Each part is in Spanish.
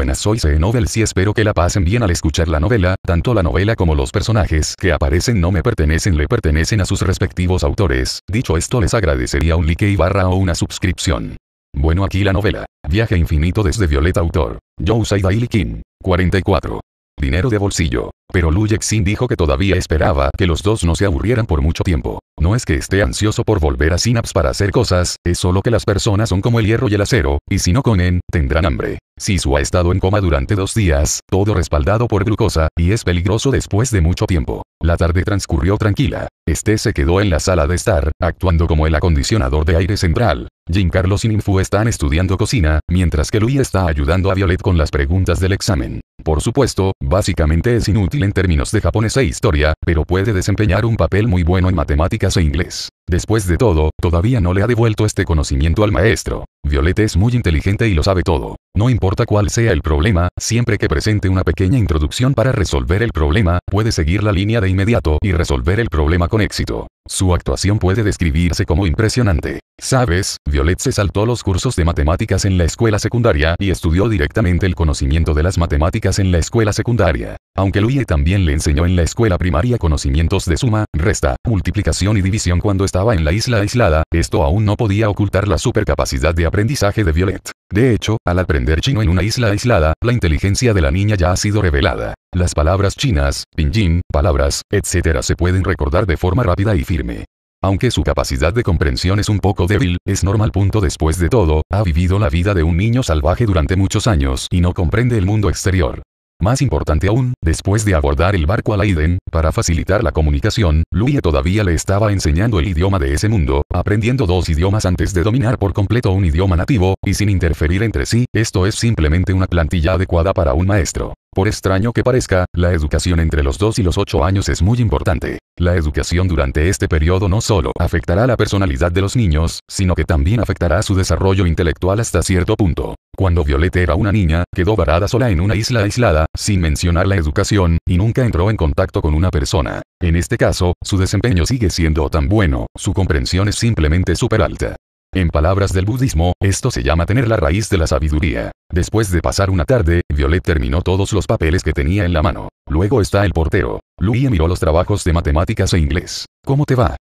buenas. Soy C. y espero que la pasen bien al escuchar la novela, tanto la novela como los personajes que aparecen no me pertenecen le pertenecen a sus respectivos autores. Dicho esto les agradecería un like y barra o una suscripción. Bueno aquí la novela. Viaje infinito desde Violeta Autor. Joe Daily King. 44 dinero de bolsillo. Pero Lu dijo que todavía esperaba que los dos no se aburrieran por mucho tiempo. No es que esté ansioso por volver a Synapse para hacer cosas, es solo que las personas son como el hierro y el acero, y si no comen, tendrán hambre. Sisu ha estado en coma durante dos días, todo respaldado por glucosa, y es peligroso después de mucho tiempo. La tarde transcurrió tranquila. Este se quedó en la sala de estar, actuando como el acondicionador de aire central, Carlos y Ninfu están estudiando cocina, mientras que Louis está ayudando a Violet con las preguntas del examen. Por supuesto, básicamente es inútil en términos de japonés e historia, pero puede desempeñar un papel muy bueno en matemáticas e inglés. Después de todo, todavía no le ha devuelto este conocimiento al maestro. Violet es muy inteligente y lo sabe todo. No importa cuál sea el problema, siempre que presente una pequeña introducción para resolver el problema, puede seguir la línea de inmediato y resolver el problema con éxito. Su actuación puede describirse como impresionante. Sabes, Violet se saltó los cursos de matemáticas en la escuela secundaria y estudió directamente el conocimiento de las matemáticas en la escuela secundaria. Aunque Louie también le enseñó en la escuela primaria conocimientos de suma, resta, multiplicación y división cuando estaba en la isla aislada, esto aún no podía ocultar la supercapacidad de aprendizaje de Violet. De hecho, al aprender chino en una isla aislada, la inteligencia de la niña ya ha sido revelada. Las palabras chinas, pinyin, palabras, etc. se pueden recordar de forma rápida y firme. Aunque su capacidad de comprensión es un poco débil, es normal. Punto después de todo, ha vivido la vida de un niño salvaje durante muchos años y no comprende el mundo exterior. Más importante aún, después de abordar el barco a Aiden, para facilitar la comunicación, Luye todavía le estaba enseñando el idioma de ese mundo, aprendiendo dos idiomas antes de dominar por completo un idioma nativo, y sin interferir entre sí, esto es simplemente una plantilla adecuada para un maestro. Por extraño que parezca, la educación entre los 2 y los 8 años es muy importante. La educación durante este periodo no solo afectará la personalidad de los niños, sino que también afectará su desarrollo intelectual hasta cierto punto. Cuando Violeta era una niña, quedó varada sola en una isla aislada, sin mencionar la educación, y nunca entró en contacto con una persona. En este caso, su desempeño sigue siendo tan bueno, su comprensión es simplemente súper alta. En palabras del budismo, esto se llama tener la raíz de la sabiduría. Después de pasar una tarde, Violet terminó todos los papeles que tenía en la mano. Luego está el portero. Louis miró los trabajos de matemáticas e inglés. ¿Cómo te va?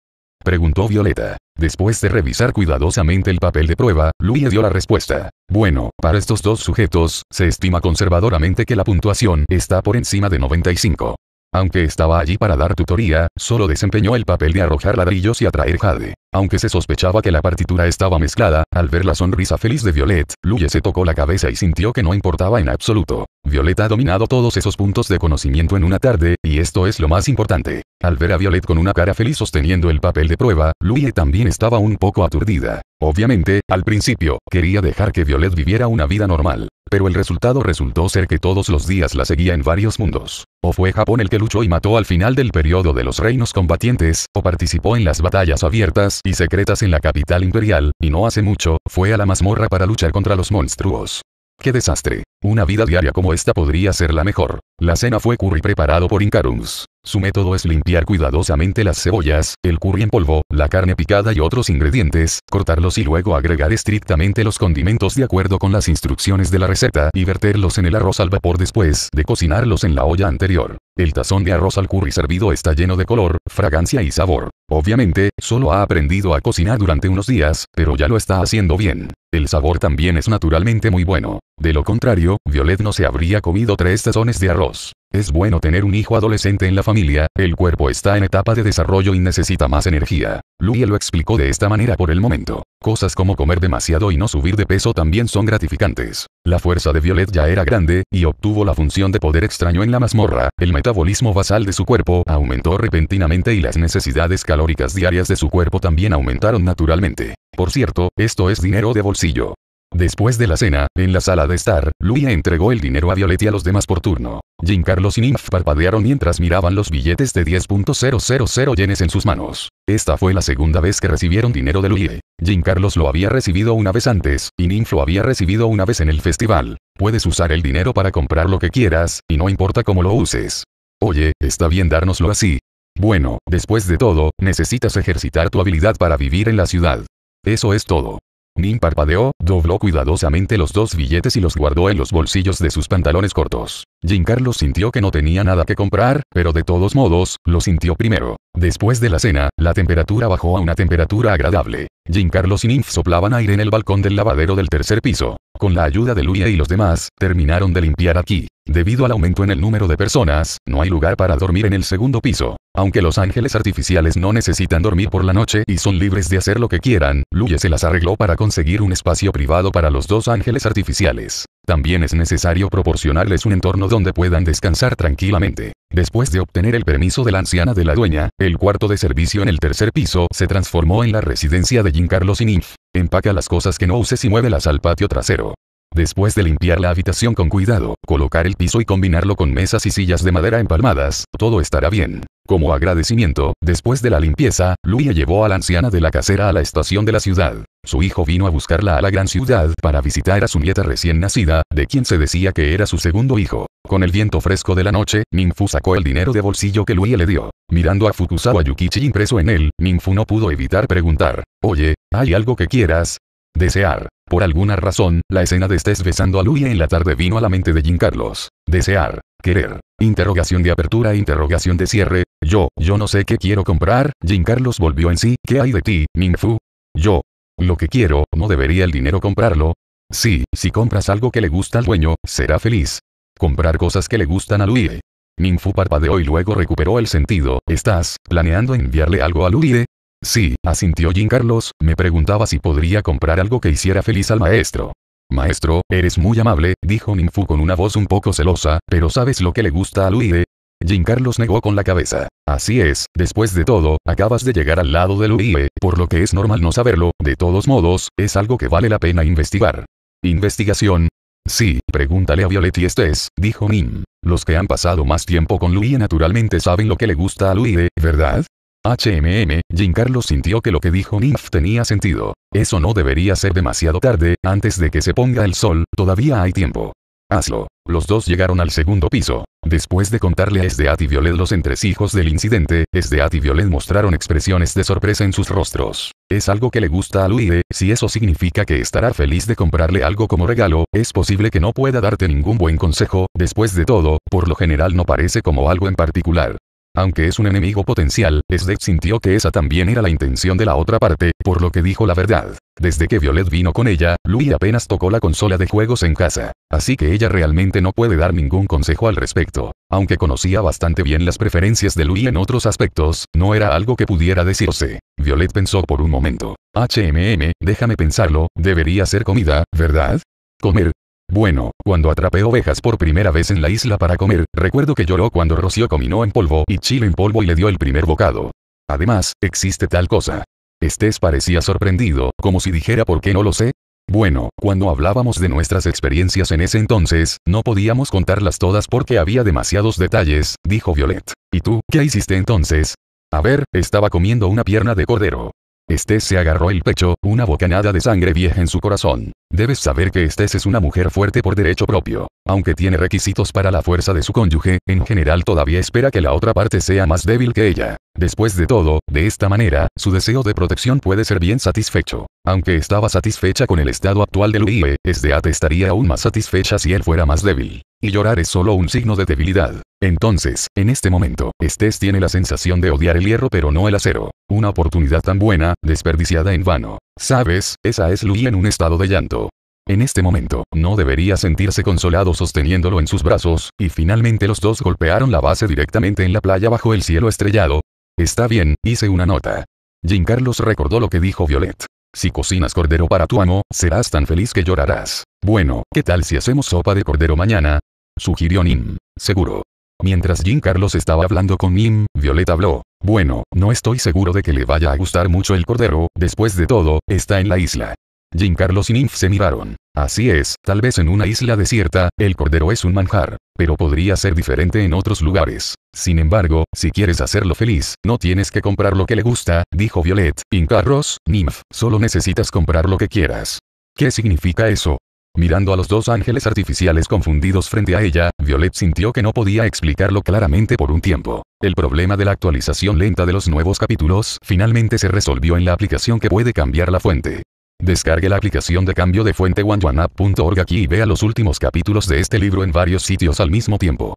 Preguntó Violeta. Después de revisar cuidadosamente el papel de prueba, Louis dio la respuesta. Bueno, para estos dos sujetos, se estima conservadoramente que la puntuación está por encima de 95. Aunque estaba allí para dar tutoría, solo desempeñó el papel de arrojar ladrillos y atraer jade. Aunque se sospechaba que la partitura estaba mezclada, al ver la sonrisa feliz de Violet, Luye se tocó la cabeza y sintió que no importaba en absoluto. Violet ha dominado todos esos puntos de conocimiento en una tarde, y esto es lo más importante. Al ver a Violet con una cara feliz sosteniendo el papel de prueba, Luye también estaba un poco aturdida. Obviamente, al principio, quería dejar que Violet viviera una vida normal pero el resultado resultó ser que todos los días la seguía en varios mundos. O fue Japón el que luchó y mató al final del periodo de los reinos combatientes, o participó en las batallas abiertas y secretas en la capital imperial, y no hace mucho, fue a la mazmorra para luchar contra los monstruos. ¡Qué desastre! Una vida diaria como esta podría ser la mejor. La cena fue curry preparado por Incarums. Su método es limpiar cuidadosamente las cebollas, el curry en polvo, la carne picada y otros ingredientes, cortarlos y luego agregar estrictamente los condimentos de acuerdo con las instrucciones de la receta y verterlos en el arroz al vapor después de cocinarlos en la olla anterior. El tazón de arroz al curry servido está lleno de color, fragancia y sabor. Obviamente, solo ha aprendido a cocinar durante unos días, pero ya lo está haciendo bien. El sabor también es naturalmente muy bueno. De lo contrario, Violet no se habría comido tres tazones de arroz. Es bueno tener un hijo adolescente en la familia, el cuerpo está en etapa de desarrollo y necesita más energía. Luie lo explicó de esta manera por el momento. Cosas como comer demasiado y no subir de peso también son gratificantes. La fuerza de Violet ya era grande, y obtuvo la función de poder extraño en la mazmorra, el metabolismo basal de su cuerpo aumentó repentinamente y las necesidades calóricas diarias de su cuerpo también aumentaron naturalmente. Por cierto, esto es dinero de bolsillo. Después de la cena, en la sala de estar, Luia entregó el dinero a Violet y a los demás por turno. Jim Carlos y Nymph parpadearon mientras miraban los billetes de 10.000 yenes en sus manos. Esta fue la segunda vez que recibieron dinero de Luie. Jim Carlos lo había recibido una vez antes, y Nymph lo había recibido una vez en el festival. Puedes usar el dinero para comprar lo que quieras, y no importa cómo lo uses. Oye, está bien dárnoslo así. Bueno, después de todo, necesitas ejercitar tu habilidad para vivir en la ciudad. Eso es todo. Nin parpadeó, dobló cuidadosamente los dos billetes y los guardó en los bolsillos de sus pantalones cortos. Jim Carlos sintió que no tenía nada que comprar, pero de todos modos, lo sintió primero. Después de la cena, la temperatura bajó a una temperatura agradable. Jim Carlos y Ninf soplaban aire en el balcón del lavadero del tercer piso. Con la ayuda de Luia y los demás, terminaron de limpiar aquí. Debido al aumento en el número de personas, no hay lugar para dormir en el segundo piso. Aunque los ángeles artificiales no necesitan dormir por la noche y son libres de hacer lo que quieran, Luye se las arregló para conseguir un espacio privado para los dos ángeles artificiales. También es necesario proporcionarles un entorno donde puedan descansar tranquilamente. Después de obtener el permiso de la anciana de la dueña, el cuarto de servicio en el tercer piso se transformó en la residencia de Jim Carlos y Ninf. Empaca las cosas que no uses y muévelas al patio trasero. Después de limpiar la habitación con cuidado, colocar el piso y combinarlo con mesas y sillas de madera empalmadas, todo estará bien. Como agradecimiento, después de la limpieza, Luya llevó a la anciana de la casera a la estación de la ciudad. Su hijo vino a buscarla a la gran ciudad para visitar a su nieta recién nacida, de quien se decía que era su segundo hijo. Con el viento fresco de la noche, Ninfu sacó el dinero de bolsillo que Luie le dio. Mirando a Fukusawa Yukichi impreso en él, Ninfu no pudo evitar preguntar, oye, ¿hay algo que quieras? Desear. Por alguna razón, la escena de estés besando a Luya en la tarde vino a la mente de Jin Carlos. Desear. Querer. Interrogación de apertura interrogación de cierre, yo, yo no sé qué quiero comprar, Jim Carlos volvió en sí, ¿qué hay de ti, Ninfu? Yo. Lo que quiero, ¿no debería el dinero comprarlo? Sí, si compras algo que le gusta al dueño, será feliz. Comprar cosas que le gustan a Luide. Ninfu parpadeó y luego recuperó el sentido, ¿estás, planeando enviarle algo a Luide? Sí, asintió Jim Carlos, me preguntaba si podría comprar algo que hiciera feliz al maestro. Maestro, eres muy amable, dijo Ninfu con una voz un poco celosa, pero ¿sabes lo que le gusta a Luide? Jim Carlos negó con la cabeza. Así es, después de todo, acabas de llegar al lado de UIE, por lo que es normal no saberlo, de todos modos, es algo que vale la pena investigar. ¿Investigación? Sí, pregúntale a Violet y Estés, dijo Nim. Los que han pasado más tiempo con Luie naturalmente saben lo que le gusta a Luie, ¿verdad? HMM, Jim Carlos sintió que lo que dijo Ninf tenía sentido. Eso no debería ser demasiado tarde, antes de que se ponga el sol, todavía hay tiempo. Hazlo. Los dos llegaron al segundo piso. Después de contarle a Esdeat y Violet los entresijos del incidente, Esdeat y Violet mostraron expresiones de sorpresa en sus rostros. Es algo que le gusta a Luide, si eso significa que estará feliz de comprarle algo como regalo, es posible que no pueda darte ningún buen consejo, después de todo, por lo general no parece como algo en particular. Aunque es un enemigo potencial, Sdet sintió que esa también era la intención de la otra parte, por lo que dijo la verdad. Desde que Violet vino con ella, Louis apenas tocó la consola de juegos en casa. Así que ella realmente no puede dar ningún consejo al respecto. Aunque conocía bastante bien las preferencias de Louis en otros aspectos, no era algo que pudiera decirse. Violet pensó por un momento. HMM, déjame pensarlo, debería ser comida, ¿verdad? Comer. Bueno, cuando atrapé ovejas por primera vez en la isla para comer, recuerdo que lloró cuando rocío comino en polvo y chile en polvo y le dio el primer bocado. Además, existe tal cosa. Estés parecía sorprendido, como si dijera por qué no lo sé, bueno, cuando hablábamos de nuestras experiencias en ese entonces, no podíamos contarlas todas porque había demasiados detalles, dijo Violet. ¿Y tú, qué hiciste entonces? A ver, estaba comiendo una pierna de cordero. Este se agarró el pecho, una bocanada de sangre vieja en su corazón. Debes saber que Estés es una mujer fuerte por derecho propio. Aunque tiene requisitos para la fuerza de su cónyuge, en general todavía espera que la otra parte sea más débil que ella. Después de todo, de esta manera, su deseo de protección puede ser bien satisfecho. Aunque estaba satisfecha con el estado actual de Luie, de estaría aún más satisfecha si él fuera más débil. Y llorar es solo un signo de debilidad. Entonces, en este momento, Estes tiene la sensación de odiar el hierro pero no el acero. Una oportunidad tan buena, desperdiciada en vano. Sabes, esa es Luie en un estado de llanto. En este momento, no debería sentirse consolado sosteniéndolo en sus brazos, y finalmente los dos golpearon la base directamente en la playa bajo el cielo estrellado, Está bien, hice una nota. Jim Carlos recordó lo que dijo Violet. Si cocinas cordero para tu amo, serás tan feliz que llorarás. Bueno, ¿qué tal si hacemos sopa de cordero mañana? Sugirió Nim. Seguro. Mientras Jim Carlos estaba hablando con Nim, Violet habló. Bueno, no estoy seguro de que le vaya a gustar mucho el cordero, después de todo, está en la isla. Jim Carlos y Nymph se miraron. Así es, tal vez en una isla desierta, el cordero es un manjar, pero podría ser diferente en otros lugares. Sin embargo, si quieres hacerlo feliz, no tienes que comprar lo que le gusta, dijo Violet. Carlos, Nymph, solo necesitas comprar lo que quieras. ¿Qué significa eso? Mirando a los dos ángeles artificiales confundidos frente a ella, Violet sintió que no podía explicarlo claramente por un tiempo. El problema de la actualización lenta de los nuevos capítulos finalmente se resolvió en la aplicación que puede cambiar la fuente. Descargue la aplicación de cambio de fuente OneJuanApp.org aquí y vea los últimos capítulos de este libro en varios sitios al mismo tiempo.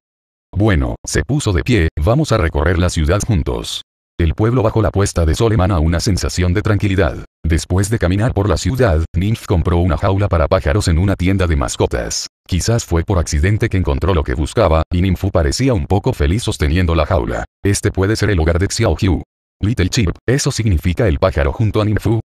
Bueno, se puso de pie, vamos a recorrer la ciudad juntos. El pueblo bajo la puesta de sol emana una sensación de tranquilidad. Después de caminar por la ciudad, Ninf compró una jaula para pájaros en una tienda de mascotas. Quizás fue por accidente que encontró lo que buscaba, y Ninfu parecía un poco feliz sosteniendo la jaula. Este puede ser el hogar de Xiaohyu. Little Chip, eso significa el pájaro junto a Ninfu.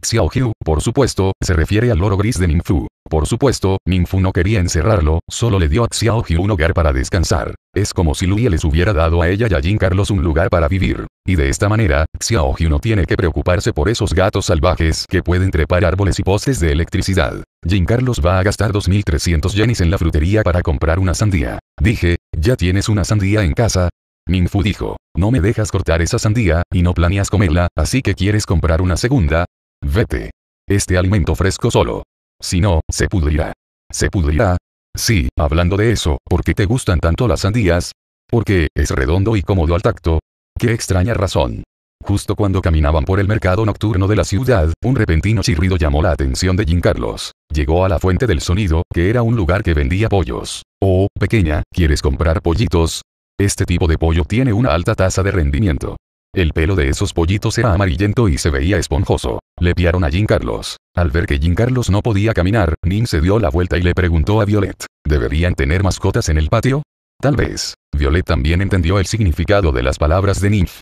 Xiao por supuesto, se refiere al loro gris de Ningfu. Por supuesto, Mingfu no quería encerrarlo, solo le dio a Xiao un hogar para descansar. Es como si Luya les hubiera dado a ella y a Jin Carlos un lugar para vivir. Y de esta manera, Xiao no tiene que preocuparse por esos gatos salvajes que pueden trepar árboles y postes de electricidad. Jin Carlos va a gastar 2300 yenes en la frutería para comprar una sandía. Dije, ¿ya tienes una sandía en casa? Mingfu dijo, no me dejas cortar esa sandía, y no planeas comerla, así que quieres comprar una segunda, Vete. Este alimento fresco solo. Si no, se pudrirá. ¿Se pudrirá? Sí, hablando de eso, ¿por qué te gustan tanto las sandías? Porque, es redondo y cómodo al tacto. Qué extraña razón. Justo cuando caminaban por el mercado nocturno de la ciudad, un repentino chirrido llamó la atención de Jim Carlos. Llegó a la fuente del sonido, que era un lugar que vendía pollos. Oh, pequeña, ¿quieres comprar pollitos? Este tipo de pollo tiene una alta tasa de rendimiento. El pelo de esos pollitos era amarillento y se veía esponjoso. Le piaron a Jim Carlos. Al ver que Jim Carlos no podía caminar, Nin se dio la vuelta y le preguntó a Violet, ¿deberían tener mascotas en el patio? Tal vez. Violet también entendió el significado de las palabras de Ninf.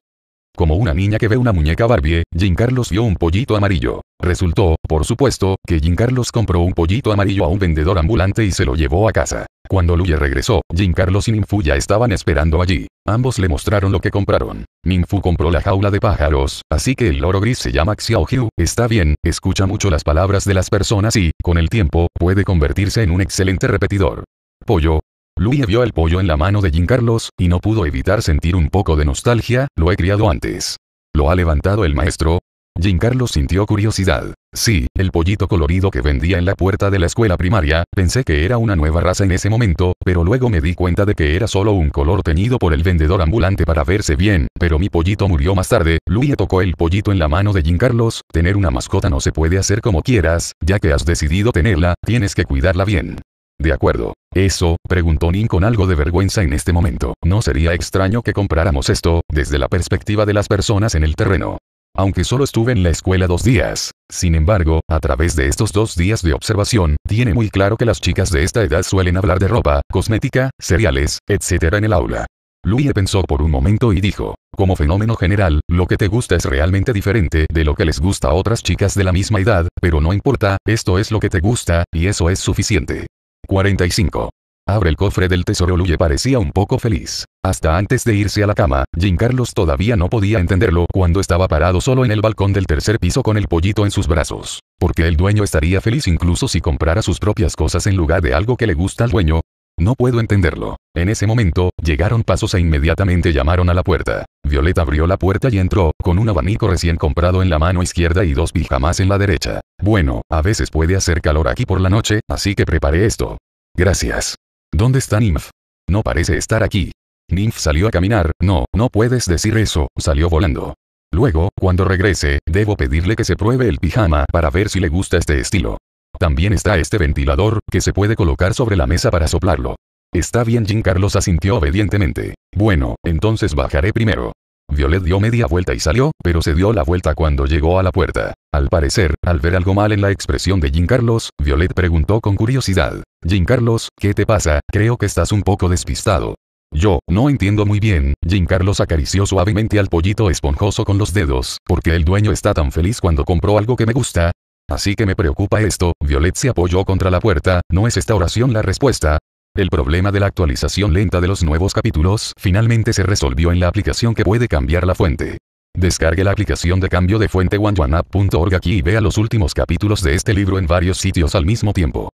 Como una niña que ve una muñeca Barbie, Jim Carlos vio un pollito amarillo. Resultó, por supuesto, que Jim Carlos compró un pollito amarillo a un vendedor ambulante y se lo llevó a casa. Cuando Luye regresó, Jim Carlos y Ninfu ya estaban esperando allí. Ambos le mostraron lo que compraron. Ninfu compró la jaula de pájaros, así que el loro gris se llama Xiao Está bien, escucha mucho las palabras de las personas y, con el tiempo, puede convertirse en un excelente repetidor. Pollo, Lui vio el pollo en la mano de Jim Carlos, y no pudo evitar sentir un poco de nostalgia, lo he criado antes. ¿Lo ha levantado el maestro? Jim Carlos sintió curiosidad. Sí, el pollito colorido que vendía en la puerta de la escuela primaria, pensé que era una nueva raza en ese momento, pero luego me di cuenta de que era solo un color teñido por el vendedor ambulante para verse bien, pero mi pollito murió más tarde, Lui tocó el pollito en la mano de Jim Carlos, tener una mascota no se puede hacer como quieras, ya que has decidido tenerla, tienes que cuidarla bien. De acuerdo. Eso, preguntó Nin con algo de vergüenza en este momento. No sería extraño que compráramos esto, desde la perspectiva de las personas en el terreno. Aunque solo estuve en la escuela dos días. Sin embargo, a través de estos dos días de observación, tiene muy claro que las chicas de esta edad suelen hablar de ropa, cosmética, cereales, etc. en el aula. Louie pensó por un momento y dijo, como fenómeno general, lo que te gusta es realmente diferente de lo que les gusta a otras chicas de la misma edad, pero no importa, esto es lo que te gusta, y eso es suficiente. 45. Abre el cofre del tesoro Luye parecía un poco feliz. Hasta antes de irse a la cama, Jim Carlos todavía no podía entenderlo cuando estaba parado solo en el balcón del tercer piso con el pollito en sus brazos. Porque el dueño estaría feliz incluso si comprara sus propias cosas en lugar de algo que le gusta al dueño. No puedo entenderlo. En ese momento, llegaron pasos e inmediatamente llamaron a la puerta. Violeta abrió la puerta y entró, con un abanico recién comprado en la mano izquierda y dos pijamas en la derecha. Bueno, a veces puede hacer calor aquí por la noche, así que preparé esto. Gracias. ¿Dónde está Nymph? No parece estar aquí. Nymph salió a caminar, no, no puedes decir eso, salió volando. Luego, cuando regrese, debo pedirle que se pruebe el pijama para ver si le gusta este estilo. También está este ventilador, que se puede colocar sobre la mesa para soplarlo. Está bien Jim Carlos asintió obedientemente. Bueno, entonces bajaré primero. Violet dio media vuelta y salió, pero se dio la vuelta cuando llegó a la puerta. Al parecer, al ver algo mal en la expresión de Jim Carlos, Violet preguntó con curiosidad. Jim Carlos, ¿qué te pasa? Creo que estás un poco despistado. Yo, no entiendo muy bien, Jim Carlos acarició suavemente al pollito esponjoso con los dedos, porque el dueño está tan feliz cuando compró algo que me gusta. Así que me preocupa esto, Violet se apoyó contra la puerta, ¿no es esta oración la respuesta? El problema de la actualización lenta de los nuevos capítulos finalmente se resolvió en la aplicación que puede cambiar la fuente. Descargue la aplicación de cambio de fuente oneoneapp.org aquí y vea los últimos capítulos de este libro en varios sitios al mismo tiempo.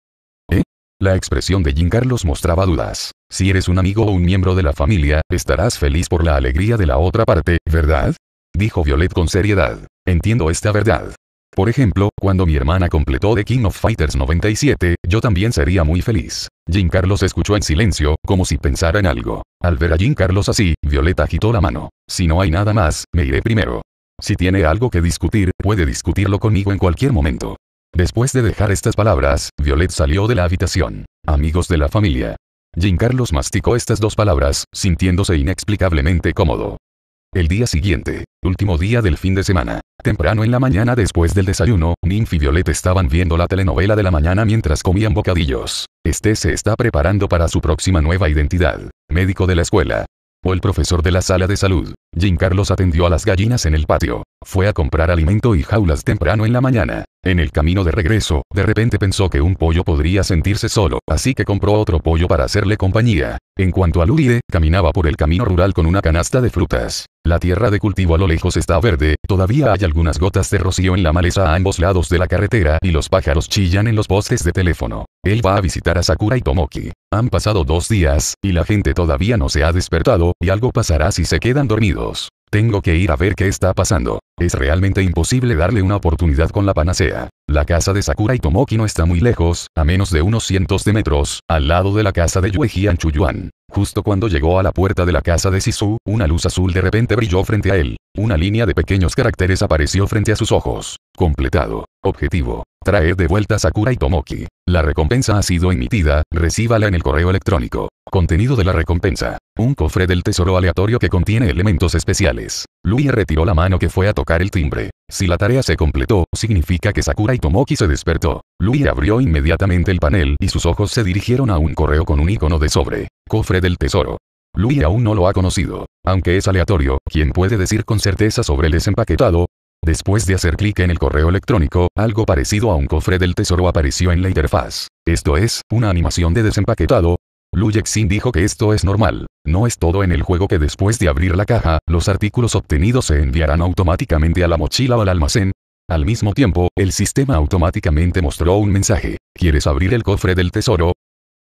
¿Eh? La expresión de Jim Carlos mostraba dudas. Si eres un amigo o un miembro de la familia, estarás feliz por la alegría de la otra parte, ¿verdad? Dijo Violet con seriedad. Entiendo esta verdad. Por ejemplo, cuando mi hermana completó The King of Fighters 97, yo también sería muy feliz. Jim Carlos escuchó en silencio, como si pensara en algo. Al ver a Jim Carlos así, Violeta agitó la mano. Si no hay nada más, me iré primero. Si tiene algo que discutir, puede discutirlo conmigo en cualquier momento. Después de dejar estas palabras, Violet salió de la habitación. Amigos de la familia. Jim Carlos masticó estas dos palabras, sintiéndose inexplicablemente cómodo. El día siguiente, último día del fin de semana. Temprano en la mañana después del desayuno, Ninf y Violet estaban viendo la telenovela de la mañana mientras comían bocadillos. Este se está preparando para su próxima nueva identidad, médico de la escuela. O el profesor de la sala de salud. Jim Carlos atendió a las gallinas en el patio. Fue a comprar alimento y jaulas temprano en la mañana. En el camino de regreso, de repente pensó que un pollo podría sentirse solo, así que compró otro pollo para hacerle compañía. En cuanto a Luride, caminaba por el camino rural con una canasta de frutas. La tierra de cultivo a lo lejos está verde, todavía hay algunas gotas de rocío en la maleza a ambos lados de la carretera y los pájaros chillan en los postes de teléfono. Él va a visitar a Sakura y Tomoki. Han pasado dos días, y la gente todavía no se ha despertado, y algo pasará si se quedan dormidos. Tengo que ir a ver qué está pasando. Es realmente imposible darle una oportunidad con la panacea. La casa de Sakura y Tomoki no está muy lejos, a menos de unos cientos de metros, al lado de la casa de Yuehian Chuyuan. Justo cuando llegó a la puerta de la casa de Sisu, una luz azul de repente brilló frente a él. Una línea de pequeños caracteres apareció frente a sus ojos. Completado. Objetivo. Traer de vuelta Sakura y Tomoki. La recompensa ha sido emitida, recíbala en el correo electrónico. Contenido de la recompensa. Un cofre del tesoro aleatorio que contiene elementos especiales. Luis retiró la mano que fue a tocar el timbre. Si la tarea se completó, significa que Sakura y Tomoki se despertó. Luis abrió inmediatamente el panel y sus ojos se dirigieron a un correo con un icono de sobre. Cofre del tesoro. Luis aún no lo ha conocido. Aunque es aleatorio, ¿quién puede decir con certeza sobre el desempaquetado? Después de hacer clic en el correo electrónico, algo parecido a un cofre del tesoro apareció en la interfaz. Esto es, una animación de desempaquetado. Lu dijo que esto es normal. No es todo en el juego que después de abrir la caja, los artículos obtenidos se enviarán automáticamente a la mochila o al almacén. Al mismo tiempo, el sistema automáticamente mostró un mensaje. ¿Quieres abrir el cofre del tesoro?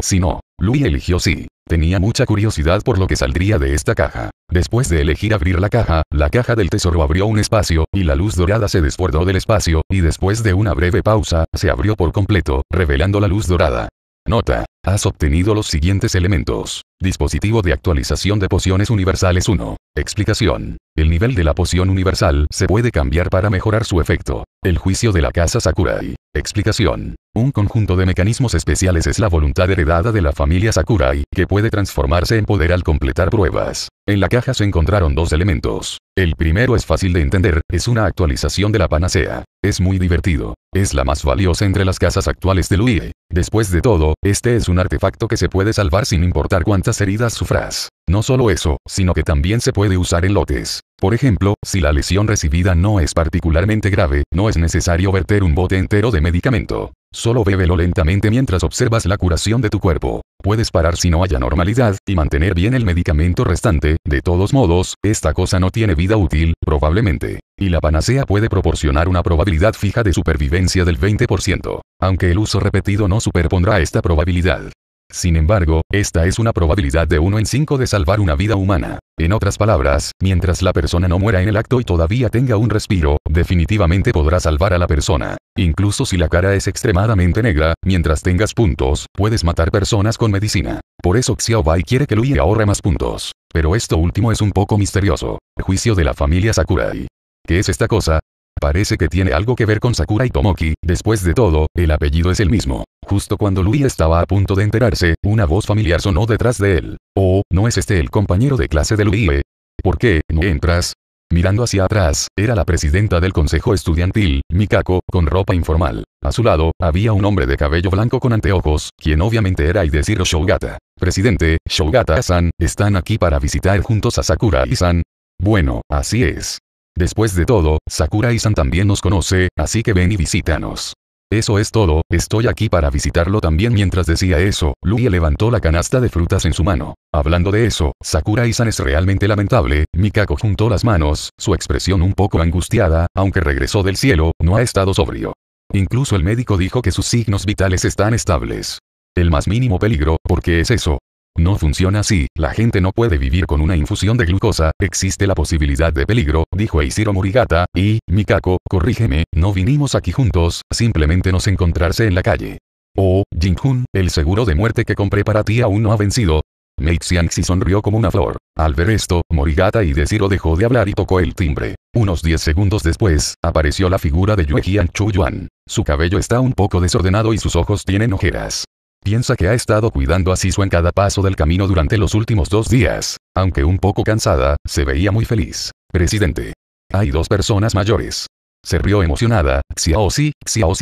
Si no, Louis eligió sí. Tenía mucha curiosidad por lo que saldría de esta caja. Después de elegir abrir la caja, la caja del tesoro abrió un espacio, y la luz dorada se desbordó del espacio, y después de una breve pausa, se abrió por completo, revelando la luz dorada. Nota. Has obtenido los siguientes elementos. Dispositivo de actualización de pociones universales 1. Explicación. El nivel de la poción universal se puede cambiar para mejorar su efecto. El juicio de la casa Sakurai. Explicación. Un conjunto de mecanismos especiales es la voluntad heredada de la familia Sakurai, que puede transformarse en poder al completar pruebas. En la caja se encontraron dos elementos. El primero es fácil de entender, es una actualización de la panacea. Es muy divertido. Es la más valiosa entre las casas actuales de UIE. Después de todo, este es un artefacto que se puede salvar sin importar cuántas heridas sufras. No solo eso, sino que también se puede usar en lotes. Por ejemplo, si la lesión recibida no es particularmente grave, no es necesario verter un bote entero de medicamento. Solo bébelo lentamente mientras observas la curación de tu cuerpo. Puedes parar si no haya normalidad, y mantener bien el medicamento restante, de todos modos, esta cosa no tiene vida útil, probablemente y la panacea puede proporcionar una probabilidad fija de supervivencia del 20%, aunque el uso repetido no superpondrá esta probabilidad. Sin embargo, esta es una probabilidad de 1 en 5 de salvar una vida humana. En otras palabras, mientras la persona no muera en el acto y todavía tenga un respiro, definitivamente podrá salvar a la persona. Incluso si la cara es extremadamente negra, mientras tengas puntos, puedes matar personas con medicina. Por eso Xiaobai quiere que Lui ahorre más puntos. Pero esto último es un poco misterioso. Juicio de la familia Sakurai. ¿Qué es esta cosa? Parece que tiene algo que ver con Sakura y Tomoki, después de todo, el apellido es el mismo. Justo cuando Lui estaba a punto de enterarse, una voz familiar sonó detrás de él. Oh, ¿no es este el compañero de clase de Lui? ¿Por qué, no entras? Mirando hacia atrás, era la presidenta del consejo estudiantil, Mikako, con ropa informal. A su lado, había un hombre de cabello blanco con anteojos, quien obviamente era decir Shogata. Presidente, Shogata-san, están aquí para visitar juntos a Sakura y San. Bueno, así es. Después de todo, Sakura-san también nos conoce, así que ven y visítanos. Eso es todo, estoy aquí para visitarlo también mientras decía eso, Lui levantó la canasta de frutas en su mano. Hablando de eso, Sakura san es realmente lamentable, Mikako juntó las manos, su expresión un poco angustiada, aunque regresó del cielo, no ha estado sobrio. Incluso el médico dijo que sus signos vitales están estables. El más mínimo peligro, ¿por qué es eso? No funciona así, la gente no puede vivir con una infusión de glucosa, existe la posibilidad de peligro, dijo Eishiro Morigata, y, Mikako, corrígeme, no vinimos aquí juntos, simplemente nos encontrarse en la calle. Oh, jin el seguro de muerte que compré para ti aún no ha vencido. Mei Xiangxi sonrió como una flor. Al ver esto, Morigata y Desiro dejó de hablar y tocó el timbre. Unos 10 segundos después, apareció la figura de Yue Chu Yuan. Su cabello está un poco desordenado y sus ojos tienen ojeras. Piensa que ha estado cuidando a Sisu en cada paso del camino durante los últimos dos días. Aunque un poco cansada, se veía muy feliz. Presidente. Hay dos personas mayores. Se rió emocionada, Xiao si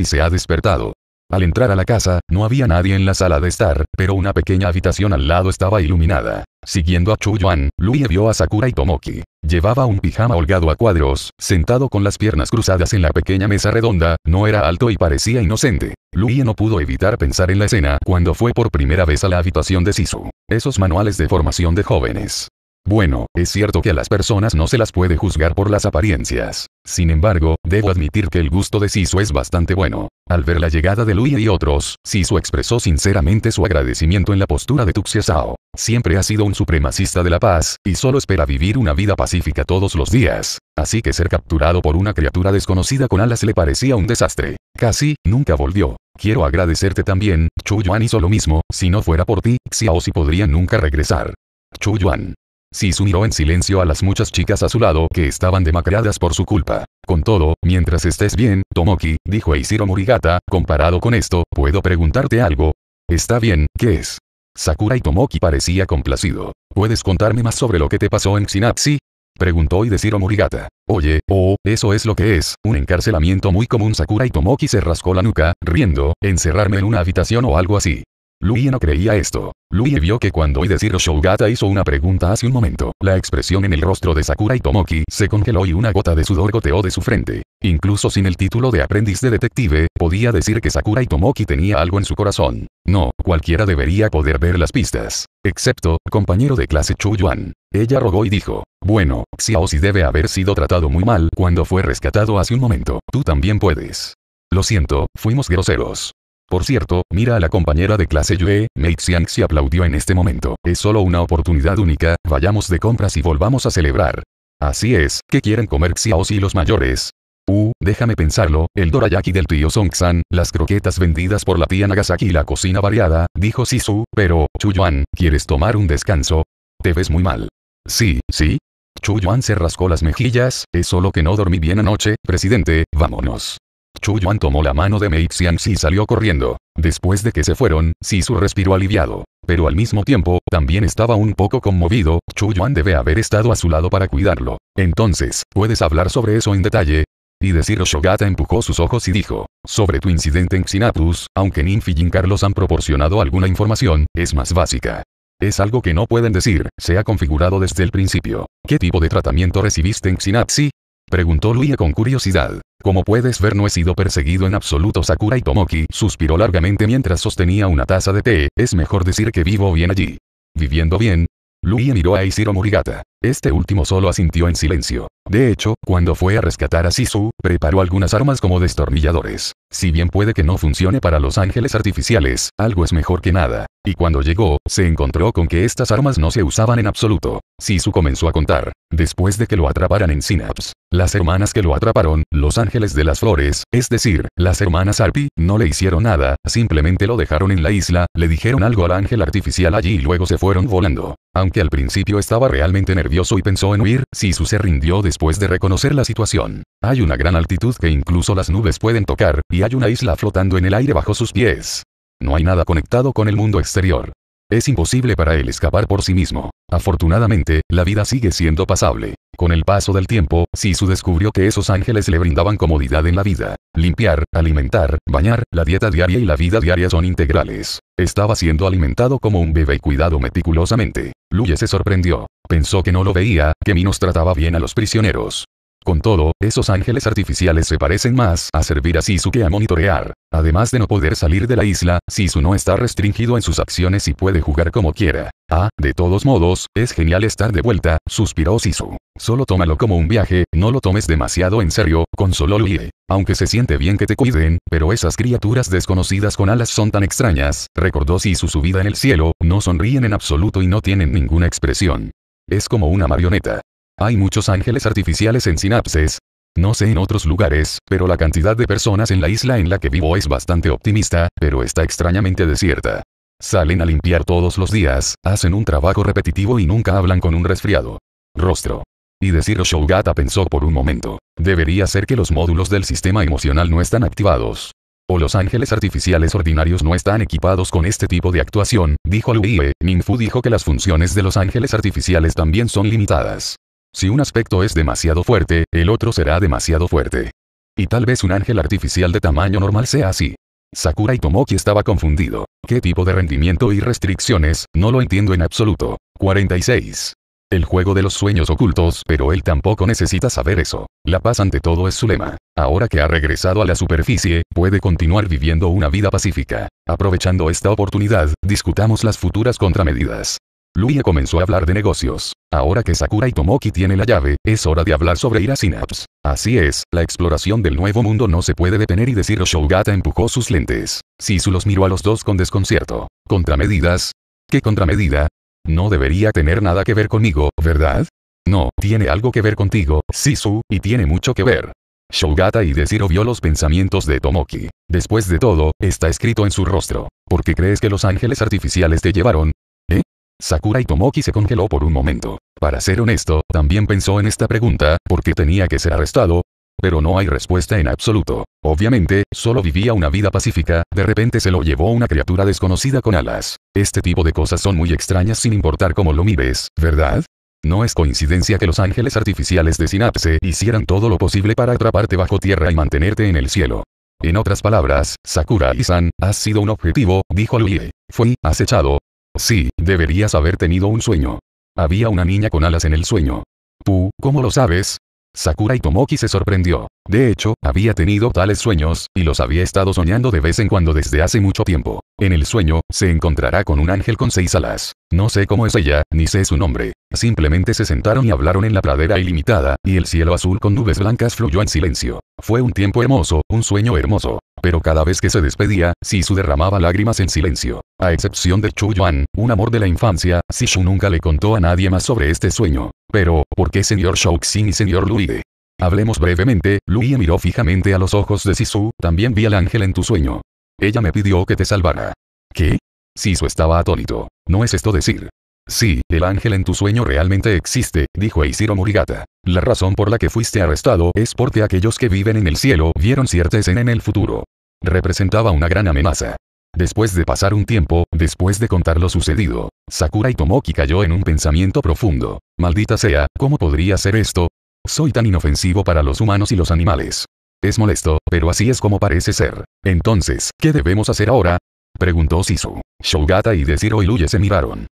se ha despertado. Al entrar a la casa, no había nadie en la sala de estar, pero una pequeña habitación al lado estaba iluminada. Siguiendo a Yuan, Luye vio a Sakura y Tomoki. Llevaba un pijama holgado a cuadros, sentado con las piernas cruzadas en la pequeña mesa redonda, no era alto y parecía inocente. Luye no pudo evitar pensar en la escena cuando fue por primera vez a la habitación de Sisu. Esos manuales de formación de jóvenes. Bueno, es cierto que a las personas no se las puede juzgar por las apariencias. Sin embargo, debo admitir que el gusto de Sisu es bastante bueno. Al ver la llegada de Luya y otros, Sisu expresó sinceramente su agradecimiento en la postura de Tuxia Sao. Siempre ha sido un supremacista de la paz, y solo espera vivir una vida pacífica todos los días. Así que ser capturado por una criatura desconocida con alas le parecía un desastre. Casi, nunca volvió. Quiero agradecerte también, Chuyuan hizo lo mismo, si no fuera por ti, Xiao Si podría nunca regresar. Chuyuan. Sisu miró en silencio a las muchas chicas a su lado que estaban demacradas por su culpa. Con todo, mientras estés bien, Tomoki, dijo Eishiro Murigata, comparado con esto, ¿puedo preguntarte algo? Está bien, ¿qué es? Sakura y Tomoki parecía complacido. ¿Puedes contarme más sobre lo que te pasó en Xinapsi? Preguntó Ishiro Murigata. Oye, oh, eso es lo que es, un encarcelamiento muy común. Sakura y Tomoki se rascó la nuca, riendo, encerrarme en una habitación o algo así. Lui no creía esto. Lui vio que cuando decir Shogata hizo una pregunta hace un momento, la expresión en el rostro de Sakura y Tomoki se congeló y una gota de sudor goteó de su frente. Incluso sin el título de aprendiz de detective, podía decir que Sakura y Tomoki tenía algo en su corazón. No, cualquiera debería poder ver las pistas. Excepto, compañero de clase Chu Yuan. Ella rogó y dijo, bueno, Xiaozi debe haber sido tratado muy mal cuando fue rescatado hace un momento. Tú también puedes. Lo siento, fuimos groseros. Por cierto, mira a la compañera de clase Yue, Mei se aplaudió en este momento. Es solo una oportunidad única, vayamos de compras y volvamos a celebrar. Así es, ¿qué quieren comer Xiaos y los mayores? Uh, déjame pensarlo, el dorayaki del tío Songxan, las croquetas vendidas por la tía Nagasaki y la cocina variada, dijo Sisu, pero, Yuan, ¿quieres tomar un descanso? Te ves muy mal. Sí, sí. Yuan se rascó las mejillas, es solo que no dormí bien anoche, presidente, vámonos. Chu Yuan tomó la mano de Mei si y salió corriendo. Después de que se fueron, su respiro aliviado. Pero al mismo tiempo, también estaba un poco conmovido, Chu Yuan debe haber estado a su lado para cuidarlo. Entonces, ¿puedes hablar sobre eso en detalle? Y decir Shogata empujó sus ojos y dijo, sobre tu incidente en Xinatus, aunque Ninfi y Carlos han proporcionado alguna información, es más básica. Es algo que no pueden decir, se ha configurado desde el principio. ¿Qué tipo de tratamiento recibiste en Xinapsi? Preguntó Luya con curiosidad. Como puedes ver no he sido perseguido en absoluto Sakura y Tomoki suspiró largamente mientras sostenía una taza de té, es mejor decir que vivo bien allí. ¿Viviendo bien? Luigi miró a Isiro Murigata. Este último solo asintió en silencio. De hecho, cuando fue a rescatar a Sisu, preparó algunas armas como destornilladores. Si bien puede que no funcione para los ángeles artificiales, algo es mejor que nada. Y cuando llegó, se encontró con que estas armas no se usaban en absoluto. Sisu comenzó a contar. Después de que lo atraparan en Synapse, las hermanas que lo atraparon, los ángeles de las flores, es decir, las hermanas Arpi, no le hicieron nada, simplemente lo dejaron en la isla, le dijeron algo al ángel artificial allí y luego se fueron volando. Aunque al principio estaba realmente nervioso y pensó en huir, Sisu se rindió después de reconocer la situación. Hay una gran altitud que incluso las nubes pueden tocar, y hay una isla flotando en el aire bajo sus pies. No hay nada conectado con el mundo exterior. Es imposible para él escapar por sí mismo. Afortunadamente, la vida sigue siendo pasable. Con el paso del tiempo, Sisu descubrió que esos ángeles le brindaban comodidad en la vida. Limpiar, alimentar, bañar, la dieta diaria y la vida diaria son integrales. Estaba siendo alimentado como un bebé y cuidado meticulosamente. Luye se sorprendió. Pensó que no lo veía, que Minos trataba bien a los prisioneros. Con todo, esos ángeles artificiales se parecen más a servir a Sisu que a monitorear. Además de no poder salir de la isla, Sisu no está restringido en sus acciones y puede jugar como quiera. Ah, de todos modos, es genial estar de vuelta, suspiró Sisu. Solo tómalo como un viaje, no lo tomes demasiado en serio, consoló Lui. Aunque se siente bien que te cuiden, pero esas criaturas desconocidas con alas son tan extrañas, recordó Sisu su vida en el cielo, no sonríen en absoluto y no tienen ninguna expresión. Es como una marioneta. Hay muchos ángeles artificiales en sinapses. No sé en otros lugares, pero la cantidad de personas en la isla en la que vivo es bastante optimista, pero está extrañamente desierta. Salen a limpiar todos los días, hacen un trabajo repetitivo y nunca hablan con un resfriado. Rostro. Y decir Shogata pensó por un momento. Debería ser que los módulos del sistema emocional no están activados. O los ángeles artificiales ordinarios no están equipados con este tipo de actuación, dijo Luie. Ninfu dijo que las funciones de los ángeles artificiales también son limitadas. Si un aspecto es demasiado fuerte, el otro será demasiado fuerte. Y tal vez un ángel artificial de tamaño normal sea así. Sakura y Tomoki estaba confundido. ¿Qué tipo de rendimiento y restricciones? No lo entiendo en absoluto. 46. El juego de los sueños ocultos, pero él tampoco necesita saber eso. La paz ante todo es su lema. Ahora que ha regresado a la superficie, puede continuar viviendo una vida pacífica. Aprovechando esta oportunidad, discutamos las futuras contramedidas. Lui comenzó a hablar de negocios. Ahora que Sakura y Tomoki tiene la llave, es hora de hablar sobre ir a Synapse. Así es, la exploración del nuevo mundo no se puede detener y decir Shogata empujó sus lentes. Sisu los miró a los dos con desconcierto. ¿Contramedidas? ¿Qué contramedida? No debería tener nada que ver conmigo, ¿verdad? No, tiene algo que ver contigo, Sisu, y tiene mucho que ver. Shogata y Desiro vio los pensamientos de Tomoki. Después de todo, está escrito en su rostro. ¿Por qué crees que los ángeles artificiales te llevaron? Sakura y Tomoki se congeló por un momento. Para ser honesto, también pensó en esta pregunta, ¿por qué tenía que ser arrestado? Pero no hay respuesta en absoluto. Obviamente, solo vivía una vida pacífica, de repente se lo llevó una criatura desconocida con alas. Este tipo de cosas son muy extrañas sin importar cómo lo mires, ¿verdad? No es coincidencia que los ángeles artificiales de Sinapse hicieran todo lo posible para atraparte bajo tierra y mantenerte en el cielo. En otras palabras, Sakura y San, has sido un objetivo, dijo Luie. Fui acechado, Sí, deberías haber tenido un sueño. Había una niña con alas en el sueño. ¿Tú, ¿cómo lo sabes? Sakura y Tomoki se sorprendió. De hecho, había tenido tales sueños, y los había estado soñando de vez en cuando desde hace mucho tiempo. En el sueño, se encontrará con un ángel con seis alas. No sé cómo es ella, ni sé su nombre. Simplemente se sentaron y hablaron en la pradera ilimitada, y el cielo azul con nubes blancas fluyó en silencio. Fue un tiempo hermoso, un sueño hermoso. Pero cada vez que se despedía, Sisu derramaba lágrimas en silencio. A excepción de Chu Yuan, un amor de la infancia, Sisu nunca le contó a nadie más sobre este sueño. Pero, ¿por qué señor Shaoxing y señor Luide? Hablemos brevemente, Louie miró fijamente a los ojos de Sisu, también vi al ángel en tu sueño. Ella me pidió que te salvara. ¿Qué? Sisu estaba atónito. ¿No es esto decir? Sí, el ángel en tu sueño realmente existe, dijo Ishiro Murigata. La razón por la que fuiste arrestado es porque aquellos que viven en el cielo vieron cierta escena en el futuro. Representaba una gran amenaza. Después de pasar un tiempo, después de contar lo sucedido, Sakura y Tomoki cayó en un pensamiento profundo. Maldita sea, ¿cómo podría ser esto? Soy tan inofensivo para los humanos y los animales. Es molesto, pero así es como parece ser. Entonces, ¿qué debemos hacer ahora? Preguntó Sisu. Shogata y Desiro y Luye se miraron.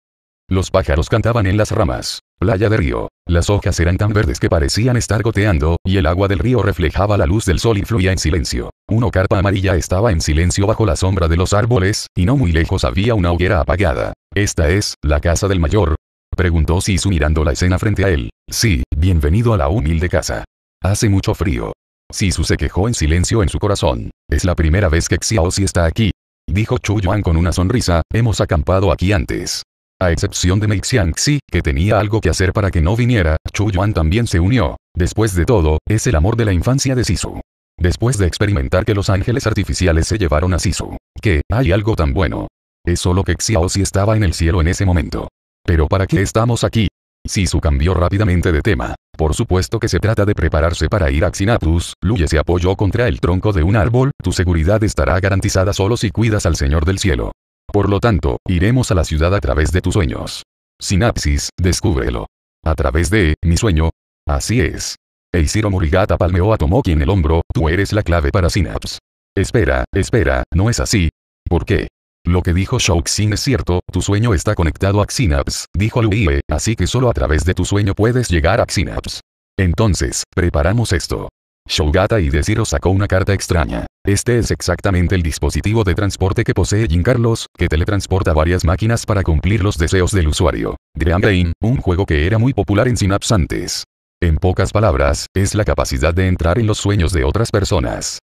Los pájaros cantaban en las ramas. Playa de río. Las hojas eran tan verdes que parecían estar goteando, y el agua del río reflejaba la luz del sol y fluía en silencio. Una carpa amarilla estaba en silencio bajo la sombra de los árboles, y no muy lejos había una hoguera apagada. Esta es, la casa del mayor, preguntó Sisu mirando la escena frente a él. Sí, bienvenido a la humilde casa. Hace mucho frío. Sisu se quejó en silencio en su corazón. Es la primera vez que si está aquí. Dijo Chu Yuan con una sonrisa, hemos acampado aquí antes. A excepción de Mei Xiangxi, que tenía algo que hacer para que no viniera, Chu Yuan también se unió. Después de todo, es el amor de la infancia de Sisu. Después de experimentar que los ángeles artificiales se llevaron a Sisu. Que, hay algo tan bueno. Es solo que Xiaoxi estaba en el cielo en ese momento. Pero ¿para qué estamos aquí? Sisu cambió rápidamente de tema. Por supuesto que se trata de prepararse para ir a Xinatus, Luye se apoyó contra el tronco de un árbol, tu seguridad estará garantizada solo si cuidas al Señor del Cielo. Por lo tanto, iremos a la ciudad a través de tus sueños. Sinapsis, descúbrelo. A través de, mi sueño. Así es. Eishiro Murigata palmeó a Tomoki en el hombro, tú eres la clave para Synapse. Espera, espera, no es así. ¿Por qué? Lo que dijo Shouxin es cierto, tu sueño está conectado a Synapse. dijo Luie, así que solo a través de tu sueño puedes llegar a Synapse. Entonces, preparamos esto. Shogata y Desiro sacó una carta extraña. Este es exactamente el dispositivo de transporte que posee Jin Carlos, que teletransporta varias máquinas para cumplir los deseos del usuario. Dream Rain, un juego que era muy popular en Synapse antes. En pocas palabras, es la capacidad de entrar en los sueños de otras personas.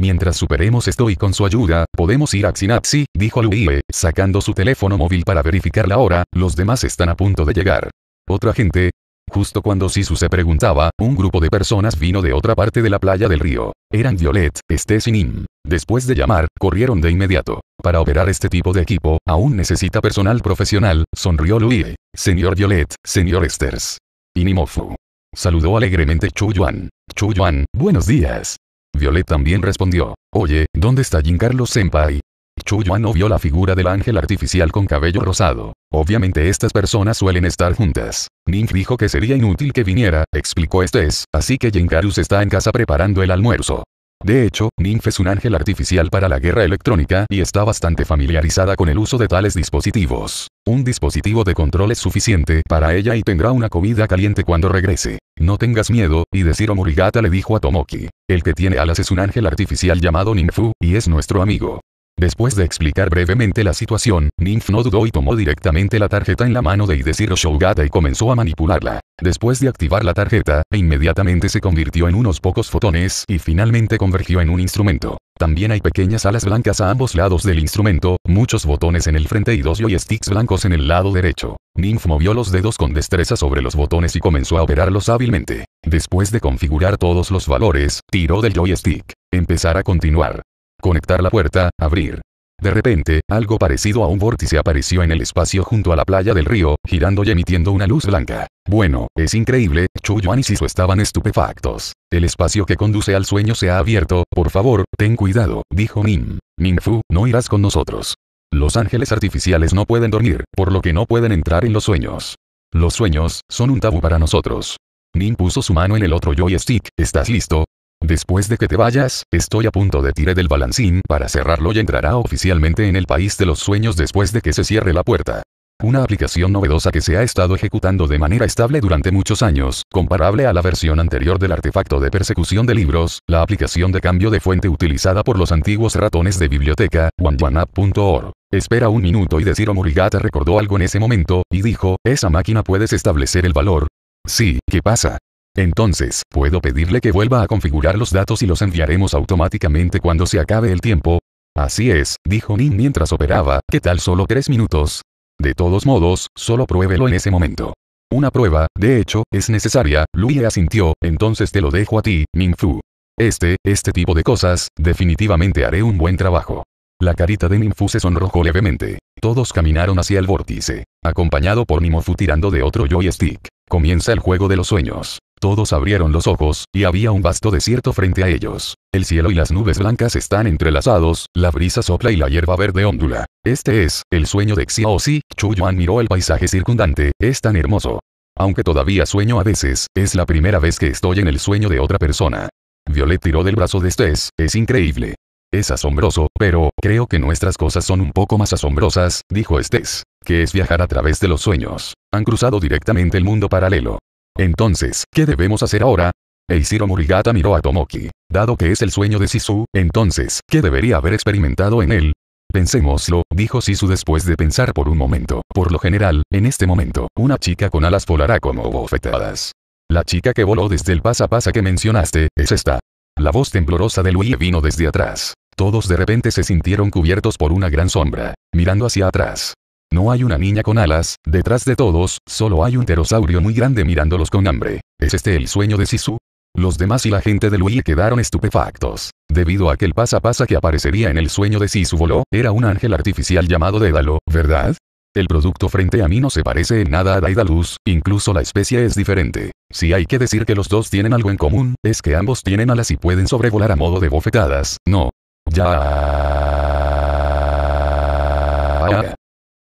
Mientras superemos esto y con su ayuda, podemos ir a Xinapsi, dijo Louie, sacando su teléfono móvil para verificar la hora, los demás están a punto de llegar. Otra gente. Justo cuando Sisu se preguntaba, un grupo de personas vino de otra parte de la playa del río. Eran Violet, Estes y Nim. Después de llamar, corrieron de inmediato. Para operar este tipo de equipo, aún necesita personal profesional, sonrió Louie. Señor Violet, señor Esters. Inimofu. Saludó alegremente Chu Yuan. Chu Yuan, buenos días. Violet también respondió. Oye, ¿dónde está Jin Carlos Senpai? Chuyuan no vio la figura del ángel artificial con cabello rosado. Obviamente estas personas suelen estar juntas. Ning dijo que sería inútil que viniera, explicó Estes, así que Carlos está en casa preparando el almuerzo. De hecho, Ning es un ángel artificial para la guerra electrónica y está bastante familiarizada con el uso de tales dispositivos. Un dispositivo de control es suficiente para ella y tendrá una comida caliente cuando regrese. No tengas miedo, y decir Murigata le dijo a Tomoki. El que tiene alas es un ángel artificial llamado Ninfu, y es nuestro amigo. Después de explicar brevemente la situación, Nymph no dudó y tomó directamente la tarjeta en la mano de Idesiro Shogata y comenzó a manipularla. Después de activar la tarjeta, e inmediatamente se convirtió en unos pocos fotones y finalmente convergió en un instrumento. También hay pequeñas alas blancas a ambos lados del instrumento, muchos botones en el frente y dos joysticks blancos en el lado derecho. Nymph movió los dedos con destreza sobre los botones y comenzó a operarlos hábilmente. Después de configurar todos los valores, tiró del joystick. Empezar a continuar. Conectar la puerta, abrir. De repente, algo parecido a un vórtice apareció en el espacio junto a la playa del río, girando y emitiendo una luz blanca. Bueno, es increíble, Chu y Sisu estaban estupefactos. El espacio que conduce al sueño se ha abierto, por favor, ten cuidado, dijo Nim. Fu, no irás con nosotros. Los ángeles artificiales no pueden dormir, por lo que no pueden entrar en los sueños. Los sueños, son un tabú para nosotros. Nim puso su mano en el otro joystick, ¿estás listo? Después de que te vayas, estoy a punto de tirar del balancín para cerrarlo y entrará oficialmente en el país de los sueños después de que se cierre la puerta. Una aplicación novedosa que se ha estado ejecutando de manera estable durante muchos años, comparable a la versión anterior del artefacto de persecución de libros, la aplicación de cambio de fuente utilizada por los antiguos ratones de biblioteca, oneoneup.org. Espera un minuto y decir Morigata recordó algo en ese momento, y dijo, esa máquina puedes establecer el valor. Sí, ¿qué pasa? Entonces, puedo pedirle que vuelva a configurar los datos y los enviaremos automáticamente cuando se acabe el tiempo. Así es, dijo Nin mientras operaba, ¿qué tal solo tres minutos? De todos modos, solo pruébelo en ese momento. Una prueba, de hecho, es necesaria, Luis asintió, entonces te lo dejo a ti, Ninfu. Este, este tipo de cosas, definitivamente haré un buen trabajo. La carita de Ninfu se sonrojó levemente. Todos caminaron hacia el vórtice, acompañado por Nimofu tirando de otro joystick. Comienza el juego de los sueños. Todos abrieron los ojos, y había un vasto desierto frente a ellos. El cielo y las nubes blancas están entrelazados, la brisa sopla y la hierba verde ondula. Este es, el sueño de Xiaozi, Chuyuan miró el paisaje circundante, es tan hermoso. Aunque todavía sueño a veces, es la primera vez que estoy en el sueño de otra persona. Violet tiró del brazo de Stess, es increíble. Es asombroso, pero, creo que nuestras cosas son un poco más asombrosas, dijo Stess que es viajar a través de los sueños. Han cruzado directamente el mundo paralelo. Entonces, ¿qué debemos hacer ahora? Eiichiro Murigata miró a Tomoki. Dado que es el sueño de Sisu, entonces, ¿qué debería haber experimentado en él? Pensémoslo, dijo Sisu después de pensar por un momento. Por lo general, en este momento, una chica con alas volará como bofetadas. La chica que voló desde el pasapasa que mencionaste, es esta. La voz temblorosa de Lui vino desde atrás. Todos de repente se sintieron cubiertos por una gran sombra, mirando hacia atrás. No hay una niña con alas, detrás de todos, solo hay un pterosaurio muy grande mirándolos con hambre. ¿Es este el sueño de Sisu? Los demás y la gente de Luigi quedaron estupefactos. Debido a que el pasapasa que aparecería en el sueño de Sisu voló, era un ángel artificial llamado Dédalo, ¿verdad? El producto frente a mí no se parece en nada a Daidalus, incluso la especie es diferente. Si hay que decir que los dos tienen algo en común, es que ambos tienen alas y pueden sobrevolar a modo de bofetadas, no. Ya.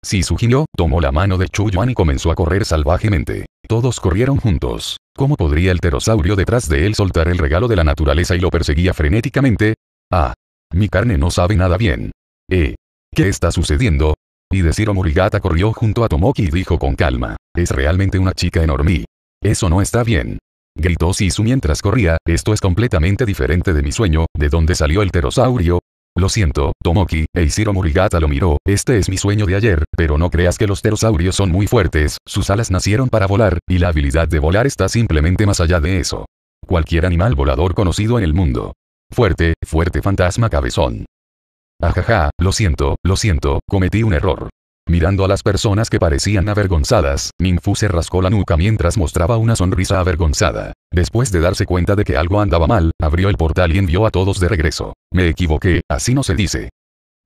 Sisugio, tomó la mano de Yuan y comenzó a correr salvajemente. Todos corrieron juntos. ¿Cómo podría el pterosaurio detrás de él soltar el regalo de la naturaleza y lo perseguía frenéticamente? Ah. Mi carne no sabe nada bien. Eh. ¿Qué está sucediendo? Y Desiro Murigata corrió junto a Tomoki y dijo con calma, es realmente una chica enorme. Eso no está bien. Gritó Sisu mientras corría, esto es completamente diferente de mi sueño, ¿de dónde salió el pterosaurio? Lo siento, Tomoki, Eishiro Murigata lo miró, este es mi sueño de ayer, pero no creas que los pterosaurios son muy fuertes, sus alas nacieron para volar, y la habilidad de volar está simplemente más allá de eso. Cualquier animal volador conocido en el mundo. Fuerte, fuerte fantasma cabezón. Ajaja, lo siento, lo siento, cometí un error. Mirando a las personas que parecían avergonzadas, Ninfu se rascó la nuca mientras mostraba una sonrisa avergonzada. Después de darse cuenta de que algo andaba mal, abrió el portal y envió a todos de regreso. Me equivoqué, así no se dice.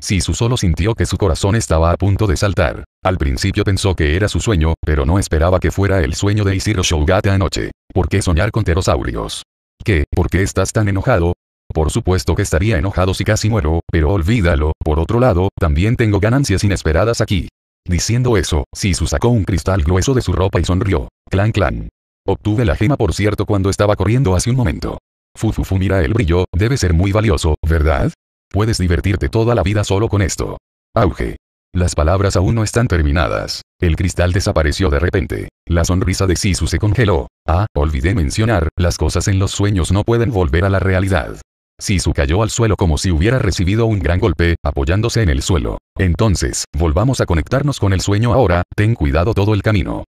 Sisu solo sintió que su corazón estaba a punto de saltar. Al principio pensó que era su sueño, pero no esperaba que fuera el sueño de Ishiro Shougata anoche. ¿Por qué soñar con pterosaurios? ¿Qué? ¿Por qué estás tan enojado? Por supuesto que estaría enojado si casi muero, pero olvídalo, por otro lado, también tengo ganancias inesperadas aquí. Diciendo eso, Sisu sacó un cristal grueso de su ropa y sonrió. Clan clan. Obtuve la gema por cierto cuando estaba corriendo hace un momento. Fufufu mira el brillo, debe ser muy valioso, ¿verdad? Puedes divertirte toda la vida solo con esto. Auge. Las palabras aún no están terminadas. El cristal desapareció de repente. La sonrisa de Sisu se congeló. Ah, olvidé mencionar, las cosas en los sueños no pueden volver a la realidad su cayó al suelo como si hubiera recibido un gran golpe, apoyándose en el suelo. Entonces, volvamos a conectarnos con el sueño ahora, ten cuidado todo el camino.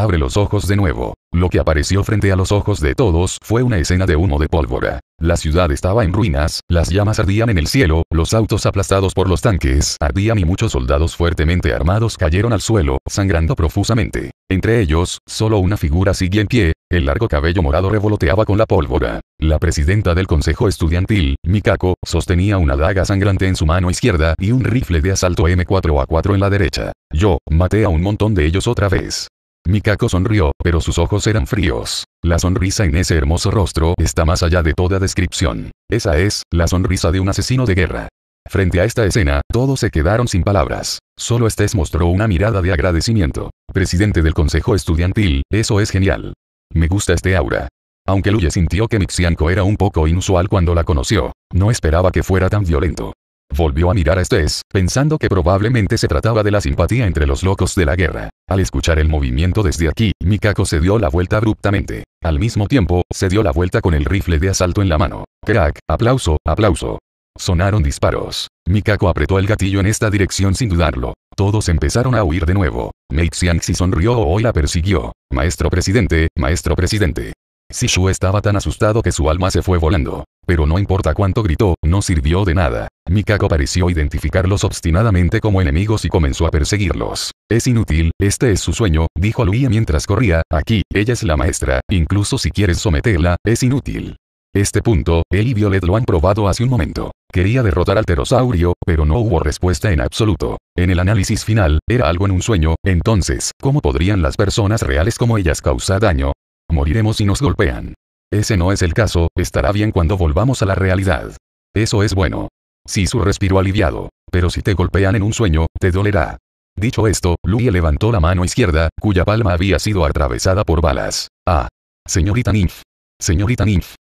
Abre los ojos de nuevo. Lo que apareció frente a los ojos de todos fue una escena de humo de pólvora. La ciudad estaba en ruinas, las llamas ardían en el cielo, los autos aplastados por los tanques ardían y muchos soldados fuertemente armados cayeron al suelo, sangrando profusamente. Entre ellos, solo una figura sigue en pie, el largo cabello morado revoloteaba con la pólvora. La presidenta del consejo estudiantil, Mikako, sostenía una daga sangrante en su mano izquierda y un rifle de asalto M4A4 en la derecha. Yo, maté a un montón de ellos otra vez. Mikako sonrió, pero sus ojos eran fríos. La sonrisa en ese hermoso rostro está más allá de toda descripción. Esa es, la sonrisa de un asesino de guerra. Frente a esta escena, todos se quedaron sin palabras. Solo Estes mostró una mirada de agradecimiento. Presidente del Consejo Estudiantil, eso es genial. Me gusta este aura. Aunque Luye sintió que Mixianco era un poco inusual cuando la conoció, no esperaba que fuera tan violento. Volvió a mirar a Estés, pensando que probablemente se trataba de la simpatía entre los locos de la guerra. Al escuchar el movimiento desde aquí, Mikako se dio la vuelta abruptamente. Al mismo tiempo, se dio la vuelta con el rifle de asalto en la mano. Crack, aplauso, aplauso. Sonaron disparos. Mikako apretó el gatillo en esta dirección sin dudarlo. Todos empezaron a huir de nuevo. Mei si sonrió o la persiguió. Maestro presidente, maestro presidente. Sishu estaba tan asustado que su alma se fue volando. Pero no importa cuánto gritó, no sirvió de nada. Mikako pareció identificarlos obstinadamente como enemigos y comenzó a perseguirlos. Es inútil, este es su sueño, dijo Luía mientras corría, aquí, ella es la maestra, incluso si quieres someterla, es inútil. Este punto, él y Violet lo han probado hace un momento. Quería derrotar al pterosaurio, pero no hubo respuesta en absoluto. En el análisis final, era algo en un sueño, entonces, ¿cómo podrían las personas reales como ellas causar daño? moriremos si nos golpean. Ese no es el caso, estará bien cuando volvamos a la realidad. Eso es bueno. Si su respiro aliviado, pero si te golpean en un sueño, te dolerá. Dicho esto, Luis levantó la mano izquierda, cuya palma había sido atravesada por balas. Ah. Señorita Ninf. Señorita Ninf.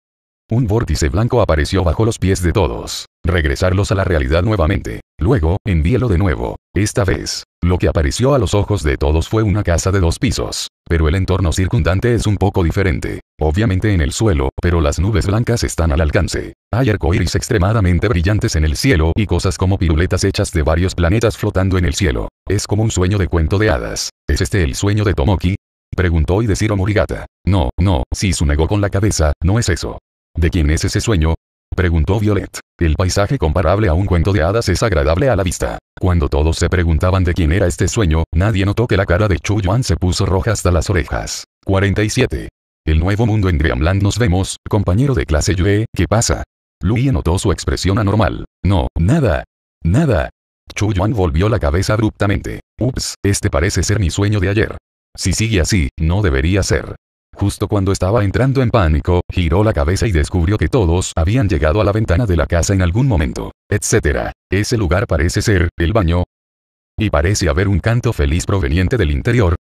Un vórtice blanco apareció bajo los pies de todos. Regresarlos a la realidad nuevamente. Luego, envíelo de nuevo. Esta vez, lo que apareció a los ojos de todos fue una casa de dos pisos, pero el entorno circundante es un poco diferente. Obviamente en el suelo, pero las nubes blancas están al alcance. Hay arcoíris extremadamente brillantes en el cielo y cosas como piruletas hechas de varios planetas flotando en el cielo. Es como un sueño de cuento de hadas. ¿Es este el sueño de Tomoki? Preguntó y Ideshiro Morigata. No, no, si su negó con la cabeza, no es eso. ¿De quién es ese sueño? preguntó Violet. El paisaje comparable a un cuento de hadas es agradable a la vista. Cuando todos se preguntaban de quién era este sueño, nadie notó que la cara de Chu Yuan se puso roja hasta las orejas. 47. El nuevo mundo en Dreamland nos vemos, compañero de clase Yue, ¿qué pasa? Louis notó su expresión anormal. No, nada. Nada. Chu Yuan volvió la cabeza abruptamente. Ups, este parece ser mi sueño de ayer. Si sigue así, no debería ser. Justo cuando estaba entrando en pánico, giró la cabeza y descubrió que todos habían llegado a la ventana de la casa en algún momento. Etcétera. Ese lugar parece ser, el baño. Y parece haber un canto feliz proveniente del interior.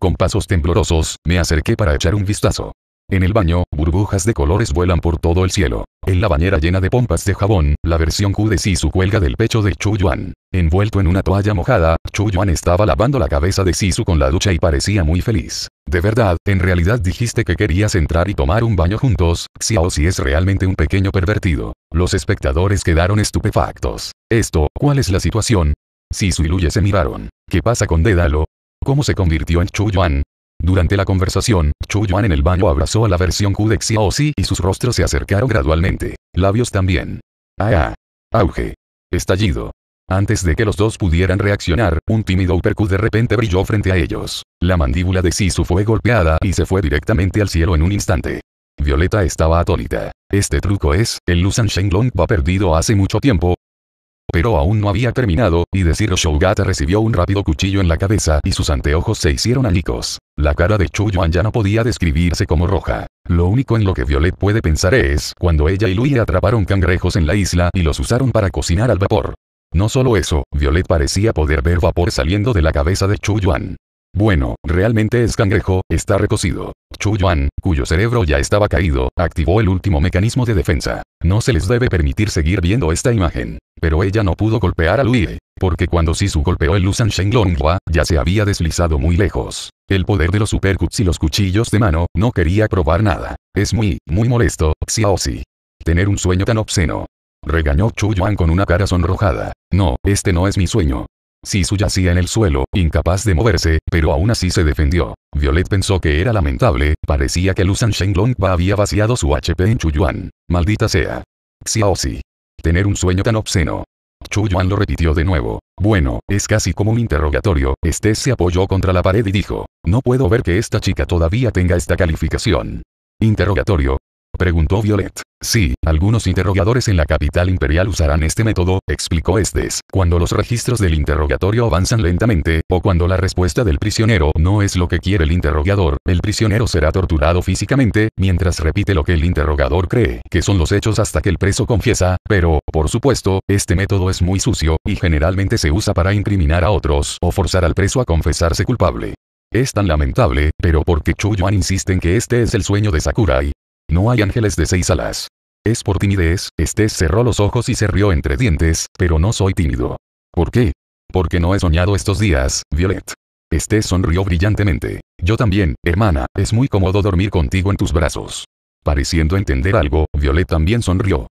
Con pasos temblorosos, me acerqué para echar un vistazo. En el baño, burbujas de colores vuelan por todo el cielo. En la bañera llena de pompas de jabón, la versión Q de Sisu cuelga del pecho de Chu Yuan. Envuelto en una toalla mojada, Chu Yuan estaba lavando la cabeza de Sisu con la ducha y parecía muy feliz. De verdad, en realidad dijiste que querías entrar y tomar un baño juntos, Xiao Si es realmente un pequeño pervertido. Los espectadores quedaron estupefactos. Esto, ¿cuál es la situación? Sisu y Luye se miraron. ¿Qué pasa con Dédalo? ¿Cómo se convirtió en Chu Yuan? Durante la conversación, Chu Yuan en el baño abrazó a la versión Q de Xiaoxi y sus rostros se acercaron gradualmente. Labios también. Ah, ah, Auge. Estallido. Antes de que los dos pudieran reaccionar, un tímido uppercut de repente brilló frente a ellos. La mandíbula de Sisu fue golpeada y se fue directamente al cielo en un instante. Violeta estaba atónita. Este truco es, el Lusan Shenglong va perdido hace mucho tiempo, pero aún no había terminado, y decir Shougat recibió un rápido cuchillo en la cabeza y sus anteojos se hicieron anicos. La cara de Chu Yuan ya no podía describirse como roja. Lo único en lo que Violet puede pensar es cuando ella y Lui atraparon cangrejos en la isla y los usaron para cocinar al vapor. No solo eso, Violet parecía poder ver vapor saliendo de la cabeza de Chu Yuan. Bueno, realmente es cangrejo, está recocido. Chu Yuan, cuyo cerebro ya estaba caído, activó el último mecanismo de defensa. No se les debe permitir seguir viendo esta imagen. Pero ella no pudo golpear a Luie, porque cuando Sisu golpeó el Lusan Shenlonghua, ya se había deslizado muy lejos. El poder de los supercuts y los cuchillos de mano, no quería probar nada. Es muy, muy molesto, Xiaosi. Tener un sueño tan obsceno. Regañó Chu Yuan con una cara sonrojada. No, este no es mi sueño. Sisu yacía en el suelo, incapaz de moverse, pero aún así se defendió. Violet pensó que era lamentable, parecía que Luzan Shenglongba había vaciado su HP en Chuyuan. Maldita sea. Xiaozi. Tener un sueño tan obsceno. Chuyuan lo repitió de nuevo. Bueno, es casi como un interrogatorio, este se apoyó contra la pared y dijo. No puedo ver que esta chica todavía tenga esta calificación. Interrogatorio, preguntó Violet. Sí, algunos interrogadores en la capital imperial usarán este método, explicó Estes, cuando los registros del interrogatorio avanzan lentamente, o cuando la respuesta del prisionero no es lo que quiere el interrogador, el prisionero será torturado físicamente, mientras repite lo que el interrogador cree que son los hechos hasta que el preso confiesa, pero, por supuesto, este método es muy sucio, y generalmente se usa para incriminar a otros o forzar al preso a confesarse culpable. Es tan lamentable, pero porque Chuyuan insiste en que este es el sueño de Sakurai, no hay ángeles de seis alas. Es por timidez, Estés cerró los ojos y se rió entre dientes, pero no soy tímido. ¿Por qué? Porque no he soñado estos días, Violet. Estés sonrió brillantemente. Yo también, hermana, es muy cómodo dormir contigo en tus brazos. Pareciendo entender algo, Violet también sonrió.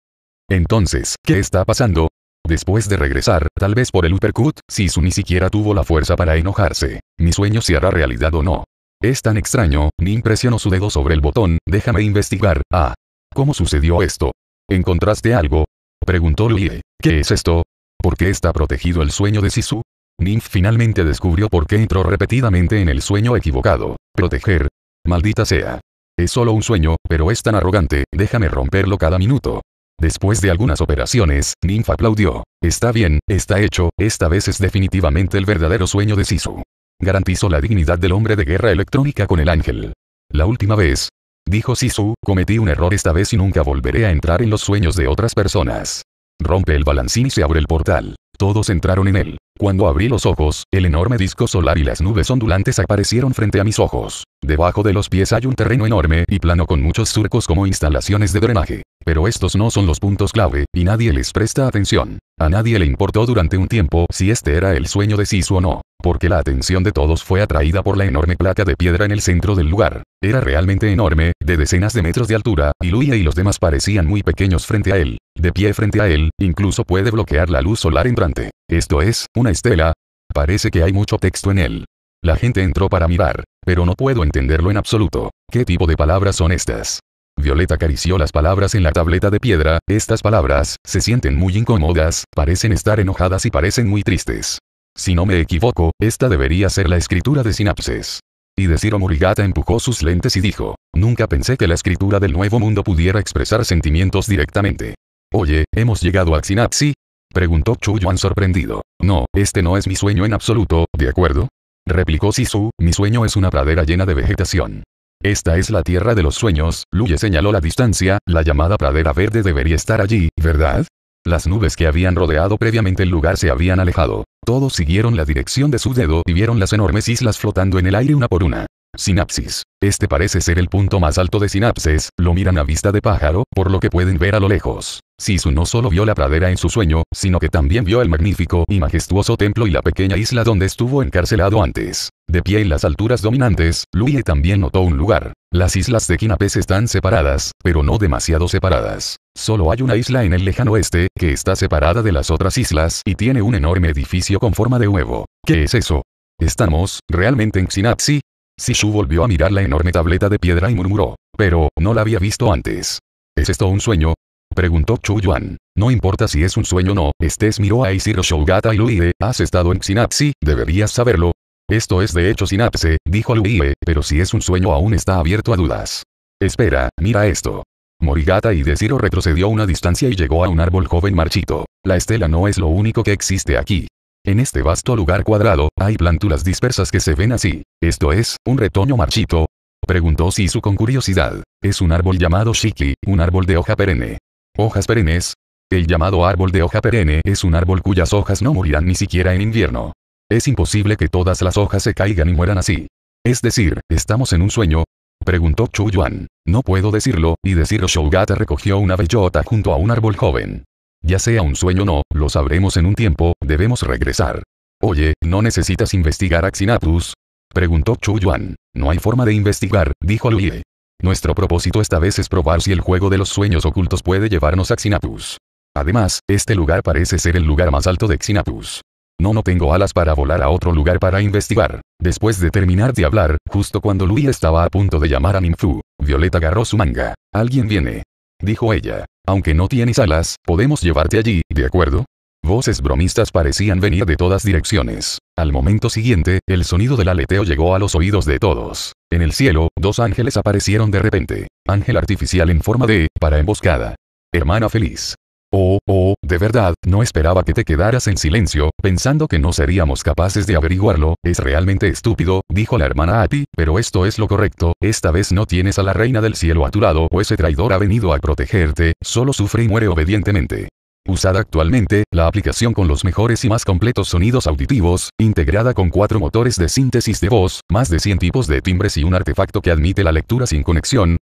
Entonces, ¿qué está pasando? Después de regresar, tal vez por el uppercut, Sisu ni siquiera tuvo la fuerza para enojarse. Mi sueño se hará realidad o no. Es tan extraño, Nin presionó su dedo sobre el botón, déjame investigar, ah. ¿Cómo sucedió esto? ¿Encontraste algo? Preguntó Luie. ¿Qué es esto? ¿Por qué está protegido el sueño de Sisu? Nin finalmente descubrió por qué entró repetidamente en el sueño equivocado. Proteger. Maldita sea. Es solo un sueño, pero es tan arrogante, déjame romperlo cada minuto. Después de algunas operaciones, Ninf aplaudió. Está bien, está hecho, esta vez es definitivamente el verdadero sueño de Sisu garantizó la dignidad del hombre de guerra electrónica con el ángel. La última vez. Dijo Sisu, cometí un error esta vez y nunca volveré a entrar en los sueños de otras personas. Rompe el balancín y se abre el portal. Todos entraron en él. Cuando abrí los ojos, el enorme disco solar y las nubes ondulantes aparecieron frente a mis ojos. Debajo de los pies hay un terreno enorme y plano con muchos surcos como instalaciones de drenaje. Pero estos no son los puntos clave, y nadie les presta atención. A nadie le importó durante un tiempo si este era el sueño de Sisu o no porque la atención de todos fue atraída por la enorme placa de piedra en el centro del lugar. Era realmente enorme, de decenas de metros de altura, y Luía y los demás parecían muy pequeños frente a él. De pie frente a él, incluso puede bloquear la luz solar entrante. Esto es, una estela. Parece que hay mucho texto en él. La gente entró para mirar, pero no puedo entenderlo en absoluto. ¿Qué tipo de palabras son estas? Violeta acarició las palabras en la tableta de piedra, estas palabras, se sienten muy incómodas, parecen estar enojadas y parecen muy tristes. Si no me equivoco, esta debería ser la escritura de sinapses. Y Desiro Murigata empujó sus lentes y dijo, nunca pensé que la escritura del nuevo mundo pudiera expresar sentimientos directamente. Oye, ¿hemos llegado a Xinapsi? Preguntó Chuyuan sorprendido. No, este no es mi sueño en absoluto, ¿de acuerdo? Replicó Sisu, mi sueño es una pradera llena de vegetación. Esta es la tierra de los sueños, Luye señaló la distancia, la llamada pradera verde debería estar allí, ¿verdad? Las nubes que habían rodeado previamente el lugar se habían alejado. Todos siguieron la dirección de su dedo y vieron las enormes islas flotando en el aire una por una. Sinapsis. Este parece ser el punto más alto de sinapses, lo miran a vista de pájaro, por lo que pueden ver a lo lejos. Sisu no solo vio la pradera en su sueño, sino que también vio el magnífico y majestuoso templo y la pequeña isla donde estuvo encarcelado antes. De pie en las alturas dominantes, Luie también notó un lugar. Las islas de Kinapes están separadas, pero no demasiado separadas. Solo hay una isla en el lejano oeste, que está separada de las otras islas y tiene un enorme edificio con forma de huevo. ¿Qué es eso? Estamos, realmente en Sinapsis? Sishu volvió a mirar la enorme tableta de piedra y murmuró. Pero, no la había visto antes. ¿Es esto un sueño? Preguntó Chu Yuan. No importa si es un sueño o no, Estés miró a Isiro Shougata y Luie, has estado en Sinapsi, deberías saberlo. Esto es de hecho Sinapse, dijo Luie, pero si es un sueño aún está abierto a dudas. Espera, mira esto. Morigata y Desiro retrocedió una distancia y llegó a un árbol joven marchito. La estela no es lo único que existe aquí. En este vasto lugar cuadrado, hay plántulas dispersas que se ven así. Esto es, un retoño marchito. Preguntó Sisu con curiosidad. Es un árbol llamado Shiki, un árbol de hoja perenne. Hojas perennes. El llamado árbol de hoja perenne es un árbol cuyas hojas no morirán ni siquiera en invierno. Es imposible que todas las hojas se caigan y mueran así. Es decir, ¿estamos en un sueño? Preguntó Chu Yuan. No puedo decirlo, y decir Shougata recogió una bellota junto a un árbol joven. Ya sea un sueño o no, lo sabremos en un tiempo, debemos regresar. Oye, ¿no necesitas investigar a Xinatus. Preguntó Chu Yuan. No hay forma de investigar, dijo Luie. Nuestro propósito esta vez es probar si el juego de los sueños ocultos puede llevarnos a Xinatus. Además, este lugar parece ser el lugar más alto de Xinatus. No, no tengo alas para volar a otro lugar para investigar. Después de terminar de hablar, justo cuando Luis estaba a punto de llamar a Ninfu, Violeta agarró su manga. Alguien viene. Dijo ella. Aunque no tienes alas, podemos llevarte allí, ¿de acuerdo? Voces bromistas parecían venir de todas direcciones. Al momento siguiente, el sonido del aleteo llegó a los oídos de todos. En el cielo, dos ángeles aparecieron de repente. Ángel artificial en forma de, para emboscada. Hermana feliz. Oh, oh, de verdad, no esperaba que te quedaras en silencio, pensando que no seríamos capaces de averiguarlo, es realmente estúpido, dijo la hermana a ti, pero esto es lo correcto, esta vez no tienes a la reina del cielo a tu lado o pues ese traidor ha venido a protegerte, solo sufre y muere obedientemente. Usada actualmente, la aplicación con los mejores y más completos sonidos auditivos, integrada con cuatro motores de síntesis de voz, más de 100 tipos de timbres y un artefacto que admite la lectura sin conexión,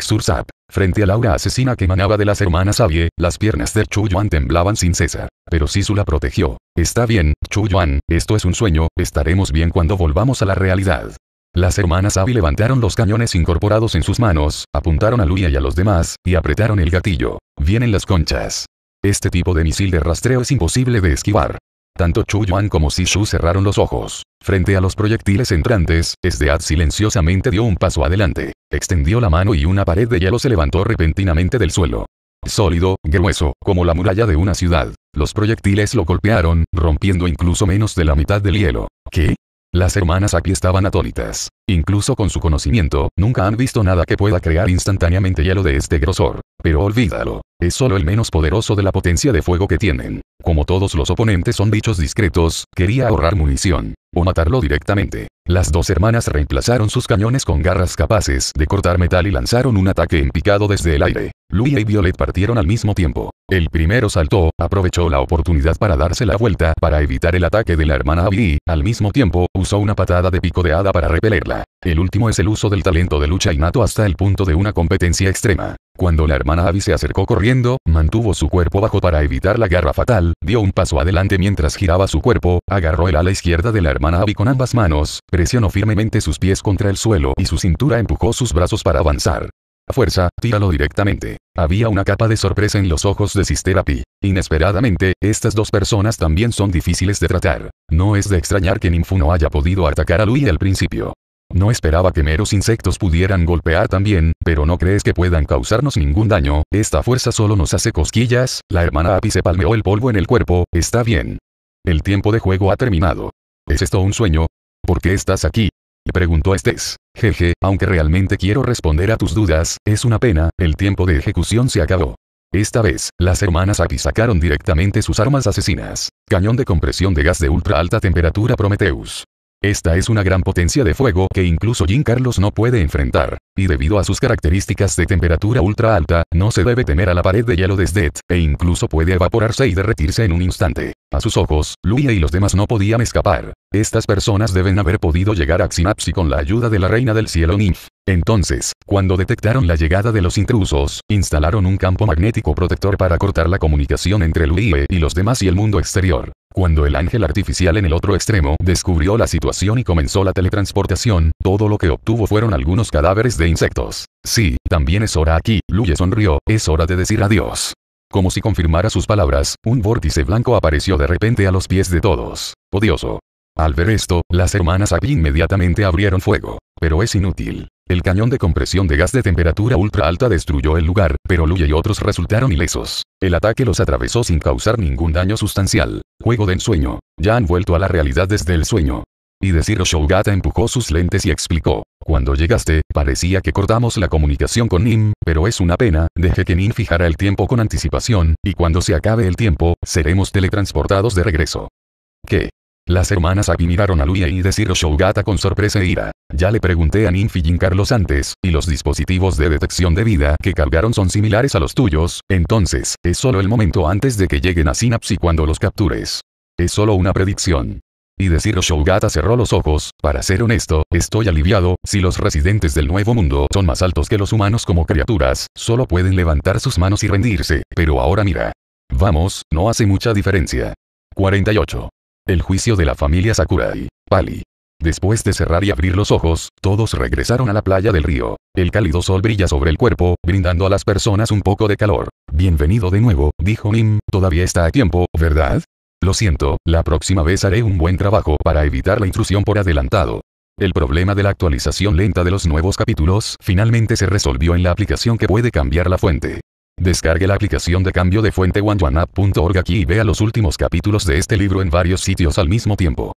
source app Frente a la asesina que manaba de las hermanas Abie, las piernas de Yuan temblaban sin cesar. Pero Sisu la protegió. Está bien, Yuan, esto es un sueño, estaremos bien cuando volvamos a la realidad. Las hermanas Abby levantaron los cañones incorporados en sus manos, apuntaron a Luya y a los demás, y apretaron el gatillo. Vienen las conchas. Este tipo de misil de rastreo es imposible de esquivar. Tanto Chu Yuan como Shu cerraron los ojos. Frente a los proyectiles entrantes, Esdead silenciosamente dio un paso adelante. Extendió la mano y una pared de hielo se levantó repentinamente del suelo. Sólido, grueso, como la muralla de una ciudad. Los proyectiles lo golpearon, rompiendo incluso menos de la mitad del hielo. ¿Qué? Las hermanas aquí estaban atónitas. Incluso con su conocimiento, nunca han visto nada que pueda crear instantáneamente hielo de este grosor. Pero olvídalo. Es solo el menos poderoso de la potencia de fuego que tienen. Como todos los oponentes son bichos discretos, quería ahorrar munición. O matarlo directamente. Las dos hermanas reemplazaron sus cañones con garras capaces de cortar metal y lanzaron un ataque en picado desde el aire. Louis y Violet partieron al mismo tiempo. El primero saltó, aprovechó la oportunidad para darse la vuelta para evitar el ataque de la hermana Abby, al mismo tiempo, usó una patada de pico de hada para repelerla. El último es el uso del talento de lucha innato hasta el punto de una competencia extrema. Cuando la hermana Abby se acercó corriendo, mantuvo su cuerpo bajo para evitar la garra fatal, dio un paso adelante mientras giraba su cuerpo, agarró el ala izquierda de la hermana Abby con ambas manos, presionó firmemente sus pies contra el suelo y su cintura empujó sus brazos para avanzar. A fuerza, tíralo directamente. Había una capa de sorpresa en los ojos de Sister Abby. Inesperadamente, estas dos personas también son difíciles de tratar. No es de extrañar que Ninfu haya podido atacar a lui al principio. No esperaba que meros insectos pudieran golpear también, pero no crees que puedan causarnos ningún daño, esta fuerza solo nos hace cosquillas, la hermana Api se palmeó el polvo en el cuerpo, está bien. El tiempo de juego ha terminado. ¿Es esto un sueño? ¿Por qué estás aquí? Le Preguntó Estes. Jeje, aunque realmente quiero responder a tus dudas, es una pena, el tiempo de ejecución se acabó. Esta vez, las hermanas Api sacaron directamente sus armas asesinas. Cañón de compresión de gas de ultra alta temperatura Prometheus. Esta es una gran potencia de fuego que incluso Jim Carlos no puede enfrentar, y debido a sus características de temperatura ultra alta, no se debe temer a la pared de hielo de Sdet, e incluso puede evaporarse y derretirse en un instante. A sus ojos, Luia y los demás no podían escapar. Estas personas deben haber podido llegar a Xinapsi con la ayuda de la reina del cielo Ninf. Entonces, cuando detectaron la llegada de los intrusos, instalaron un campo magnético protector para cortar la comunicación entre Luie y los demás y el mundo exterior. Cuando el ángel artificial en el otro extremo descubrió la situación y comenzó la teletransportación, todo lo que obtuvo fueron algunos cadáveres de insectos. Sí, también es hora aquí, Luye sonrió, es hora de decir adiós. Como si confirmara sus palabras, un vórtice blanco apareció de repente a los pies de todos. Odioso. Al ver esto, las hermanas aquí inmediatamente abrieron fuego. Pero es inútil. El cañón de compresión de gas de temperatura ultra alta destruyó el lugar, pero Luye y otros resultaron ilesos. El ataque los atravesó sin causar ningún daño sustancial. Juego de ensueño. Ya han vuelto a la realidad desde el sueño. Y decir Shougata empujó sus lentes y explicó. Cuando llegaste, parecía que cortamos la comunicación con Nim, pero es una pena, dejé que Nim fijara el tiempo con anticipación, y cuando se acabe el tiempo, seremos teletransportados de regreso. ¿Qué? Las hermanas Api miraron a Luya y Desiro Shougata con sorpresa e ira. Ya le pregunté a Ninfi Carlos antes, y los dispositivos de detección de vida que cargaron son similares a los tuyos, entonces, es solo el momento antes de que lleguen a Synapse cuando los captures. Es solo una predicción. Y decir Shougata cerró los ojos, para ser honesto, estoy aliviado, si los residentes del nuevo mundo son más altos que los humanos como criaturas, solo pueden levantar sus manos y rendirse, pero ahora mira. Vamos, no hace mucha diferencia. 48. El juicio de la familia Sakurai. Pali. Después de cerrar y abrir los ojos, todos regresaron a la playa del río. El cálido sol brilla sobre el cuerpo, brindando a las personas un poco de calor. Bienvenido de nuevo, dijo Nim, todavía está a tiempo, ¿verdad? Lo siento, la próxima vez haré un buen trabajo para evitar la intrusión por adelantado. El problema de la actualización lenta de los nuevos capítulos finalmente se resolvió en la aplicación que puede cambiar la fuente. Descargue la aplicación de cambio de fuente OneJuanApp.org aquí y vea los últimos capítulos de este libro en varios sitios al mismo tiempo.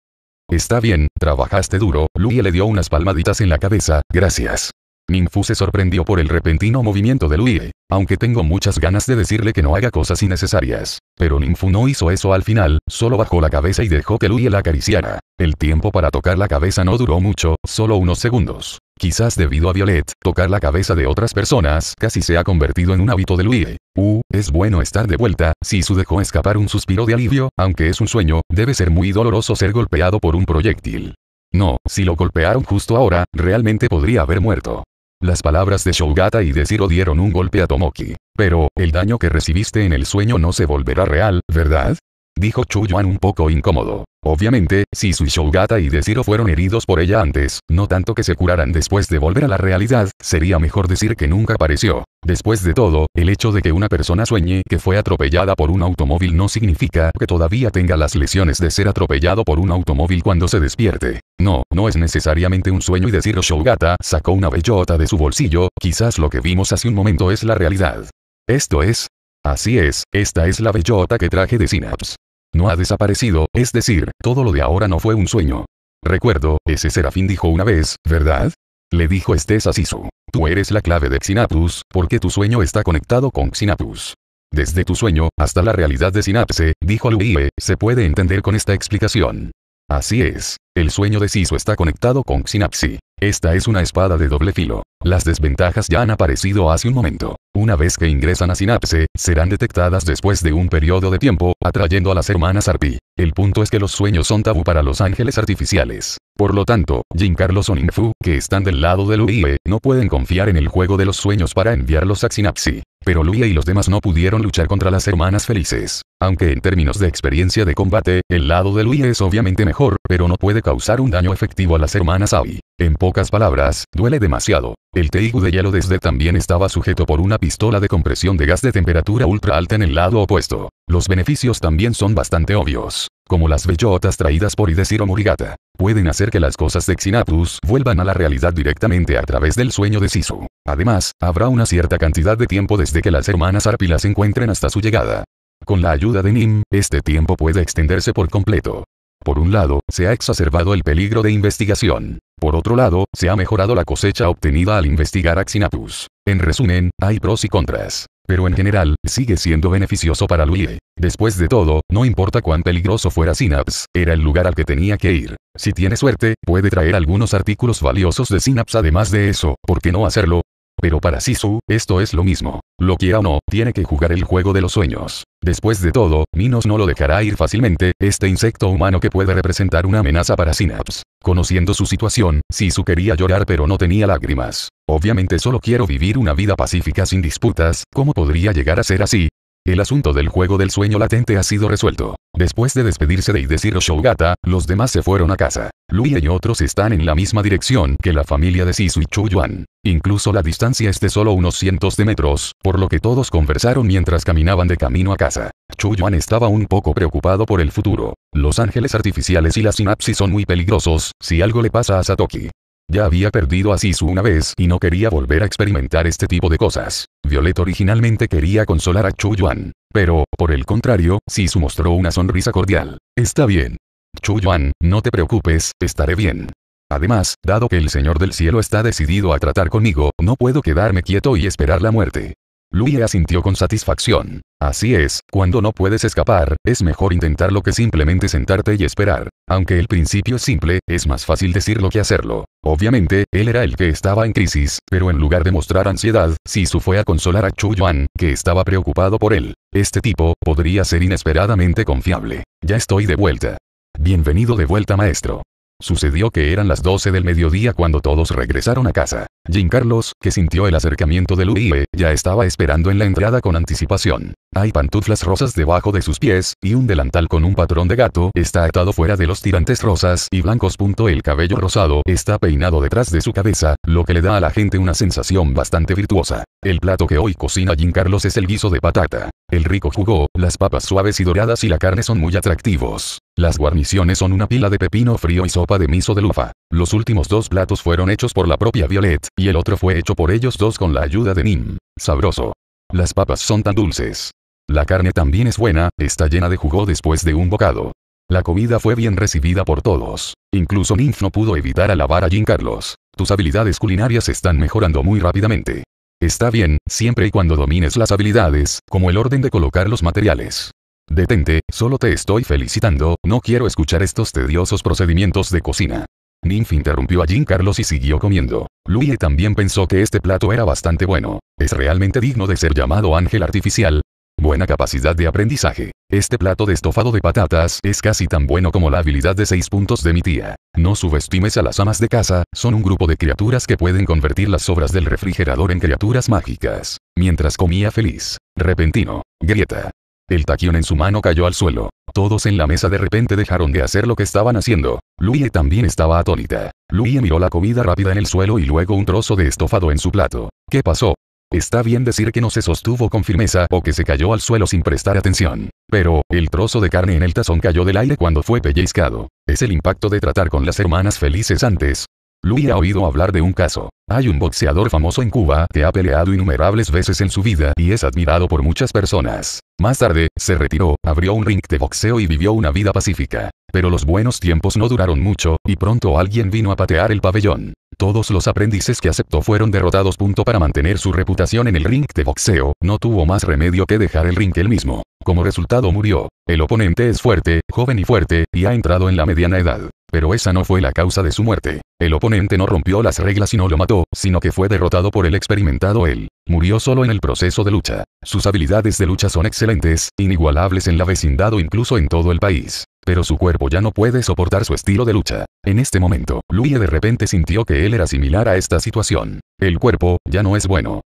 Está bien, trabajaste duro, Luye le dio unas palmaditas en la cabeza, gracias. Ningfu se sorprendió por el repentino movimiento de Luie, aunque tengo muchas ganas de decirle que no haga cosas innecesarias. Pero Ningfu no hizo eso al final, solo bajó la cabeza y dejó que Luie la acariciara. El tiempo para tocar la cabeza no duró mucho, solo unos segundos. Quizás debido a Violet, tocar la cabeza de otras personas casi se ha convertido en un hábito de Luie. Uh, es bueno estar de vuelta, si su dejó escapar un suspiro de alivio, aunque es un sueño, debe ser muy doloroso ser golpeado por un proyectil. No, si lo golpearon justo ahora, realmente podría haber muerto. Las palabras de Shougata y de Zero dieron un golpe a Tomoki. Pero, el daño que recibiste en el sueño no se volverá real, ¿verdad? Dijo Chuyuan un poco incómodo. Obviamente, si Shougata y Desiro fueron heridos por ella antes, no tanto que se curaran después de volver a la realidad, sería mejor decir que nunca apareció. Después de todo, el hecho de que una persona sueñe que fue atropellada por un automóvil no significa que todavía tenga las lesiones de ser atropellado por un automóvil cuando se despierte. No, no es necesariamente un sueño y decir Shougata sacó una bellota de su bolsillo, quizás lo que vimos hace un momento es la realidad. Esto es. Así es, esta es la bellota que traje de Synapse. No ha desaparecido, es decir, todo lo de ahora no fue un sueño. Recuerdo, ese serafín dijo una vez, ¿verdad? Le dijo Estes a Sisu. Tú eres la clave de Xinapus, porque tu sueño está conectado con Xinapus. Desde tu sueño, hasta la realidad de Sinapse, dijo Luie, se puede entender con esta explicación. Así es, el sueño de Sisu está conectado con Sinapsi. Esta es una espada de doble filo. Las desventajas ya han aparecido hace un momento. Una vez que ingresan a sinapse, serán detectadas después de un periodo de tiempo, atrayendo a las hermanas Arpi. El punto es que los sueños son tabú para los ángeles artificiales. Por lo tanto, Jin Carlos o Ninfu, que están del lado de Luie, no pueden confiar en el juego de los sueños para enviarlos a Synapse. Pero Luie y los demás no pudieron luchar contra las hermanas felices. Aunque en términos de experiencia de combate, el lado de Lui es obviamente mejor, pero no puede causar un daño efectivo a las hermanas Aoi. En pocas palabras, duele demasiado. El Teigu de hielo desde también estaba sujeto por una pistola de compresión de gas de temperatura ultra alta en el lado opuesto. Los beneficios también son bastante obvios. Como las bellotas traídas por Idesiro Murigata. Pueden hacer que las cosas de Xinatus vuelvan a la realidad directamente a través del sueño de Sisu. Además, habrá una cierta cantidad de tiempo desde que las hermanas Arpila se encuentren hasta su llegada. Con la ayuda de NIM, este tiempo puede extenderse por completo. Por un lado, se ha exacerbado el peligro de investigación. Por otro lado, se ha mejorado la cosecha obtenida al investigar Xinapus. En resumen, hay pros y contras. Pero en general, sigue siendo beneficioso para Luie. Después de todo, no importa cuán peligroso fuera Synapse, era el lugar al que tenía que ir. Si tiene suerte, puede traer algunos artículos valiosos de Synapse además de eso, ¿por qué no hacerlo? Pero para Sisu, esto es lo mismo. Lo quiera o no, tiene que jugar el juego de los sueños. Después de todo, Minos no lo dejará ir fácilmente, este insecto humano que puede representar una amenaza para Synapse. Conociendo su situación, Sisu quería llorar pero no tenía lágrimas. Obviamente solo quiero vivir una vida pacífica sin disputas, ¿cómo podría llegar a ser así? El asunto del juego del sueño latente ha sido resuelto. Después de despedirse de Hideshiro Shogata, los demás se fueron a casa. Lui y otros están en la misma dirección que la familia de Sisu y Chuyuan. Incluso la distancia es de solo unos cientos de metros, por lo que todos conversaron mientras caminaban de camino a casa. Chuyuan estaba un poco preocupado por el futuro. Los ángeles artificiales y la sinapsis son muy peligrosos, si algo le pasa a Satoki. Ya había perdido a Sisu una vez y no quería volver a experimentar este tipo de cosas. Violet originalmente quería consolar a Chu Yuan. Pero, por el contrario, Sisu mostró una sonrisa cordial. Está bien. Chu Yuan, no te preocupes, estaré bien. Además, dado que el Señor del Cielo está decidido a tratar conmigo, no puedo quedarme quieto y esperar la muerte. Louis asintió con satisfacción. Así es, cuando no puedes escapar, es mejor intentarlo que simplemente sentarte y esperar. Aunque el principio es simple, es más fácil decirlo que hacerlo. Obviamente, él era el que estaba en crisis, pero en lugar de mostrar ansiedad, Sisu fue a consolar a Chu Yuan, que estaba preocupado por él. Este tipo, podría ser inesperadamente confiable. Ya estoy de vuelta. Bienvenido de vuelta maestro. Sucedió que eran las 12 del mediodía cuando todos regresaron a casa. Jim Carlos, que sintió el acercamiento de Louie, ya estaba esperando en la entrada con anticipación. Hay pantuflas rosas debajo de sus pies, y un delantal con un patrón de gato está atado fuera de los tirantes rosas y blancos. El cabello rosado está peinado detrás de su cabeza, lo que le da a la gente una sensación bastante virtuosa. El plato que hoy cocina Jim Carlos es el guiso de patata. El rico jugo, las papas suaves y doradas y la carne son muy atractivos. Las guarniciones son una pila de pepino frío y sopa de miso de lufa. Los últimos dos platos fueron hechos por la propia Violet, y el otro fue hecho por ellos dos con la ayuda de Nim. Sabroso. Las papas son tan dulces. La carne también es buena, está llena de jugo después de un bocado. La comida fue bien recibida por todos. Incluso Nymph no pudo evitar alabar a Jim Carlos. Tus habilidades culinarias están mejorando muy rápidamente. Está bien, siempre y cuando domines las habilidades, como el orden de colocar los materiales. Detente, solo te estoy felicitando, no quiero escuchar estos tediosos procedimientos de cocina. Ninf interrumpió a Jim Carlos y siguió comiendo. Louie también pensó que este plato era bastante bueno. Es realmente digno de ser llamado ángel artificial. Buena capacidad de aprendizaje. Este plato de estofado de patatas es casi tan bueno como la habilidad de seis puntos de mi tía. No subestimes a las amas de casa, son un grupo de criaturas que pueden convertir las sobras del refrigerador en criaturas mágicas. Mientras comía feliz. Repentino. Grieta. El taquión en su mano cayó al suelo. Todos en la mesa de repente dejaron de hacer lo que estaban haciendo. Louie también estaba atónita. Louie miró la comida rápida en el suelo y luego un trozo de estofado en su plato. ¿Qué pasó? Está bien decir que no se sostuvo con firmeza o que se cayó al suelo sin prestar atención. Pero, el trozo de carne en el tazón cayó del aire cuando fue pellizcado. Es el impacto de tratar con las hermanas felices antes, Louis ha oído hablar de un caso. Hay un boxeador famoso en Cuba que ha peleado innumerables veces en su vida y es admirado por muchas personas. Más tarde, se retiró, abrió un ring de boxeo y vivió una vida pacífica. Pero los buenos tiempos no duraron mucho, y pronto alguien vino a patear el pabellón. Todos los aprendices que aceptó fueron derrotados. Punto para mantener su reputación en el ring de boxeo, no tuvo más remedio que dejar el ring él mismo. Como resultado murió. El oponente es fuerte, joven y fuerte, y ha entrado en la mediana edad. Pero esa no fue la causa de su muerte. El oponente no rompió las reglas y no lo mató, sino que fue derrotado por el experimentado él. Murió solo en el proceso de lucha. Sus habilidades de lucha son excelentes, inigualables en la vecindad o incluso en todo el país. Pero su cuerpo ya no puede soportar su estilo de lucha. En este momento, Luye de repente sintió que él era similar a esta situación. El cuerpo, ya no es bueno.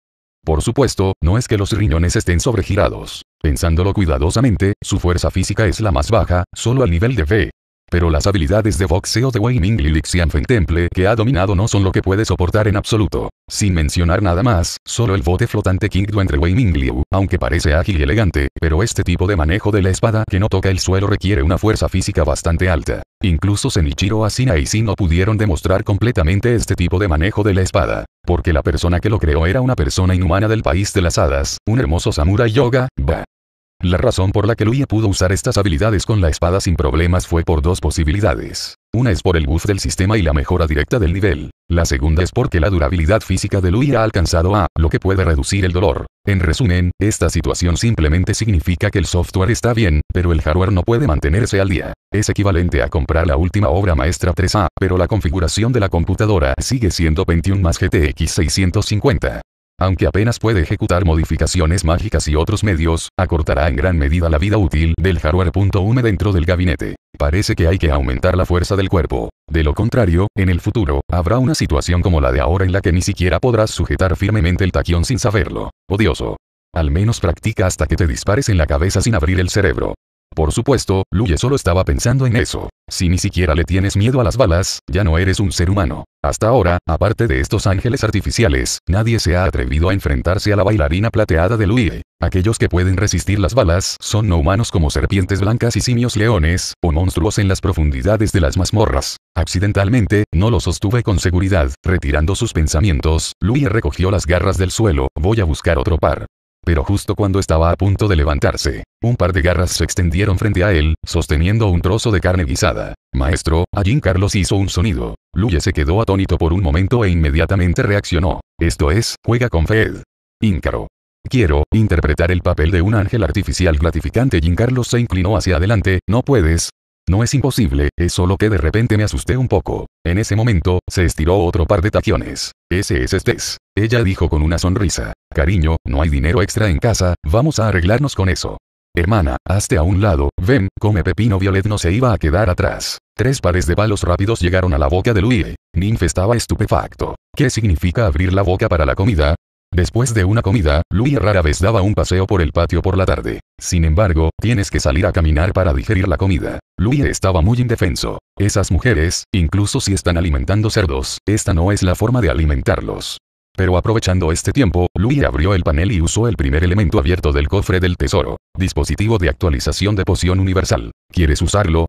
Por supuesto, no es que los riñones estén sobregirados. Pensándolo cuidadosamente, su fuerza física es la más baja, solo al nivel de B. Pero las habilidades de boxeo de Wayne Lixian Temple que ha dominado no son lo que puede soportar en absoluto. Sin mencionar nada más, solo el bote flotante Du entre Wei Mingliu, aunque parece ágil y elegante, pero este tipo de manejo de la espada que no toca el suelo requiere una fuerza física bastante alta. Incluso Senichiro Asina y Sino no pudieron demostrar completamente este tipo de manejo de la espada, porque la persona que lo creó era una persona inhumana del país de las hadas, un hermoso samurai yoga, va. La razón por la que Luya pudo usar estas habilidades con la espada sin problemas fue por dos posibilidades. Una es por el buff del sistema y la mejora directa del nivel. La segunda es porque la durabilidad física de Luya ha alcanzado a, lo que puede reducir el dolor. En resumen, esta situación simplemente significa que el software está bien, pero el hardware no puede mantenerse al día. Es equivalente a comprar la última obra maestra 3A, pero la configuración de la computadora sigue siendo 21 más GTX 650. Aunque apenas puede ejecutar modificaciones mágicas y otros medios, acortará en gran medida la vida útil del hardware. dentro del gabinete. Parece que hay que aumentar la fuerza del cuerpo. De lo contrario, en el futuro, habrá una situación como la de ahora en la que ni siquiera podrás sujetar firmemente el taquión sin saberlo. Odioso. Al menos practica hasta que te dispares en la cabeza sin abrir el cerebro. Por supuesto, Luye solo estaba pensando en eso. Si ni siquiera le tienes miedo a las balas, ya no eres un ser humano. Hasta ahora, aparte de estos ángeles artificiales, nadie se ha atrevido a enfrentarse a la bailarina plateada de Luie. Aquellos que pueden resistir las balas son no humanos como serpientes blancas y simios leones, o monstruos en las profundidades de las mazmorras. Accidentalmente, no lo sostuve con seguridad. Retirando sus pensamientos, Luie recogió las garras del suelo. Voy a buscar otro par pero justo cuando estaba a punto de levantarse, un par de garras se extendieron frente a él, sosteniendo un trozo de carne guisada. Maestro, allí Carlos hizo un sonido. Luye se quedó atónito por un momento e inmediatamente reaccionó. Esto es, juega con Fed. Íncaro. Quiero, interpretar el papel de un ángel artificial gratificante. Jim Carlos se inclinó hacia adelante, no puedes. No es imposible, es solo que de repente me asusté un poco. En ese momento, se estiró otro par de tachiones. Ese es Estés. Ella dijo con una sonrisa. Cariño, no hay dinero extra en casa, vamos a arreglarnos con eso. Hermana, hazte a un lado, ven, come pepino Violet no se iba a quedar atrás. Tres pares de balos rápidos llegaron a la boca de Louis. Ninf estaba estupefacto. ¿Qué significa abrir la boca para la comida? Después de una comida, Louis rara vez daba un paseo por el patio por la tarde. Sin embargo, tienes que salir a caminar para digerir la comida. Louis estaba muy indefenso. Esas mujeres, incluso si están alimentando cerdos, esta no es la forma de alimentarlos. Pero aprovechando este tiempo, Louis abrió el panel y usó el primer elemento abierto del cofre del tesoro. Dispositivo de actualización de poción universal. ¿Quieres usarlo?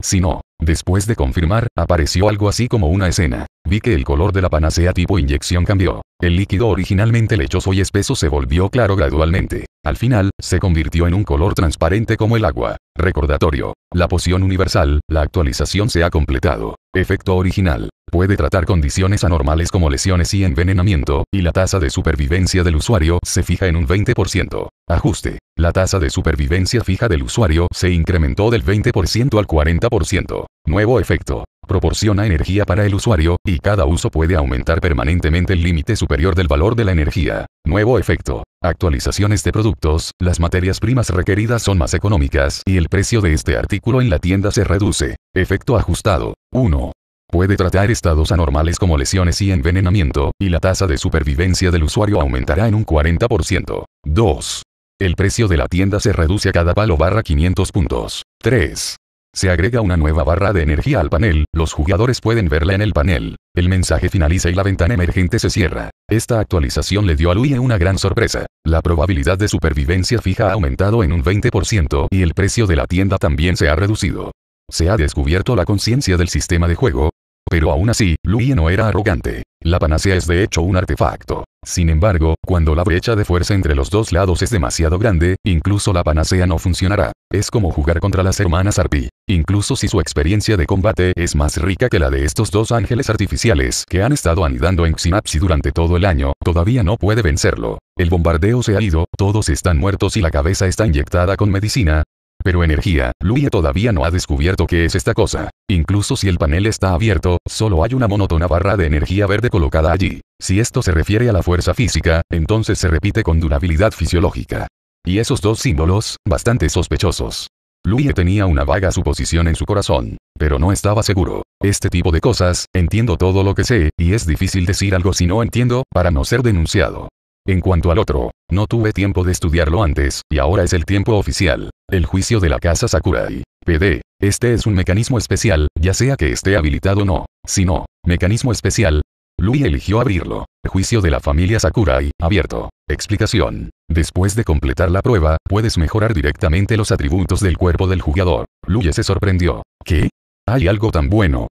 Si no, después de confirmar, apareció algo así como una escena. Vi que el color de la panacea tipo inyección cambió. El líquido originalmente lechoso y espeso se volvió claro gradualmente. Al final, se convirtió en un color transparente como el agua. Recordatorio. La poción universal, la actualización se ha completado. Efecto original. Puede tratar condiciones anormales como lesiones y envenenamiento, y la tasa de supervivencia del usuario se fija en un 20%. Ajuste. La tasa de supervivencia fija del usuario se incrementó del 20% al 40%. Nuevo efecto. Proporciona energía para el usuario, y cada uso puede aumentar permanentemente el límite superior del valor de la energía. Nuevo efecto. Actualizaciones de productos, las materias primas requeridas son más económicas y el precio de este artículo en la tienda se reduce. Efecto ajustado. 1 puede tratar estados anormales como lesiones y envenenamiento, y la tasa de supervivencia del usuario aumentará en un 40%. 2. El precio de la tienda se reduce a cada palo barra 500 puntos. 3. Se agrega una nueva barra de energía al panel, los jugadores pueden verla en el panel. El mensaje finaliza y la ventana emergente se cierra. Esta actualización le dio a Luis una gran sorpresa. La probabilidad de supervivencia fija ha aumentado en un 20% y el precio de la tienda también se ha reducido. Se ha descubierto la conciencia del sistema de juego, pero aún así, Luis no era arrogante. La panacea es de hecho un artefacto. Sin embargo, cuando la brecha de fuerza entre los dos lados es demasiado grande, incluso la panacea no funcionará. Es como jugar contra las hermanas Arpi. Incluso si su experiencia de combate es más rica que la de estos dos ángeles artificiales que han estado anidando en Xinapsi durante todo el año, todavía no puede vencerlo. El bombardeo se ha ido, todos están muertos y la cabeza está inyectada con medicina, pero energía, Lui todavía no ha descubierto qué es esta cosa. Incluso si el panel está abierto, solo hay una monótona barra de energía verde colocada allí. Si esto se refiere a la fuerza física, entonces se repite con durabilidad fisiológica. Y esos dos símbolos, bastante sospechosos. Lui tenía una vaga suposición en su corazón, pero no estaba seguro. Este tipo de cosas, entiendo todo lo que sé, y es difícil decir algo si no entiendo, para no ser denunciado. En cuanto al otro, no tuve tiempo de estudiarlo antes, y ahora es el tiempo oficial. El juicio de la casa Sakurai. PD. Este es un mecanismo especial, ya sea que esté habilitado o no. Si no, mecanismo especial. Lui eligió abrirlo. Juicio de la familia Sakurai, abierto. Explicación. Después de completar la prueba, puedes mejorar directamente los atributos del cuerpo del jugador. Lui se sorprendió. ¿Qué? Hay algo tan bueno.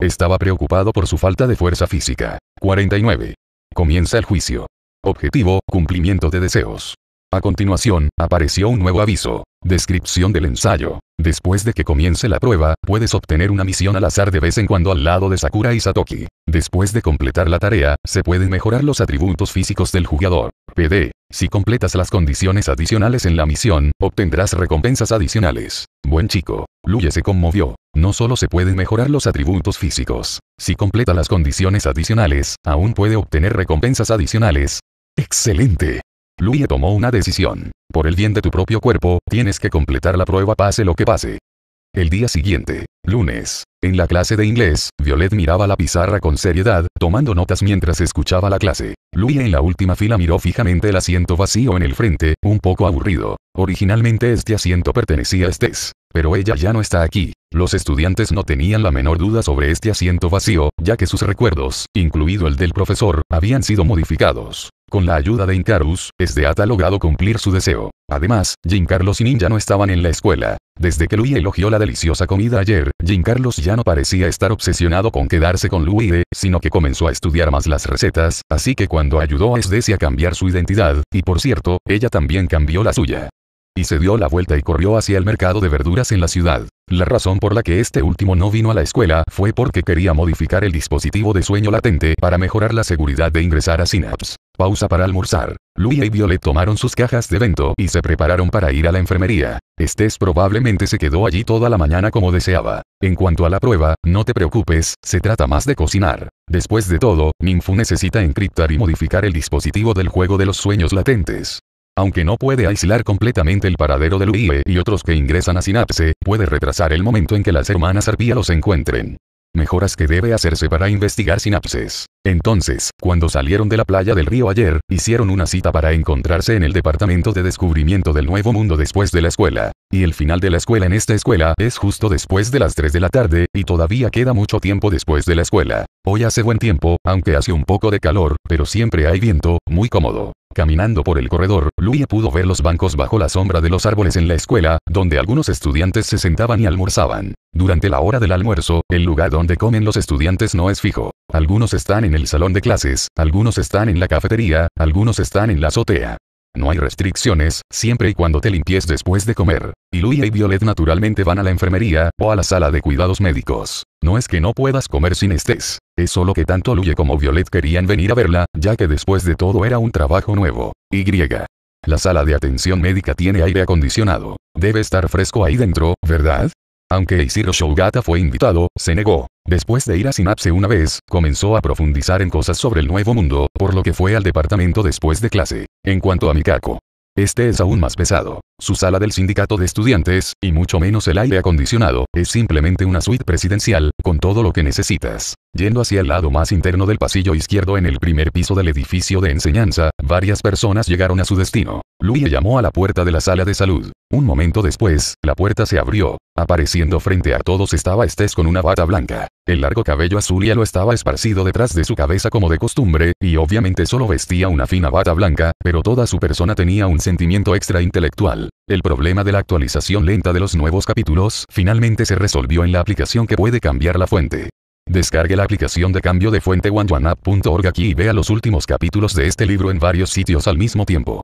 Estaba preocupado por su falta de fuerza física. 49. Comienza el juicio. Objetivo, cumplimiento de deseos. A continuación, apareció un nuevo aviso. Descripción del ensayo. Después de que comience la prueba, puedes obtener una misión al azar de vez en cuando al lado de Sakura y Satoki. Después de completar la tarea, se pueden mejorar los atributos físicos del jugador. PD. Si completas las condiciones adicionales en la misión, obtendrás recompensas adicionales. Buen chico. Luye se conmovió. No solo se pueden mejorar los atributos físicos. Si completa las condiciones adicionales, aún puede obtener recompensas adicionales, Excelente. Luis tomó una decisión. Por el bien de tu propio cuerpo, tienes que completar la prueba pase lo que pase. El día siguiente, lunes, en la clase de inglés, Violet miraba la pizarra con seriedad, tomando notas mientras escuchaba la clase. Louis en la última fila miró fijamente el asiento vacío en el frente, un poco aburrido. Originalmente este asiento pertenecía a Estes, pero ella ya no está aquí. Los estudiantes no tenían la menor duda sobre este asiento vacío, ya que sus recuerdos, incluido el del profesor, habían sido modificados. Con la ayuda de Incarus, Esdeat ha logrado cumplir su deseo. Además, Jim Carlos y Ninja no estaban en la escuela. Desde que Luis elogió la deliciosa comida ayer, Jim Carlos ya no parecía estar obsesionado con quedarse con Louis, eh, sino que comenzó a estudiar más las recetas, así que cuando ayudó a Esdecia a cambiar su identidad, y por cierto, ella también cambió la suya y se dio la vuelta y corrió hacia el mercado de verduras en la ciudad. La razón por la que este último no vino a la escuela fue porque quería modificar el dispositivo de sueño latente para mejorar la seguridad de ingresar a Synapse. Pausa para almorzar. Luia y Violet tomaron sus cajas de vento y se prepararon para ir a la enfermería. Estés probablemente se quedó allí toda la mañana como deseaba. En cuanto a la prueba, no te preocupes, se trata más de cocinar. Después de todo, Ninfu necesita encriptar y modificar el dispositivo del juego de los sueños latentes. Aunque no puede aislar completamente el paradero del Louie y otros que ingresan a Sinapse, puede retrasar el momento en que las hermanas arpía los encuentren. Mejoras que debe hacerse para investigar sinapses. Entonces, cuando salieron de la playa del río ayer, hicieron una cita para encontrarse en el departamento de descubrimiento del nuevo mundo después de la escuela. Y el final de la escuela en esta escuela es justo después de las 3 de la tarde, y todavía queda mucho tiempo después de la escuela. Hoy hace buen tiempo, aunque hace un poco de calor, pero siempre hay viento, muy cómodo. Caminando por el corredor, Luis pudo ver los bancos bajo la sombra de los árboles en la escuela, donde algunos estudiantes se sentaban y almorzaban. Durante la hora del almuerzo, el lugar donde comen los estudiantes no es fijo. Algunos están en el salón de clases, algunos están en la cafetería, algunos están en la azotea. No hay restricciones, siempre y cuando te limpies después de comer. Y Luye y Violet naturalmente van a la enfermería, o a la sala de cuidados médicos. No es que no puedas comer sin estés. Es solo que tanto Luye como Violet querían venir a verla, ya que después de todo era un trabajo nuevo. Y. La sala de atención médica tiene aire acondicionado. Debe estar fresco ahí dentro, ¿verdad? Aunque Isiro Shougata fue invitado, se negó. Después de ir a sinapse una vez, comenzó a profundizar en cosas sobre el nuevo mundo, por lo que fue al departamento después de clase. En cuanto a Mikako, este es aún más pesado su sala del sindicato de estudiantes, y mucho menos el aire acondicionado, es simplemente una suite presidencial, con todo lo que necesitas. Yendo hacia el lado más interno del pasillo izquierdo en el primer piso del edificio de enseñanza, varias personas llegaron a su destino. Louis llamó a la puerta de la sala de salud. Un momento después, la puerta se abrió. Apareciendo frente a todos estaba Estés con una bata blanca. El largo cabello azul ya lo estaba esparcido detrás de su cabeza como de costumbre, y obviamente solo vestía una fina bata blanca, pero toda su persona tenía un sentimiento extra intelectual. El problema de la actualización lenta de los nuevos capítulos finalmente se resolvió en la aplicación que puede cambiar la fuente. Descargue la aplicación de cambio de fuente oneoneup.org aquí y vea los últimos capítulos de este libro en varios sitios al mismo tiempo.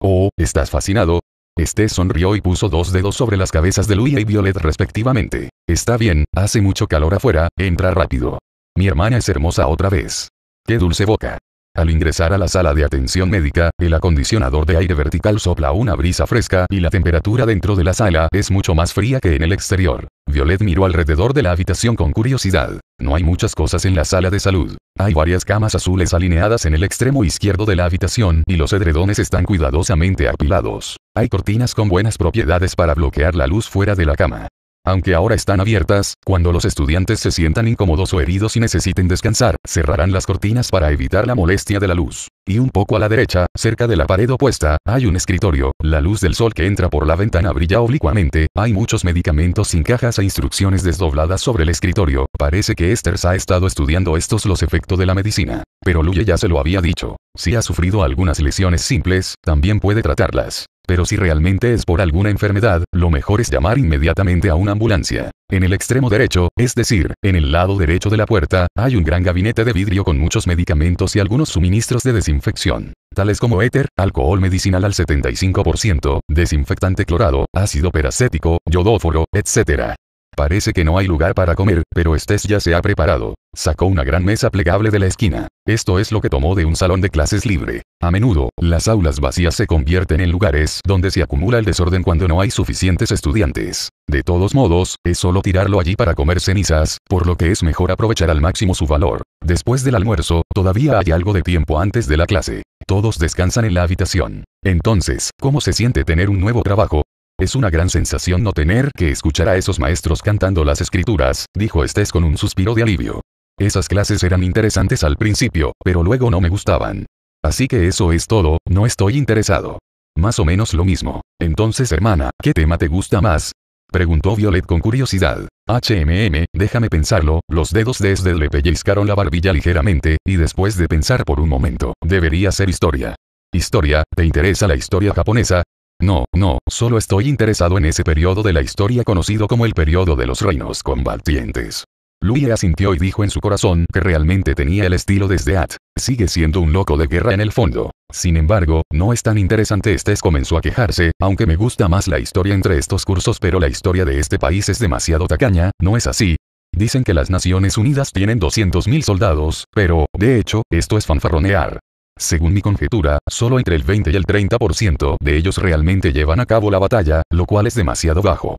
Oh, ¿estás fascinado? Este sonrió y puso dos dedos sobre las cabezas de Luis y Violet respectivamente. Está bien, hace mucho calor afuera, entra rápido. Mi hermana es hermosa otra vez. ¡Qué dulce boca! Al ingresar a la sala de atención médica, el acondicionador de aire vertical sopla una brisa fresca y la temperatura dentro de la sala es mucho más fría que en el exterior. Violet miró alrededor de la habitación con curiosidad. No hay muchas cosas en la sala de salud. Hay varias camas azules alineadas en el extremo izquierdo de la habitación y los edredones están cuidadosamente apilados. Hay cortinas con buenas propiedades para bloquear la luz fuera de la cama. Aunque ahora están abiertas, cuando los estudiantes se sientan incómodos o heridos y necesiten descansar, cerrarán las cortinas para evitar la molestia de la luz. Y un poco a la derecha, cerca de la pared opuesta, hay un escritorio. La luz del sol que entra por la ventana brilla oblicuamente. Hay muchos medicamentos sin cajas e instrucciones desdobladas sobre el escritorio. Parece que Esther ha estado estudiando estos los efectos de la medicina. Pero Luye ya se lo había dicho. Si ha sufrido algunas lesiones simples, también puede tratarlas. Pero si realmente es por alguna enfermedad, lo mejor es llamar inmediatamente a una ambulancia. En el extremo derecho, es decir, en el lado derecho de la puerta, hay un gran gabinete de vidrio con muchos medicamentos y algunos suministros de desinfección, tales como éter, alcohol medicinal al 75%, desinfectante clorado, ácido peracético, yodóforo, etc. Parece que no hay lugar para comer, pero estés ya se ha preparado. Sacó una gran mesa plegable de la esquina. Esto es lo que tomó de un salón de clases libre. A menudo, las aulas vacías se convierten en lugares donde se acumula el desorden cuando no hay suficientes estudiantes. De todos modos, es solo tirarlo allí para comer cenizas, por lo que es mejor aprovechar al máximo su valor. Después del almuerzo, todavía hay algo de tiempo antes de la clase. Todos descansan en la habitación. Entonces, ¿cómo se siente tener un nuevo trabajo? Es una gran sensación no tener que escuchar a esos maestros cantando las escrituras, dijo Estés con un suspiro de alivio. Esas clases eran interesantes al principio, pero luego no me gustaban. Así que eso es todo, no estoy interesado. Más o menos lo mismo. Entonces hermana, ¿qué tema te gusta más? Preguntó Violet con curiosidad. HMM, déjame pensarlo, los dedos de Esdel le pellizcaron la barbilla ligeramente, y después de pensar por un momento, debería ser historia. ¿Historia? ¿Te interesa la historia japonesa? No, no, solo estoy interesado en ese periodo de la historia conocido como el periodo de los reinos combatientes. Luis asintió y dijo en su corazón que realmente tenía el estilo desde AT. Sigue siendo un loco de guerra en el fondo. Sin embargo, no es tan interesante. es comenzó a quejarse, aunque me gusta más la historia entre estos cursos pero la historia de este país es demasiado tacaña, ¿no es así? Dicen que las Naciones Unidas tienen 200.000 soldados, pero, de hecho, esto es fanfarronear. Según mi conjetura, solo entre el 20 y el 30% de ellos realmente llevan a cabo la batalla, lo cual es demasiado bajo.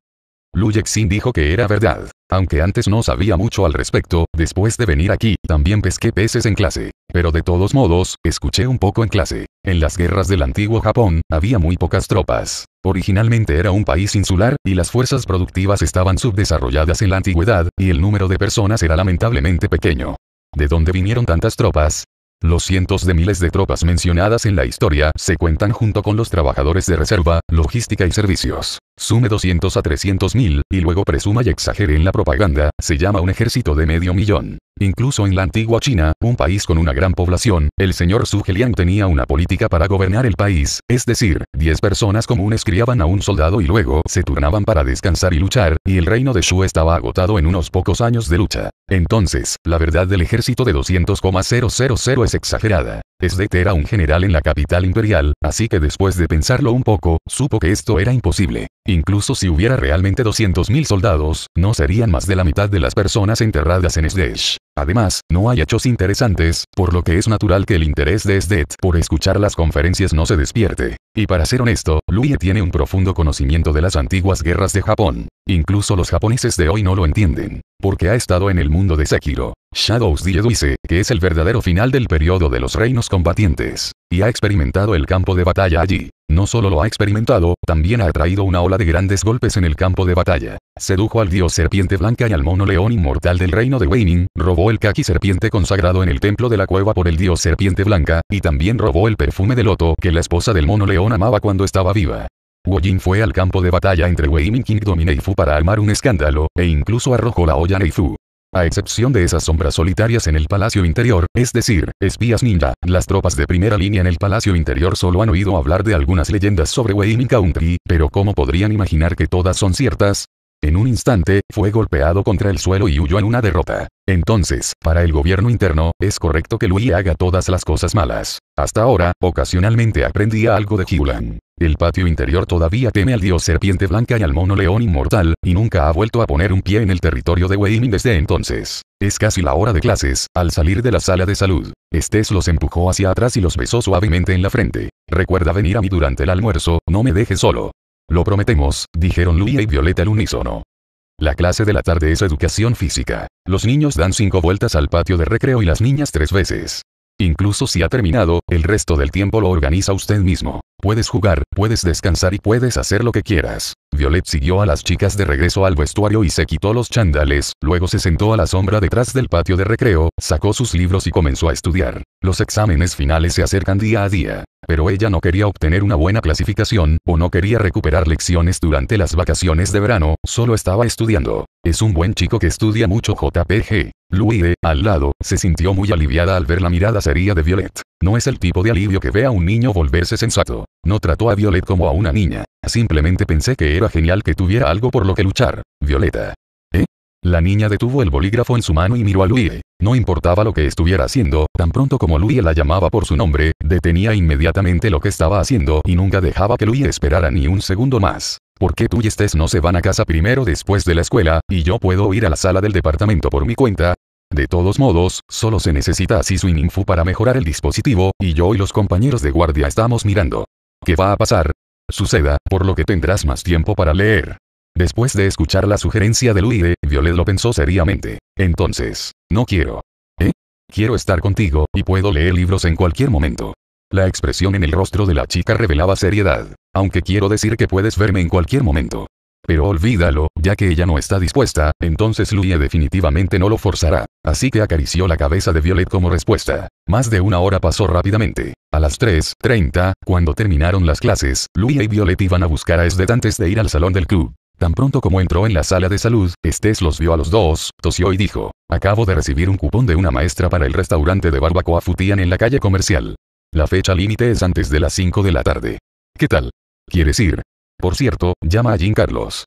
Lu dijo que era verdad. Aunque antes no sabía mucho al respecto, después de venir aquí, también pesqué peces en clase. Pero de todos modos, escuché un poco en clase. En las guerras del antiguo Japón, había muy pocas tropas. Originalmente era un país insular, y las fuerzas productivas estaban subdesarrolladas en la antigüedad, y el número de personas era lamentablemente pequeño. ¿De dónde vinieron tantas tropas? Los cientos de miles de tropas mencionadas en la historia se cuentan junto con los trabajadores de reserva, logística y servicios. Sume 200 a 300 mil, y luego presuma y exagere en la propaganda, se llama un ejército de medio millón. Incluso en la antigua China, un país con una gran población, el señor Su tenía una política para gobernar el país, es decir, 10 personas comunes criaban a un soldado y luego se turnaban para descansar y luchar, y el reino de Shu estaba agotado en unos pocos años de lucha. Entonces, la verdad del ejército de 200,000 es exagerada. SDET era un general en la capital imperial, así que después de pensarlo un poco, supo que esto era imposible. Incluso si hubiera realmente 200.000 soldados, no serían más de la mitad de las personas enterradas en Sdesh. Además, no hay hechos interesantes, por lo que es natural que el interés de Sdet por escuchar las conferencias no se despierte. Y para ser honesto, Luie tiene un profundo conocimiento de las antiguas guerras de Japón. Incluso los japoneses de hoy no lo entienden porque ha estado en el mundo de Sekiro. Shadows Die dice que es el verdadero final del periodo de los reinos combatientes, y ha experimentado el campo de batalla allí. No solo lo ha experimentado, también ha atraído una ola de grandes golpes en el campo de batalla. Sedujo al dios serpiente blanca y al mono león inmortal del reino de Weining, robó el kaki serpiente consagrado en el templo de la cueva por el dios serpiente blanca, y también robó el perfume de loto que la esposa del mono león amaba cuando estaba viva. Wu fue al campo de batalla entre Wei King Kingdom y Neifu para armar un escándalo, e incluso arrojó la olla a Neifu. A excepción de esas sombras solitarias en el palacio interior, es decir, espías ninja, las tropas de primera línea en el palacio interior solo han oído hablar de algunas leyendas sobre Ming Country, pero ¿cómo podrían imaginar que todas son ciertas? En un instante, fue golpeado contra el suelo y huyó en una derrota. Entonces, para el gobierno interno, es correcto que Lui haga todas las cosas malas. Hasta ahora, ocasionalmente aprendía algo de Hyulan. El patio interior todavía teme al dios serpiente blanca y al mono león inmortal, y nunca ha vuelto a poner un pie en el territorio de Weiming desde entonces. Es casi la hora de clases, al salir de la sala de salud. Estés los empujó hacia atrás y los besó suavemente en la frente. Recuerda venir a mí durante el almuerzo, no me dejes solo. Lo prometemos, dijeron Luía y Violeta al unísono. La clase de la tarde es educación física. Los niños dan cinco vueltas al patio de recreo y las niñas tres veces. Incluso si ha terminado, el resto del tiempo lo organiza usted mismo. Puedes jugar, puedes descansar y puedes hacer lo que quieras. Violet siguió a las chicas de regreso al vestuario y se quitó los chándales, luego se sentó a la sombra detrás del patio de recreo, sacó sus libros y comenzó a estudiar. Los exámenes finales se acercan día a día, pero ella no quería obtener una buena clasificación, o no quería recuperar lecciones durante las vacaciones de verano, solo estaba estudiando. Es un buen chico que estudia mucho JPG. Luide, al lado, se sintió muy aliviada al ver la mirada seria de Violet. No es el tipo de alivio que ve a un niño volverse sensato. No trató a Violet como a una niña. Simplemente pensé que era genial que tuviera algo por lo que luchar. Violeta. ¿Eh? La niña detuvo el bolígrafo en su mano y miró a luis No importaba lo que estuviera haciendo, tan pronto como luis la llamaba por su nombre, detenía inmediatamente lo que estaba haciendo y nunca dejaba que luis esperara ni un segundo más. ¿Por qué tú y Estés no se van a casa primero después de la escuela, y yo puedo ir a la sala del departamento por mi cuenta? De todos modos, solo se necesita así su Info para mejorar el dispositivo, y yo y los compañeros de guardia estamos mirando. ¿Qué va a pasar? Suceda, por lo que tendrás más tiempo para leer. Después de escuchar la sugerencia de Luide, Violet lo pensó seriamente. Entonces, no quiero. ¿Eh? Quiero estar contigo, y puedo leer libros en cualquier momento. La expresión en el rostro de la chica revelaba seriedad. Aunque quiero decir que puedes verme en cualquier momento. Pero olvídalo, ya que ella no está dispuesta, entonces Luya definitivamente no lo forzará. Así que acarició la cabeza de Violet como respuesta. Más de una hora pasó rápidamente. A las 3.30, cuando terminaron las clases, Luya y Violet iban a buscar a Estes antes de ir al salón del club. Tan pronto como entró en la sala de salud, Estes los vio a los dos, tosió y dijo, acabo de recibir un cupón de una maestra para el restaurante de barbacoa Futian en la calle comercial. La fecha límite es antes de las 5 de la tarde. ¿Qué tal? ¿Quieres ir? Por cierto, llama a Jim Carlos.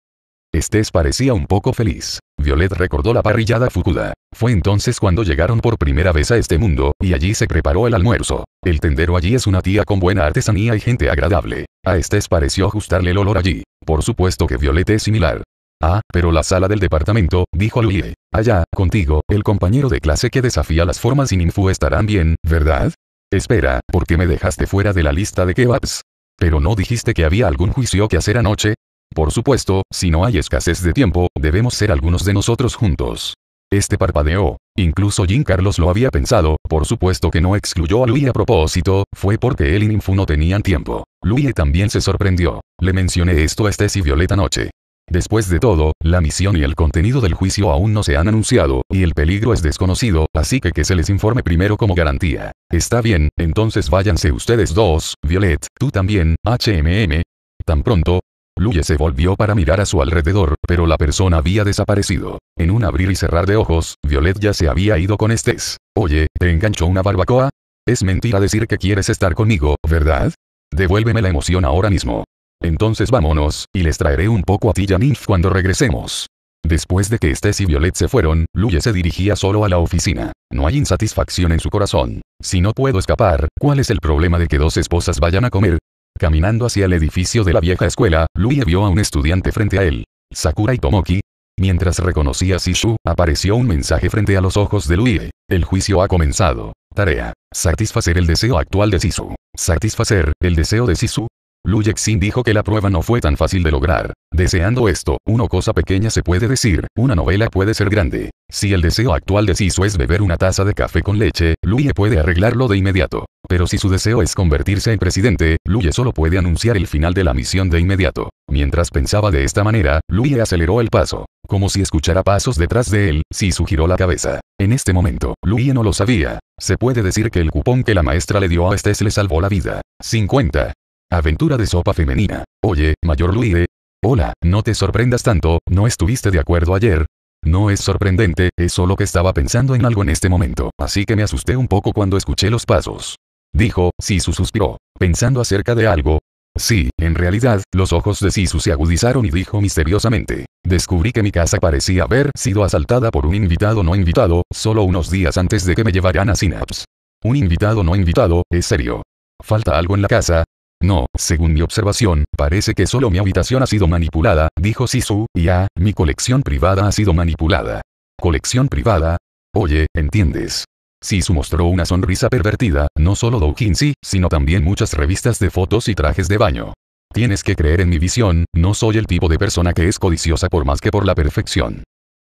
Estés parecía un poco feliz. Violet recordó la parrillada Fukuda. Fue entonces cuando llegaron por primera vez a este mundo, y allí se preparó el almuerzo. El tendero allí es una tía con buena artesanía y gente agradable. A Estés pareció ajustarle el olor allí. Por supuesto que Violet es similar. Ah, pero la sala del departamento, dijo Louie. Allá, contigo, el compañero de clase que desafía las formas sin info estarán bien, ¿verdad? Espera, ¿por qué me dejaste fuera de la lista de kebabs? Pero no dijiste que había algún juicio que hacer anoche? Por supuesto, si no hay escasez de tiempo, debemos ser algunos de nosotros juntos. Este parpadeó. Incluso Jim Carlos lo había pensado, por supuesto que no excluyó a Luis a propósito, fue porque él y Ninfu no tenían tiempo. Louis también se sorprendió. Le mencioné esto a y Violeta anoche. Después de todo, la misión y el contenido del juicio aún no se han anunciado, y el peligro es desconocido, así que que se les informe primero como garantía. Está bien, entonces váyanse ustedes dos, Violet, tú también, HMM. Tan pronto, Luye se volvió para mirar a su alrededor, pero la persona había desaparecido. En un abrir y cerrar de ojos, Violet ya se había ido con Estés. Oye, ¿te enganchó una barbacoa? Es mentira decir que quieres estar conmigo, ¿verdad? Devuélveme la emoción ahora mismo. Entonces vámonos, y les traeré un poco a ti y cuando regresemos. Después de que Estes y Violet se fueron, Luye se dirigía solo a la oficina. No hay insatisfacción en su corazón. Si no puedo escapar, ¿cuál es el problema de que dos esposas vayan a comer? Caminando hacia el edificio de la vieja escuela, Luye vio a un estudiante frente a él. Sakura y Tomoki. Mientras reconocía a Sisu, apareció un mensaje frente a los ojos de Luye. El juicio ha comenzado. Tarea. Satisfacer el deseo actual de Sisu. Satisfacer, el deseo de Sisu, Luye Xin dijo que la prueba no fue tan fácil de lograr. Deseando esto, una cosa pequeña se puede decir, una novela puede ser grande. Si el deseo actual de Sisu es beber una taza de café con leche, Luye puede arreglarlo de inmediato. Pero si su deseo es convertirse en presidente, Luye solo puede anunciar el final de la misión de inmediato. Mientras pensaba de esta manera, Luye aceleró el paso. Como si escuchara pasos detrás de él, Sisu giró la cabeza. En este momento, Luye no lo sabía. Se puede decir que el cupón que la maestra le dio a Estes le salvó la vida. 50. Aventura de sopa femenina. Oye, Mayor Luide. Hola, no te sorprendas tanto, ¿no estuviste de acuerdo ayer? No es sorprendente, es solo que estaba pensando en algo en este momento, así que me asusté un poco cuando escuché los pasos. Dijo, Sisu suspiró, pensando acerca de algo. Sí, en realidad, los ojos de Sisu se agudizaron y dijo misteriosamente. Descubrí que mi casa parecía haber sido asaltada por un invitado no invitado, solo unos días antes de que me llevaran a Synapse. Un invitado no invitado, es serio. ¿Falta algo en la casa? No, según mi observación, parece que solo mi habitación ha sido manipulada, dijo Sisu, y ah, mi colección privada ha sido manipulada. ¿Colección privada? Oye, ¿entiendes? Sisu mostró una sonrisa pervertida, no solo Doujinshi, sino también muchas revistas de fotos y trajes de baño. Tienes que creer en mi visión, no soy el tipo de persona que es codiciosa por más que por la perfección.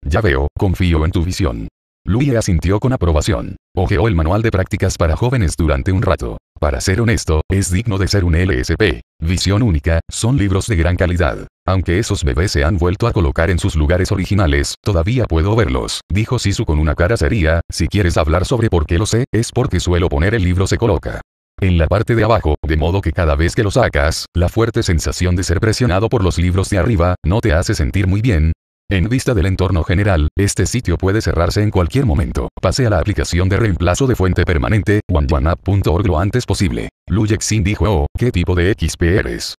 Ya veo, confío en tu visión. Lui asintió con aprobación. Ojeó el manual de prácticas para jóvenes durante un rato. Para ser honesto, es digno de ser un LSP. Visión única, son libros de gran calidad. Aunque esos bebés se han vuelto a colocar en sus lugares originales, todavía puedo verlos, dijo Sisu con una cara seria, si quieres hablar sobre por qué lo sé, es porque suelo poner el libro se coloca en la parte de abajo, de modo que cada vez que lo sacas, la fuerte sensación de ser presionado por los libros de arriba, no te hace sentir muy bien, en vista del entorno general, este sitio puede cerrarse en cualquier momento. Pase a la aplicación de reemplazo de fuente permanente, wanyuanapp.org, lo antes posible. Lu Xin dijo, oh, ¿qué tipo de XP eres?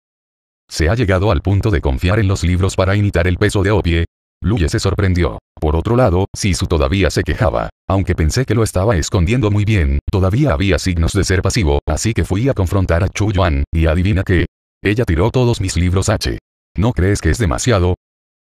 ¿Se ha llegado al punto de confiar en los libros para imitar el peso de Opie? Luye se sorprendió. Por otro lado, Sisu todavía se quejaba. Aunque pensé que lo estaba escondiendo muy bien, todavía había signos de ser pasivo, así que fui a confrontar a Chu Yuan, y adivina qué. Ella tiró todos mis libros H. ¿No crees que es demasiado?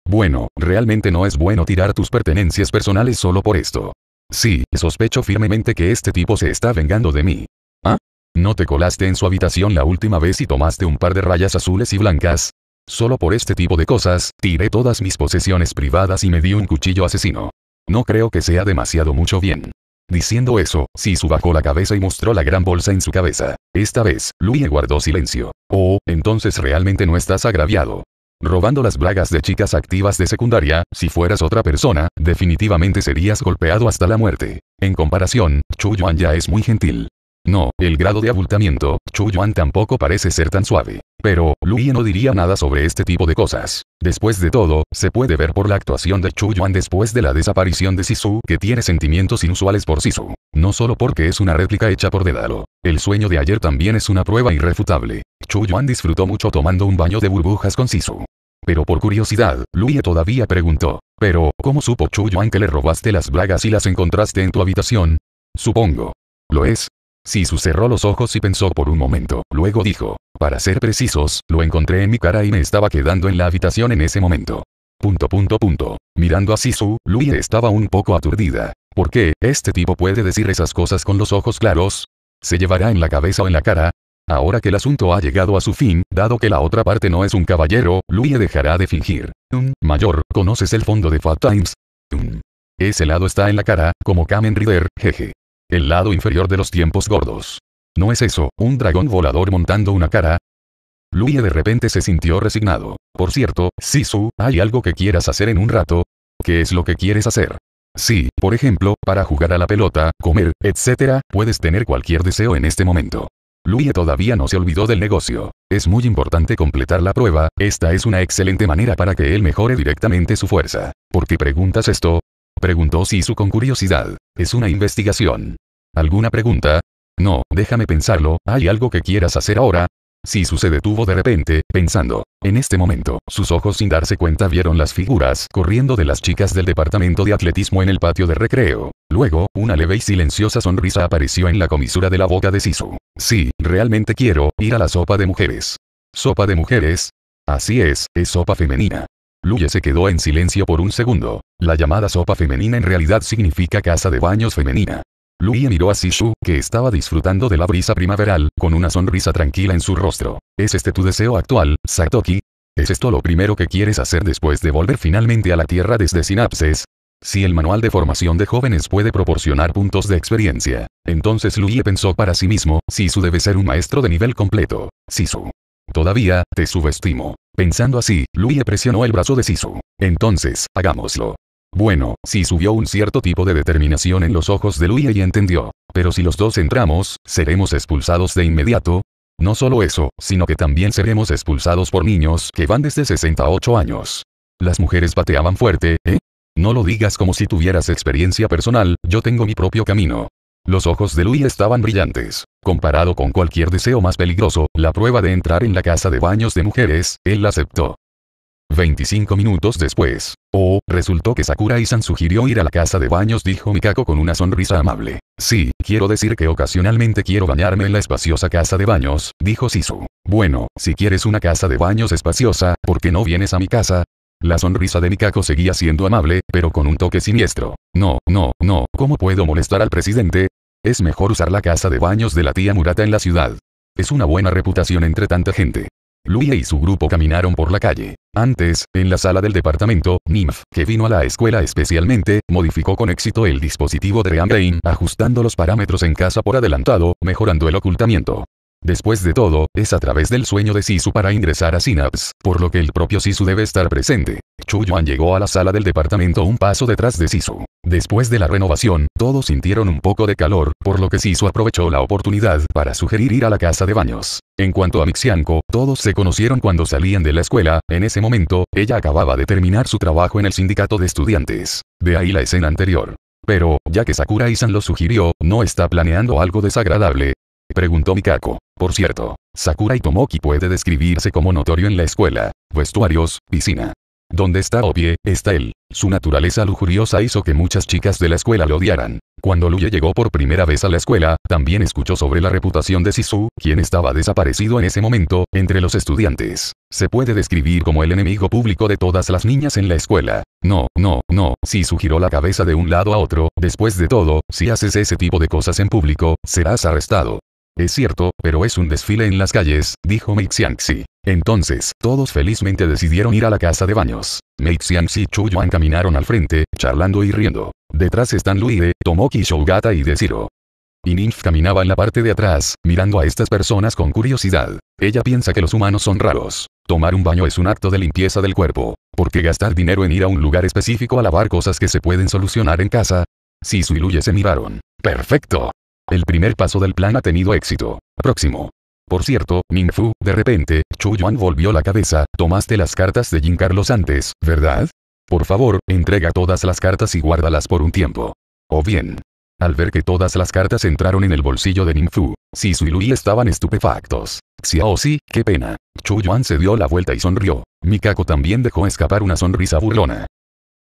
Bueno, realmente no es bueno tirar tus pertenencias personales solo por esto. Sí, sospecho firmemente que este tipo se está vengando de mí. ¿Ah? ¿No te colaste en su habitación la última vez y tomaste un par de rayas azules y blancas? Solo por este tipo de cosas, tiré todas mis posesiones privadas y me di un cuchillo asesino. No creo que sea demasiado mucho bien. Diciendo eso, Sisu bajó la cabeza y mostró la gran bolsa en su cabeza. Esta vez, Lui guardó silencio. Oh, entonces realmente no estás agraviado robando las bragas de chicas activas de secundaria, si fueras otra persona, definitivamente serías golpeado hasta la muerte. En comparación, Chu Yuan ya es muy gentil. No, el grado de abultamiento, Chu Yuan tampoco parece ser tan suave. Pero, Yi no diría nada sobre este tipo de cosas. Después de todo, se puede ver por la actuación de Chu Yuan después de la desaparición de Sisu que tiene sentimientos inusuales por Sisu. No solo porque es una réplica hecha por Dedalo. El sueño de ayer también es una prueba irrefutable. Chu Yuan disfrutó mucho tomando un baño de burbujas con Sisu. Pero por curiosidad, Luye todavía preguntó. Pero, ¿cómo supo Chuyuan que le robaste las bragas y las encontraste en tu habitación? Supongo. ¿Lo es? Sisu cerró los ojos y pensó por un momento. Luego dijo, para ser precisos, lo encontré en mi cara y me estaba quedando en la habitación en ese momento. Punto punto punto. Mirando a Sisu, lui estaba un poco aturdida. ¿Por qué, este tipo puede decir esas cosas con los ojos claros? ¿Se llevará en la cabeza o en la cara? Ahora que el asunto ha llegado a su fin, dado que la otra parte no es un caballero, Luye dejará de fingir. mayor, ¿conoces el fondo de Fat Times? Ese lado está en la cara, como Kamen Rider, jeje. El lado inferior de los tiempos gordos. ¿No es eso, un dragón volador montando una cara? Luye de repente se sintió resignado. Por cierto, Sisu, ¿hay algo que quieras hacer en un rato? ¿Qué es lo que quieres hacer? Sí, por ejemplo, para jugar a la pelota, comer, etc., puedes tener cualquier deseo en este momento. Lui todavía no se olvidó del negocio. Es muy importante completar la prueba, esta es una excelente manera para que él mejore directamente su fuerza. ¿Por qué preguntas esto? Preguntó Sisu con curiosidad. Es una investigación. ¿Alguna pregunta? No, déjame pensarlo, ¿hay algo que quieras hacer ahora? Si se detuvo de repente, pensando. En este momento, sus ojos sin darse cuenta vieron las figuras corriendo de las chicas del departamento de atletismo en el patio de recreo. Luego, una leve y silenciosa sonrisa apareció en la comisura de la boca de Sisu. Sí, realmente quiero ir a la sopa de mujeres. ¿Sopa de mujeres? Así es, es sopa femenina. Luye se quedó en silencio por un segundo. La llamada sopa femenina en realidad significa casa de baños femenina lui miró a Sisu, que estaba disfrutando de la brisa primaveral, con una sonrisa tranquila en su rostro. ¿Es este tu deseo actual, Satoki? ¿Es esto lo primero que quieres hacer después de volver finalmente a la Tierra desde Sinapses? Si el manual de formación de jóvenes puede proporcionar puntos de experiencia, entonces lui pensó para sí mismo, Sisu debe ser un maestro de nivel completo. Sisu. Todavía, te subestimo. Pensando así, lui presionó el brazo de Sisu. Entonces, hagámoslo. Bueno, si subió un cierto tipo de determinación en los ojos de Luis y entendió. Pero si los dos entramos, seremos expulsados de inmediato. No solo eso, sino que también seremos expulsados por niños que van desde 68 años. Las mujeres pateaban fuerte, ¿eh? No lo digas como si tuvieras experiencia personal, yo tengo mi propio camino. Los ojos de Luis estaban brillantes. Comparado con cualquier deseo más peligroso, la prueba de entrar en la casa de baños de mujeres, él aceptó. 25 minutos después. Oh, resultó que Sakura-san sugirió ir a la casa de baños dijo Mikako con una sonrisa amable. Sí, quiero decir que ocasionalmente quiero bañarme en la espaciosa casa de baños, dijo Sisu. Bueno, si quieres una casa de baños espaciosa, ¿por qué no vienes a mi casa? La sonrisa de Mikako seguía siendo amable, pero con un toque siniestro. No, no, no, ¿cómo puedo molestar al presidente? Es mejor usar la casa de baños de la tía Murata en la ciudad. Es una buena reputación entre tanta gente. Lui y su grupo caminaron por la calle. Antes, en la sala del departamento, Nymph, que vino a la escuela especialmente, modificó con éxito el dispositivo de Reambrain, ajustando los parámetros en casa por adelantado, mejorando el ocultamiento. Después de todo, es a través del sueño de Sisu para ingresar a Synapse, por lo que el propio Sisu debe estar presente. Chuyuan llegó a la sala del departamento un paso detrás de Sisu. Después de la renovación, todos sintieron un poco de calor, por lo que Sisu aprovechó la oportunidad para sugerir ir a la casa de baños. En cuanto a Mixianco, todos se conocieron cuando salían de la escuela, en ese momento, ella acababa de terminar su trabajo en el sindicato de estudiantes. De ahí la escena anterior. Pero, ya que Sakura San lo sugirió, no está planeando algo desagradable, Preguntó Mikako. Por cierto, Sakura y Tomoki puede describirse como notorio en la escuela, vestuarios, piscina. ¿Dónde está Obie, está él. Su naturaleza lujuriosa hizo que muchas chicas de la escuela lo odiaran. Cuando Luye llegó por primera vez a la escuela, también escuchó sobre la reputación de Sisu, quien estaba desaparecido en ese momento, entre los estudiantes. Se puede describir como el enemigo público de todas las niñas en la escuela. No, no, no, Sisu giró la cabeza de un lado a otro, después de todo, si haces ese tipo de cosas en público, serás arrestado. Es cierto, pero es un desfile en las calles, dijo Mei Xiangxi. Entonces, todos felizmente decidieron ir a la casa de baños. Mei Xiangxi y Chu Yuan caminaron al frente, charlando y riendo. Detrás están Luide, Tomoki Shougata y Desiro. Y Ninf caminaba en la parte de atrás, mirando a estas personas con curiosidad. Ella piensa que los humanos son raros. Tomar un baño es un acto de limpieza del cuerpo. ¿Por qué gastar dinero en ir a un lugar específico a lavar cosas que se pueden solucionar en casa? Si su y Luye se miraron. ¡Perfecto! El primer paso del plan ha tenido éxito. Próximo. Por cierto, Mingfu, de repente, Chu Yuan volvió la cabeza, tomaste las cartas de Jin Carlos antes, ¿verdad? Por favor, entrega todas las cartas y guárdalas por un tiempo. O bien. Al ver que todas las cartas entraron en el bolsillo de Ningfu, Sisu y Lui estaban estupefactos. Xiao sí, qué pena. Chu Yuan se dio la vuelta y sonrió. Mikako también dejó escapar una sonrisa burlona.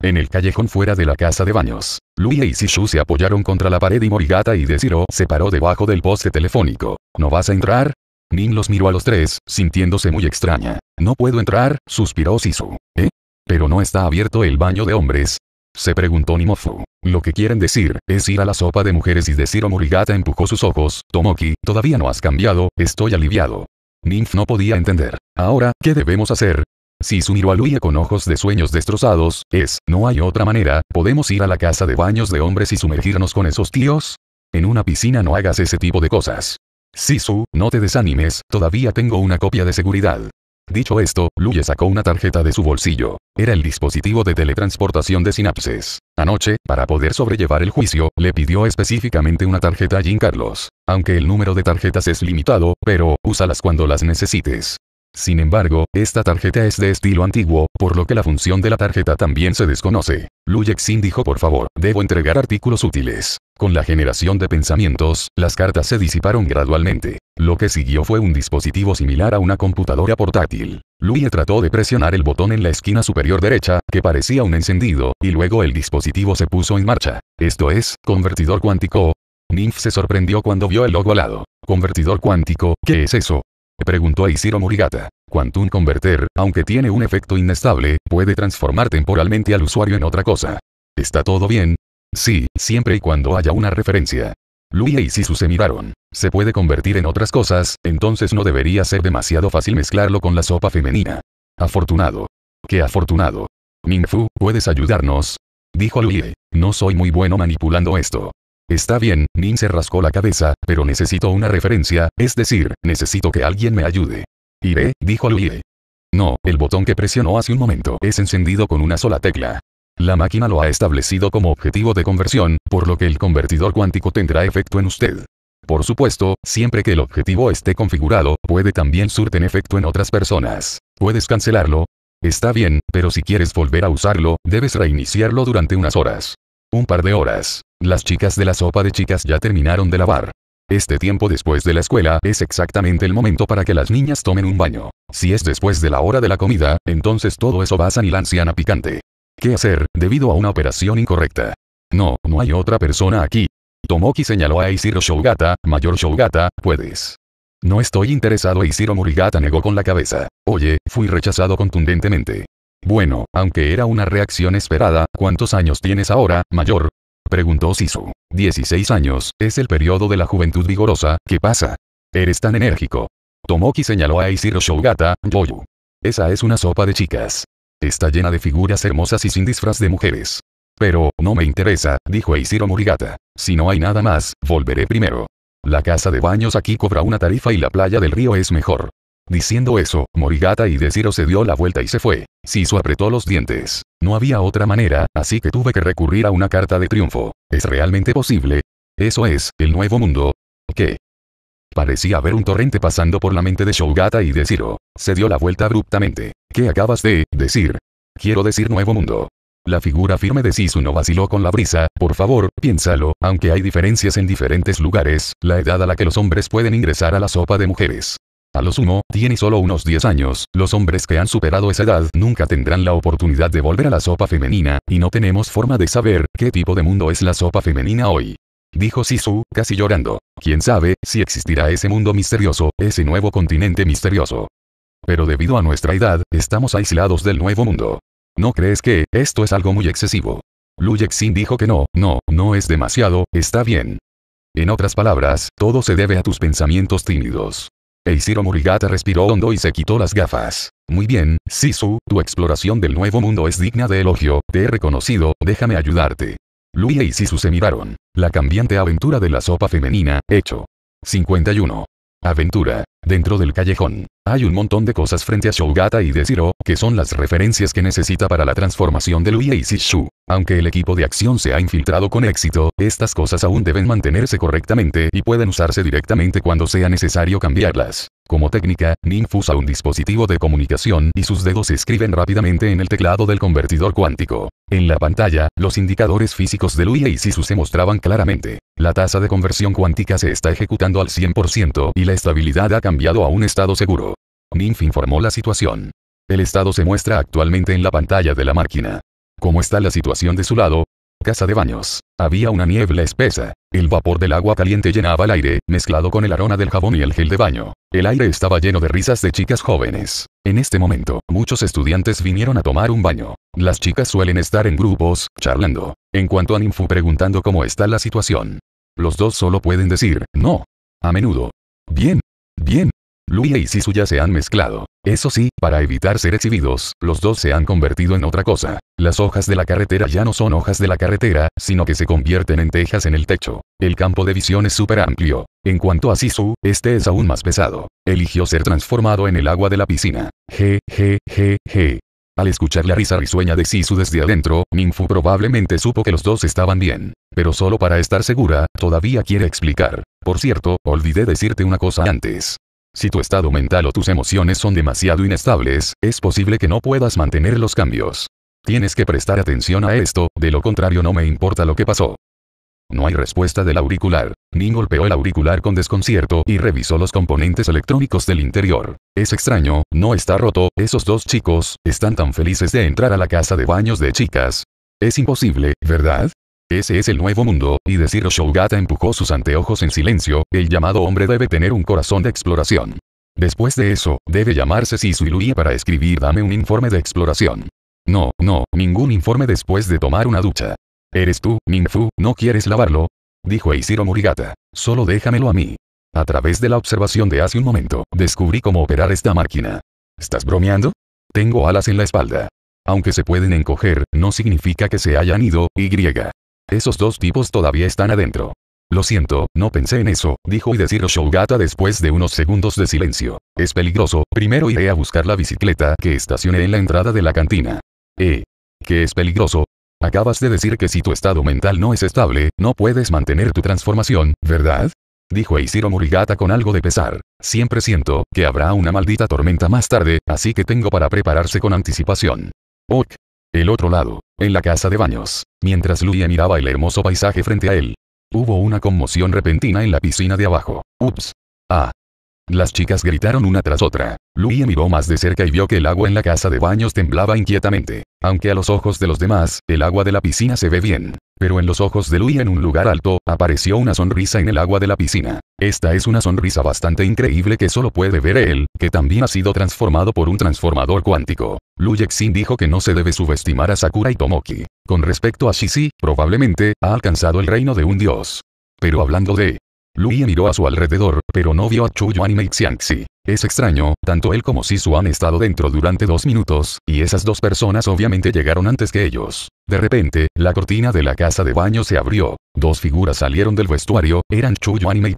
En el callejón fuera de la casa de baños, Lui y Sishu se apoyaron contra la pared y Morigata y Desiro se paró debajo del poste telefónico. ¿No vas a entrar? Nin los miró a los tres, sintiéndose muy extraña. No puedo entrar, suspiró Sisu. ¿Eh? Pero no está abierto el baño de hombres. Se preguntó Nimofu. Lo que quieren decir, es ir a la sopa de mujeres y decir Morigata empujó sus ojos, Tomoki, todavía no has cambiado, estoy aliviado. Ninf no podía entender. Ahora, ¿qué debemos hacer? Si a aluye con ojos de sueños destrozados, es, no hay otra manera, ¿podemos ir a la casa de baños de hombres y sumergirnos con esos tíos? En una piscina no hagas ese tipo de cosas. Sisu, no te desanimes, todavía tengo una copia de seguridad. Dicho esto, Luye sacó una tarjeta de su bolsillo. Era el dispositivo de teletransportación de sinapses. Anoche, para poder sobrellevar el juicio, le pidió específicamente una tarjeta a Jim Carlos. Aunque el número de tarjetas es limitado, pero, úsalas cuando las necesites. Sin embargo, esta tarjeta es de estilo antiguo, por lo que la función de la tarjeta también se desconoce. Lu xin dijo por favor, debo entregar artículos útiles. Con la generación de pensamientos, las cartas se disiparon gradualmente. Lo que siguió fue un dispositivo similar a una computadora portátil. Luye trató de presionar el botón en la esquina superior derecha, que parecía un encendido, y luego el dispositivo se puso en marcha. Esto es, convertidor cuántico. Nymph se sorprendió cuando vio el logo al lado. Convertidor cuántico, ¿qué es eso? Preguntó a Ishiro Murigata. Quantum Converter, aunque tiene un efecto inestable, puede transformar temporalmente al usuario en otra cosa. ¿Está todo bien? Sí, siempre y cuando haya una referencia. Lui y Sisu se miraron. Se puede convertir en otras cosas, entonces no debería ser demasiado fácil mezclarlo con la sopa femenina. Afortunado. ¡Qué afortunado! Minfu, ¿puedes ayudarnos? Dijo Luie. No soy muy bueno manipulando esto. Está bien, Nin se rascó la cabeza, pero necesito una referencia, es decir, necesito que alguien me ayude. Iré, dijo Luye. No, el botón que presionó hace un momento es encendido con una sola tecla. La máquina lo ha establecido como objetivo de conversión, por lo que el convertidor cuántico tendrá efecto en usted. Por supuesto, siempre que el objetivo esté configurado, puede también surten efecto en otras personas. Puedes cancelarlo. Está bien, pero si quieres volver a usarlo, debes reiniciarlo durante unas horas. Un par de horas. Las chicas de la sopa de chicas ya terminaron de lavar. Este tiempo después de la escuela es exactamente el momento para que las niñas tomen un baño. Si es después de la hora de la comida, entonces todo eso basan y la anciana picante. ¿Qué hacer, debido a una operación incorrecta? No, no hay otra persona aquí. Tomoki señaló a Isiro Shogata, mayor Shogata, puedes. No estoy interesado Isiro Murigata negó con la cabeza. Oye, fui rechazado contundentemente. Bueno, aunque era una reacción esperada, ¿cuántos años tienes ahora, mayor? Preguntó Sisu. 16 años, es el periodo de la juventud vigorosa, ¿qué pasa? Eres tan enérgico. Tomoki señaló a Isiro Shogata, Yoyu. Esa es una sopa de chicas. Está llena de figuras hermosas y sin disfraz de mujeres. Pero, no me interesa, dijo Isiro Murigata. Si no hay nada más, volveré primero. La casa de baños aquí cobra una tarifa y la playa del río es mejor. Diciendo eso, Morigata y Desiro se dio la vuelta y se fue. Sisu apretó los dientes. No había otra manera, así que tuve que recurrir a una carta de triunfo. ¿Es realmente posible? Eso es, el nuevo mundo. ¿Qué? Parecía haber un torrente pasando por la mente de Shogata y Desiro. Se dio la vuelta abruptamente. ¿Qué acabas de decir? Quiero decir nuevo mundo. La figura firme de Sisu no vaciló con la brisa, por favor, piénsalo, aunque hay diferencias en diferentes lugares, la edad a la que los hombres pueden ingresar a la sopa de mujeres, a lo sumo, tiene solo unos 10 años, los hombres que han superado esa edad nunca tendrán la oportunidad de volver a la sopa femenina, y no tenemos forma de saber qué tipo de mundo es la sopa femenina hoy. Dijo Sisu, casi llorando. Quién sabe si existirá ese mundo misterioso, ese nuevo continente misterioso. Pero debido a nuestra edad, estamos aislados del nuevo mundo. ¿No crees que esto es algo muy excesivo? Lu dijo que no, no, no es demasiado, está bien. En otras palabras, todo se debe a tus pensamientos tímidos. Eisiro Murigata respiró hondo y se quitó las gafas. Muy bien, Sisu, tu exploración del nuevo mundo es digna de elogio, te he reconocido, déjame ayudarte. Lui y Sisu se miraron. La cambiante aventura de la sopa femenina, hecho. 51. Aventura. Dentro del callejón, hay un montón de cosas frente a Shougata y Desiro, que son las referencias que necesita para la transformación de lui y Aunque el equipo de acción se ha infiltrado con éxito, estas cosas aún deben mantenerse correctamente y pueden usarse directamente cuando sea necesario cambiarlas. Como técnica, Ning usa un dispositivo de comunicación y sus dedos se escriben rápidamente en el teclado del convertidor cuántico. En la pantalla, los indicadores físicos de Luie y Sisu se mostraban claramente. La tasa de conversión cuántica se está ejecutando al 100% y la estabilidad ha cambiado a un estado seguro. Ninf informó la situación. El estado se muestra actualmente en la pantalla de la máquina. ¿Cómo está la situación de su lado? Casa de baños. Había una niebla espesa. El vapor del agua caliente llenaba el aire, mezclado con el aroma del jabón y el gel de baño. El aire estaba lleno de risas de chicas jóvenes. En este momento, muchos estudiantes vinieron a tomar un baño. Las chicas suelen estar en grupos, charlando. En cuanto a Ninfu preguntando cómo está la situación. Los dos solo pueden decir, no. A menudo. Bien. Bien. Luya y Sisu ya se han mezclado. Eso sí, para evitar ser exhibidos, los dos se han convertido en otra cosa. Las hojas de la carretera ya no son hojas de la carretera, sino que se convierten en tejas en el techo. El campo de visión es súper amplio. En cuanto a Sisu, este es aún más pesado. Eligió ser transformado en el agua de la piscina. Je, je, je, je. Al escuchar la risa risueña de Sisu desde adentro, Minfu probablemente supo que los dos estaban bien. Pero solo para estar segura, todavía quiere explicar. Por cierto, olvidé decirte una cosa antes. Si tu estado mental o tus emociones son demasiado inestables, es posible que no puedas mantener los cambios. Tienes que prestar atención a esto, de lo contrario no me importa lo que pasó. No hay respuesta del auricular. Ning golpeó el auricular con desconcierto y revisó los componentes electrónicos del interior. Es extraño, no está roto, esos dos chicos, están tan felices de entrar a la casa de baños de chicas. Es imposible, ¿verdad? Ese es el nuevo mundo, y decir Shogata empujó sus anteojos en silencio, el llamado hombre debe tener un corazón de exploración. Después de eso, debe llamarse Sisuilui para escribir dame un informe de exploración. No, no, ningún informe después de tomar una ducha. ¿Eres tú, Ninfu, no quieres lavarlo? Dijo Eishiro Murigata. Solo déjamelo a mí. A través de la observación de hace un momento, descubrí cómo operar esta máquina. ¿Estás bromeando? Tengo alas en la espalda. Aunque se pueden encoger, no significa que se hayan ido, y esos dos tipos todavía están adentro. Lo siento, no pensé en eso, dijo Eishiro Shogata después de unos segundos de silencio. Es peligroso, primero iré a buscar la bicicleta que estacioné en la entrada de la cantina. Eh. ¿Qué es peligroso? Acabas de decir que si tu estado mental no es estable, no puedes mantener tu transformación, ¿verdad? Dijo Isiro Murigata con algo de pesar. Siempre siento que habrá una maldita tormenta más tarde, así que tengo para prepararse con anticipación. Ok. El otro lado, en la casa de baños, mientras Luya miraba el hermoso paisaje frente a él. Hubo una conmoción repentina en la piscina de abajo. Ups, las chicas gritaron una tras otra. Lui miró más de cerca y vio que el agua en la casa de baños temblaba inquietamente. Aunque a los ojos de los demás, el agua de la piscina se ve bien. Pero en los ojos de Lui en un lugar alto, apareció una sonrisa en el agua de la piscina. Esta es una sonrisa bastante increíble que solo puede ver él, que también ha sido transformado por un transformador cuántico. Lui Yexin dijo que no se debe subestimar a Sakura y Tomoki. Con respecto a Shishi, probablemente, ha alcanzado el reino de un dios. Pero hablando de Lui miró a su alrededor, pero no vio a Yuan y Mei Es extraño, tanto él como Sisu han estado dentro durante dos minutos, y esas dos personas obviamente llegaron antes que ellos. De repente, la cortina de la casa de baño se abrió. Dos figuras salieron del vestuario, eran Yuan y Mei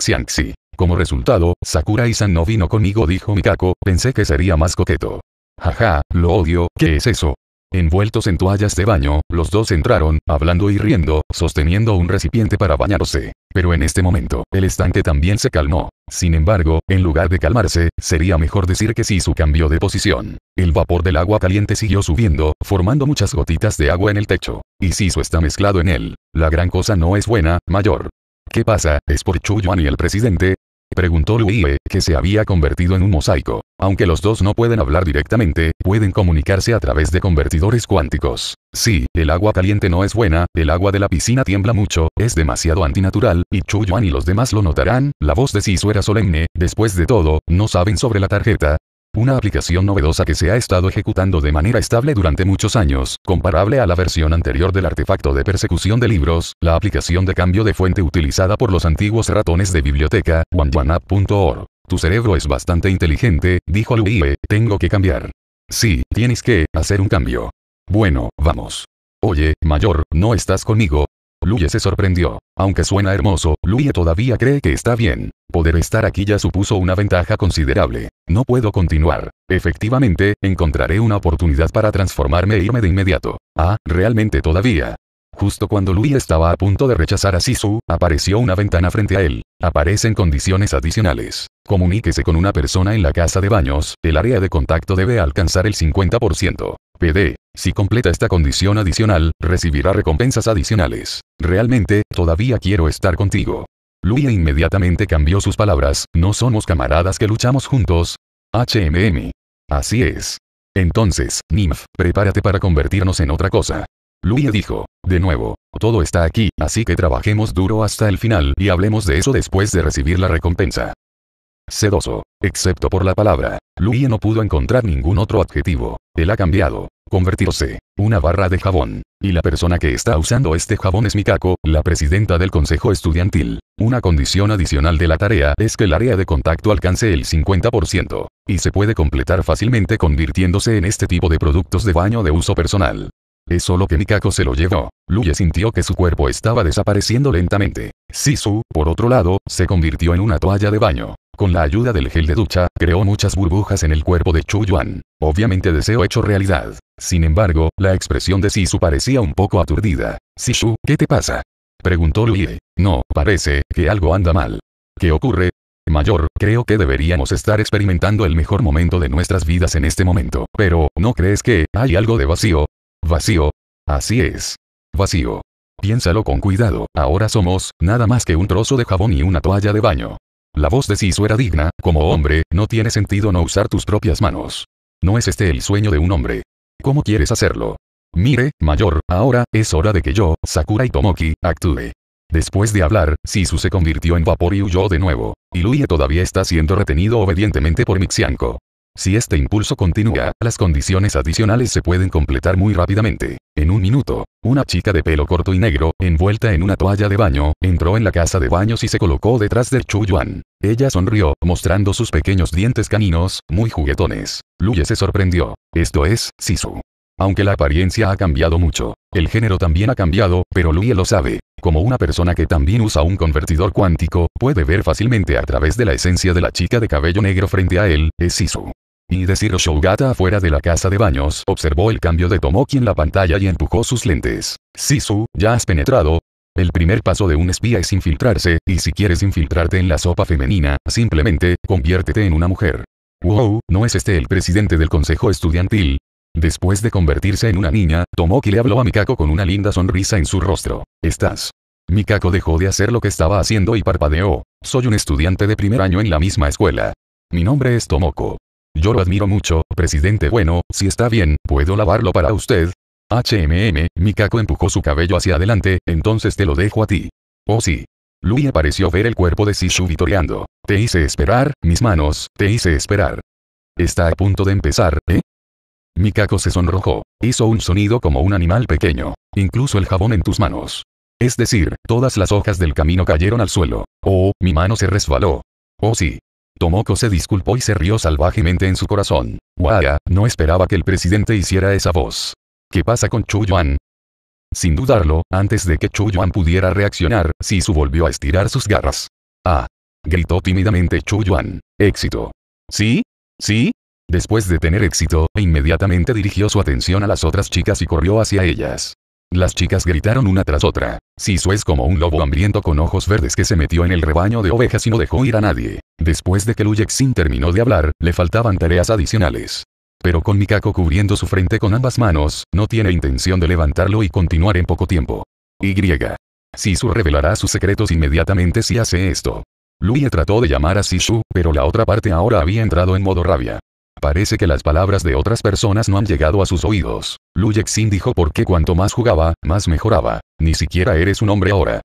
Como resultado, Sakura San no vino conmigo dijo Mikako, pensé que sería más coqueto. Jaja, lo odio, ¿qué es eso? Envueltos en toallas de baño, los dos entraron, hablando y riendo, sosteniendo un recipiente para bañarse. Pero en este momento, el estanque también se calmó. Sin embargo, en lugar de calmarse, sería mejor decir que Sisu cambió de posición. El vapor del agua caliente siguió subiendo, formando muchas gotitas de agua en el techo. Y Sisu está mezclado en él. La gran cosa no es buena, mayor. ¿Qué pasa, es por Chuyuan y el presidente? Preguntó Lui que se había convertido en un mosaico. Aunque los dos no pueden hablar directamente, pueden comunicarse a través de convertidores cuánticos. Sí, el agua caliente no es buena, el agua de la piscina tiembla mucho, es demasiado antinatural, y Chu Yuan y los demás lo notarán, la voz de Sisu era solemne, después de todo, no saben sobre la tarjeta, una aplicación novedosa que se ha estado ejecutando de manera estable durante muchos años, comparable a la versión anterior del artefacto de persecución de libros, la aplicación de cambio de fuente utilizada por los antiguos ratones de biblioteca, OneOneApp.org. Tu cerebro es bastante inteligente, dijo Louie, tengo que cambiar. Sí, tienes que, hacer un cambio. Bueno, vamos. Oye, mayor, no estás conmigo, Luye se sorprendió. Aunque suena hermoso, Luye todavía cree que está bien. Poder estar aquí ya supuso una ventaja considerable. No puedo continuar. Efectivamente, encontraré una oportunidad para transformarme e irme de inmediato. Ah, realmente todavía. Justo cuando lui estaba a punto de rechazar a Sisu, apareció una ventana frente a él. Aparecen condiciones adicionales. Comuníquese con una persona en la casa de baños, el área de contacto debe alcanzar el 50%. PD. Si completa esta condición adicional, recibirá recompensas adicionales. Realmente, todavía quiero estar contigo. Luya inmediatamente cambió sus palabras, no somos camaradas que luchamos juntos. HMM. Así es. Entonces, Nymph, prepárate para convertirnos en otra cosa lui dijo. De nuevo, todo está aquí, así que trabajemos duro hasta el final y hablemos de eso después de recibir la recompensa. Sedoso. Excepto por la palabra, lui no pudo encontrar ningún otro adjetivo. Él ha cambiado. Convertirse. Una barra de jabón. Y la persona que está usando este jabón es Mikako, la presidenta del consejo estudiantil. Una condición adicional de la tarea es que el área de contacto alcance el 50%. Y se puede completar fácilmente convirtiéndose en este tipo de productos de baño de uso personal. Es solo que Mikako se lo llevó. Luye sintió que su cuerpo estaba desapareciendo lentamente. Sisu, por otro lado, se convirtió en una toalla de baño. Con la ayuda del gel de ducha, creó muchas burbujas en el cuerpo de Chu Yuan. Obviamente deseo hecho realidad. Sin embargo, la expresión de Sisu parecía un poco aturdida. Sisu, ¿qué te pasa? Preguntó Luye. No, parece, que algo anda mal. ¿Qué ocurre? Mayor, creo que deberíamos estar experimentando el mejor momento de nuestras vidas en este momento. Pero, ¿no crees que hay algo de vacío? Vacío. Así es. Vacío. Piénsalo con cuidado, ahora somos, nada más que un trozo de jabón y una toalla de baño. La voz de Sisu era digna, como hombre, no tiene sentido no usar tus propias manos. No es este el sueño de un hombre. ¿Cómo quieres hacerlo? Mire, mayor, ahora, es hora de que yo, Sakura y Tomoki, actúe. Después de hablar, Sisu se convirtió en vapor y huyó de nuevo. Y todavía está siendo retenido obedientemente por Mixianko. Si este impulso continúa, las condiciones adicionales se pueden completar muy rápidamente. En un minuto, una chica de pelo corto y negro, envuelta en una toalla de baño, entró en la casa de baños y se colocó detrás de Chu Yuan. Ella sonrió, mostrando sus pequeños dientes caninos, muy juguetones. Luye se sorprendió. Esto es, Sisu. Aunque la apariencia ha cambiado mucho, el género también ha cambiado, pero Luye lo sabe. Como una persona que también usa un convertidor cuántico, puede ver fácilmente a través de la esencia de la chica de cabello negro frente a él, es Sisu. Y decir Shogata afuera de la casa de baños, observó el cambio de Tomoki en la pantalla y empujó sus lentes. Sisu, ya has penetrado, el primer paso de un espía es infiltrarse, y si quieres infiltrarte en la sopa femenina, simplemente, conviértete en una mujer. Wow, ¿no es este el presidente del consejo estudiantil? Después de convertirse en una niña, Tomoki le habló a Mikako con una linda sonrisa en su rostro. Estás. Mikako dejó de hacer lo que estaba haciendo y parpadeó. Soy un estudiante de primer año en la misma escuela. Mi nombre es Tomoko. Yo lo admiro mucho, presidente bueno, si está bien, ¿puedo lavarlo para usted? HMM, Mikako empujó su cabello hacia adelante, entonces te lo dejo a ti. Oh sí. Lui apareció ver el cuerpo de Sishu vitoreando. Te hice esperar, mis manos, te hice esperar. Está a punto de empezar, ¿eh? Mikako se sonrojó. Hizo un sonido como un animal pequeño. Incluso el jabón en tus manos. Es decir, todas las hojas del camino cayeron al suelo. Oh, mi mano se resbaló. Oh sí. Tomoko se disculpó y se rió salvajemente en su corazón. Guaya, no esperaba que el presidente hiciera esa voz. ¿Qué pasa con Yuan? Sin dudarlo, antes de que Yuan pudiera reaccionar, Sisu volvió a estirar sus garras. Ah. Gritó tímidamente Yuan. Éxito. ¿Sí? ¿Sí? Después de tener éxito, e inmediatamente dirigió su atención a las otras chicas y corrió hacia ellas. Las chicas gritaron una tras otra. Sisu es como un lobo hambriento con ojos verdes que se metió en el rebaño de ovejas y no dejó ir a nadie. Después de que Xin terminó de hablar, le faltaban tareas adicionales. Pero con Mikako cubriendo su frente con ambas manos, no tiene intención de levantarlo y continuar en poco tiempo. Y. Sisu revelará sus secretos inmediatamente si hace esto. Luie trató de llamar a Sisu, pero la otra parte ahora había entrado en modo rabia. Parece que las palabras de otras personas no han llegado a sus oídos. Lu Yexin dijo porque cuanto más jugaba, más mejoraba. Ni siquiera eres un hombre ahora.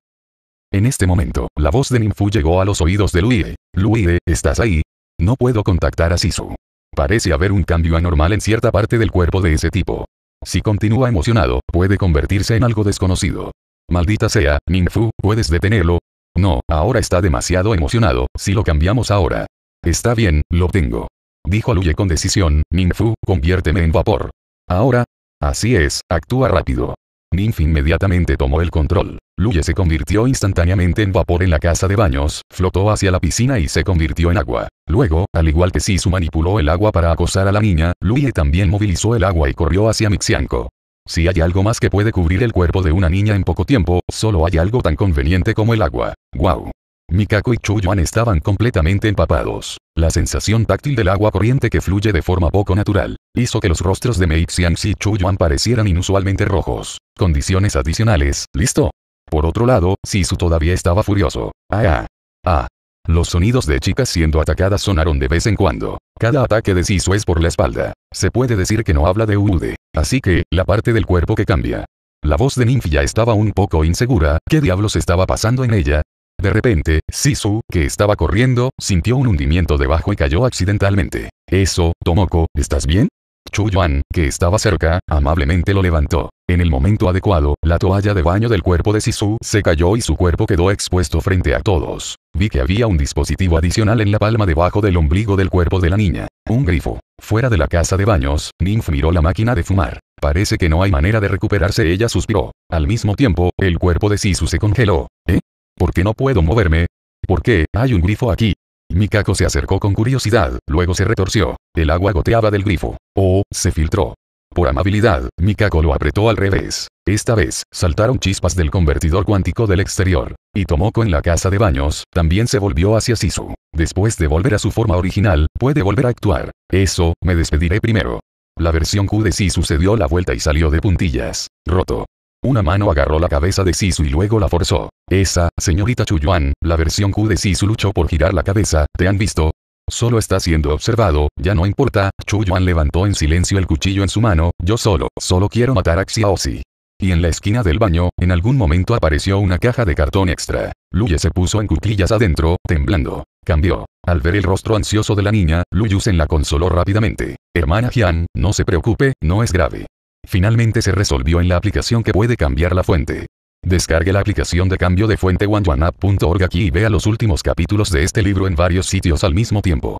En este momento, la voz de Ninfu llegó a los oídos de Luie. Luie, ¿estás ahí? No puedo contactar a Sisu. Parece haber un cambio anormal en cierta parte del cuerpo de ese tipo. Si continúa emocionado, puede convertirse en algo desconocido. Maldita sea, Ninfu, ¿puedes detenerlo? No, ahora está demasiado emocionado, si lo cambiamos ahora. Está bien, lo tengo dijo Luye con decisión, Ninfu, conviérteme en vapor. Ahora. Así es, actúa rápido. Ninf inmediatamente tomó el control. Luye se convirtió instantáneamente en vapor en la casa de baños, flotó hacia la piscina y se convirtió en agua. Luego, al igual que Sisu manipuló el agua para acosar a la niña, Luye también movilizó el agua y corrió hacia Mixianko. Si hay algo más que puede cubrir el cuerpo de una niña en poco tiempo, solo hay algo tan conveniente como el agua. ¡Guau! Mikako y Chuyuan estaban completamente empapados. La sensación táctil del agua corriente que fluye de forma poco natural, hizo que los rostros de Mei Xiangxi y Chuyuan parecieran inusualmente rojos. Condiciones adicionales, ¿listo? Por otro lado, Sisu todavía estaba furioso. Ah, ah, ah. Los sonidos de chicas siendo atacadas sonaron de vez en cuando. Cada ataque de Sisu es por la espalda. Se puede decir que no habla de Uude. Así que, la parte del cuerpo que cambia. La voz de Ninf ya estaba un poco insegura, ¿qué diablos estaba pasando en ella? De repente, Sisu, que estaba corriendo, sintió un hundimiento debajo y cayó accidentalmente. Eso, Tomoko, ¿estás bien? Chuyuan, que estaba cerca, amablemente lo levantó. En el momento adecuado, la toalla de baño del cuerpo de Sisu se cayó y su cuerpo quedó expuesto frente a todos. Vi que había un dispositivo adicional en la palma debajo del ombligo del cuerpo de la niña. Un grifo. Fuera de la casa de baños, Ninf miró la máquina de fumar. Parece que no hay manera de recuperarse, ella suspiró. Al mismo tiempo, el cuerpo de Sisu se congeló. ¿Eh? ¿Por qué no puedo moverme? ¿Por qué hay un grifo aquí? Mikako se acercó con curiosidad, luego se retorció. El agua goteaba del grifo. Oh, se filtró. Por amabilidad, Mikako lo apretó al revés. Esta vez, saltaron chispas del convertidor cuántico del exterior. Y Tomoko en la casa de baños, también se volvió hacia Sisu. Después de volver a su forma original, puede volver a actuar. Eso, me despediré primero. La versión Q de Sisu se dio la vuelta y salió de puntillas. Roto. Una mano agarró la cabeza de Sisu y luego la forzó. Esa, señorita Chuyuan, la versión Q de Sisu luchó por girar la cabeza, ¿te han visto? Solo está siendo observado, ya no importa, Chuyuan levantó en silencio el cuchillo en su mano, yo solo, solo quiero matar a Xiaozi. Y en la esquina del baño, en algún momento apareció una caja de cartón extra. Luye se puso en cuclillas adentro, temblando. Cambió. Al ver el rostro ansioso de la niña, se la consoló rápidamente. Hermana Jian, no se preocupe, no es grave. Finalmente se resolvió en la aplicación que puede cambiar la fuente. Descargue la aplicación de cambio de fuente oneoneup.org aquí y vea los últimos capítulos de este libro en varios sitios al mismo tiempo.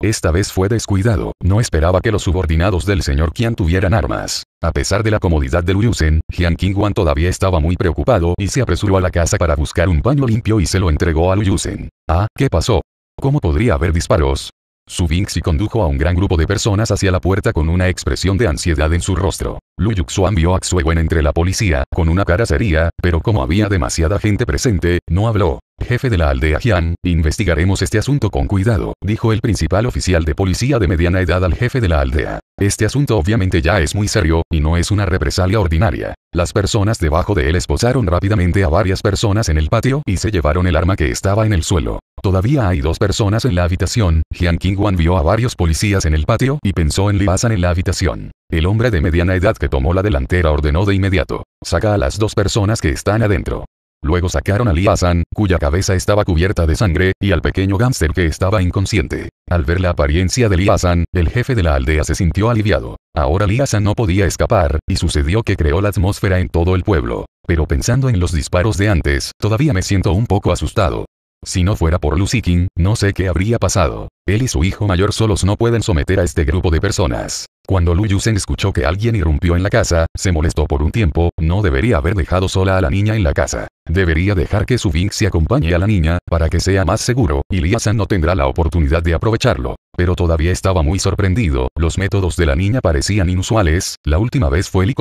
Esta vez fue descuidado, no esperaba que los subordinados del señor Qian tuvieran armas. A pesar de la comodidad de Yusen, Jian Qingwan todavía estaba muy preocupado y se apresuró a la casa para buscar un paño limpio y se lo entregó a Yusen. Ah, ¿qué pasó? ¿Cómo podría haber disparos? Su Bingxi condujo a un gran grupo de personas hacia la puerta con una expresión de ansiedad en su rostro. Lu Yuxuan vio a Xuewen entre la policía, con una cara seria, pero como había demasiada gente presente, no habló. Jefe de la aldea Jian, investigaremos este asunto con cuidado, dijo el principal oficial de policía de mediana edad al jefe de la aldea. Este asunto obviamente ya es muy serio, y no es una represalia ordinaria. Las personas debajo de él esposaron rápidamente a varias personas en el patio y se llevaron el arma que estaba en el suelo. Todavía hay dos personas en la habitación, Jian Wan vio a varios policías en el patio y pensó en Li Basan en la habitación. El hombre de mediana edad que tomó la delantera ordenó de inmediato, saca a las dos personas que están adentro. Luego sacaron a Liasan, cuya cabeza estaba cubierta de sangre, y al pequeño gángster que estaba inconsciente. Al ver la apariencia de lia el jefe de la aldea se sintió aliviado. Ahora liasan no podía escapar, y sucedió que creó la atmósfera en todo el pueblo. Pero pensando en los disparos de antes, todavía me siento un poco asustado. Si no fuera por Lucy King, no sé qué habría pasado. Él y su hijo mayor solos no pueden someter a este grupo de personas. Cuando Lu Yusen escuchó que alguien irrumpió en la casa, se molestó por un tiempo, no debería haber dejado sola a la niña en la casa. Debería dejar que su Bing se acompañe a la niña, para que sea más seguro, y Liasan no tendrá la oportunidad de aprovecharlo. Pero todavía estaba muy sorprendido, los métodos de la niña parecían inusuales, la última vez fue el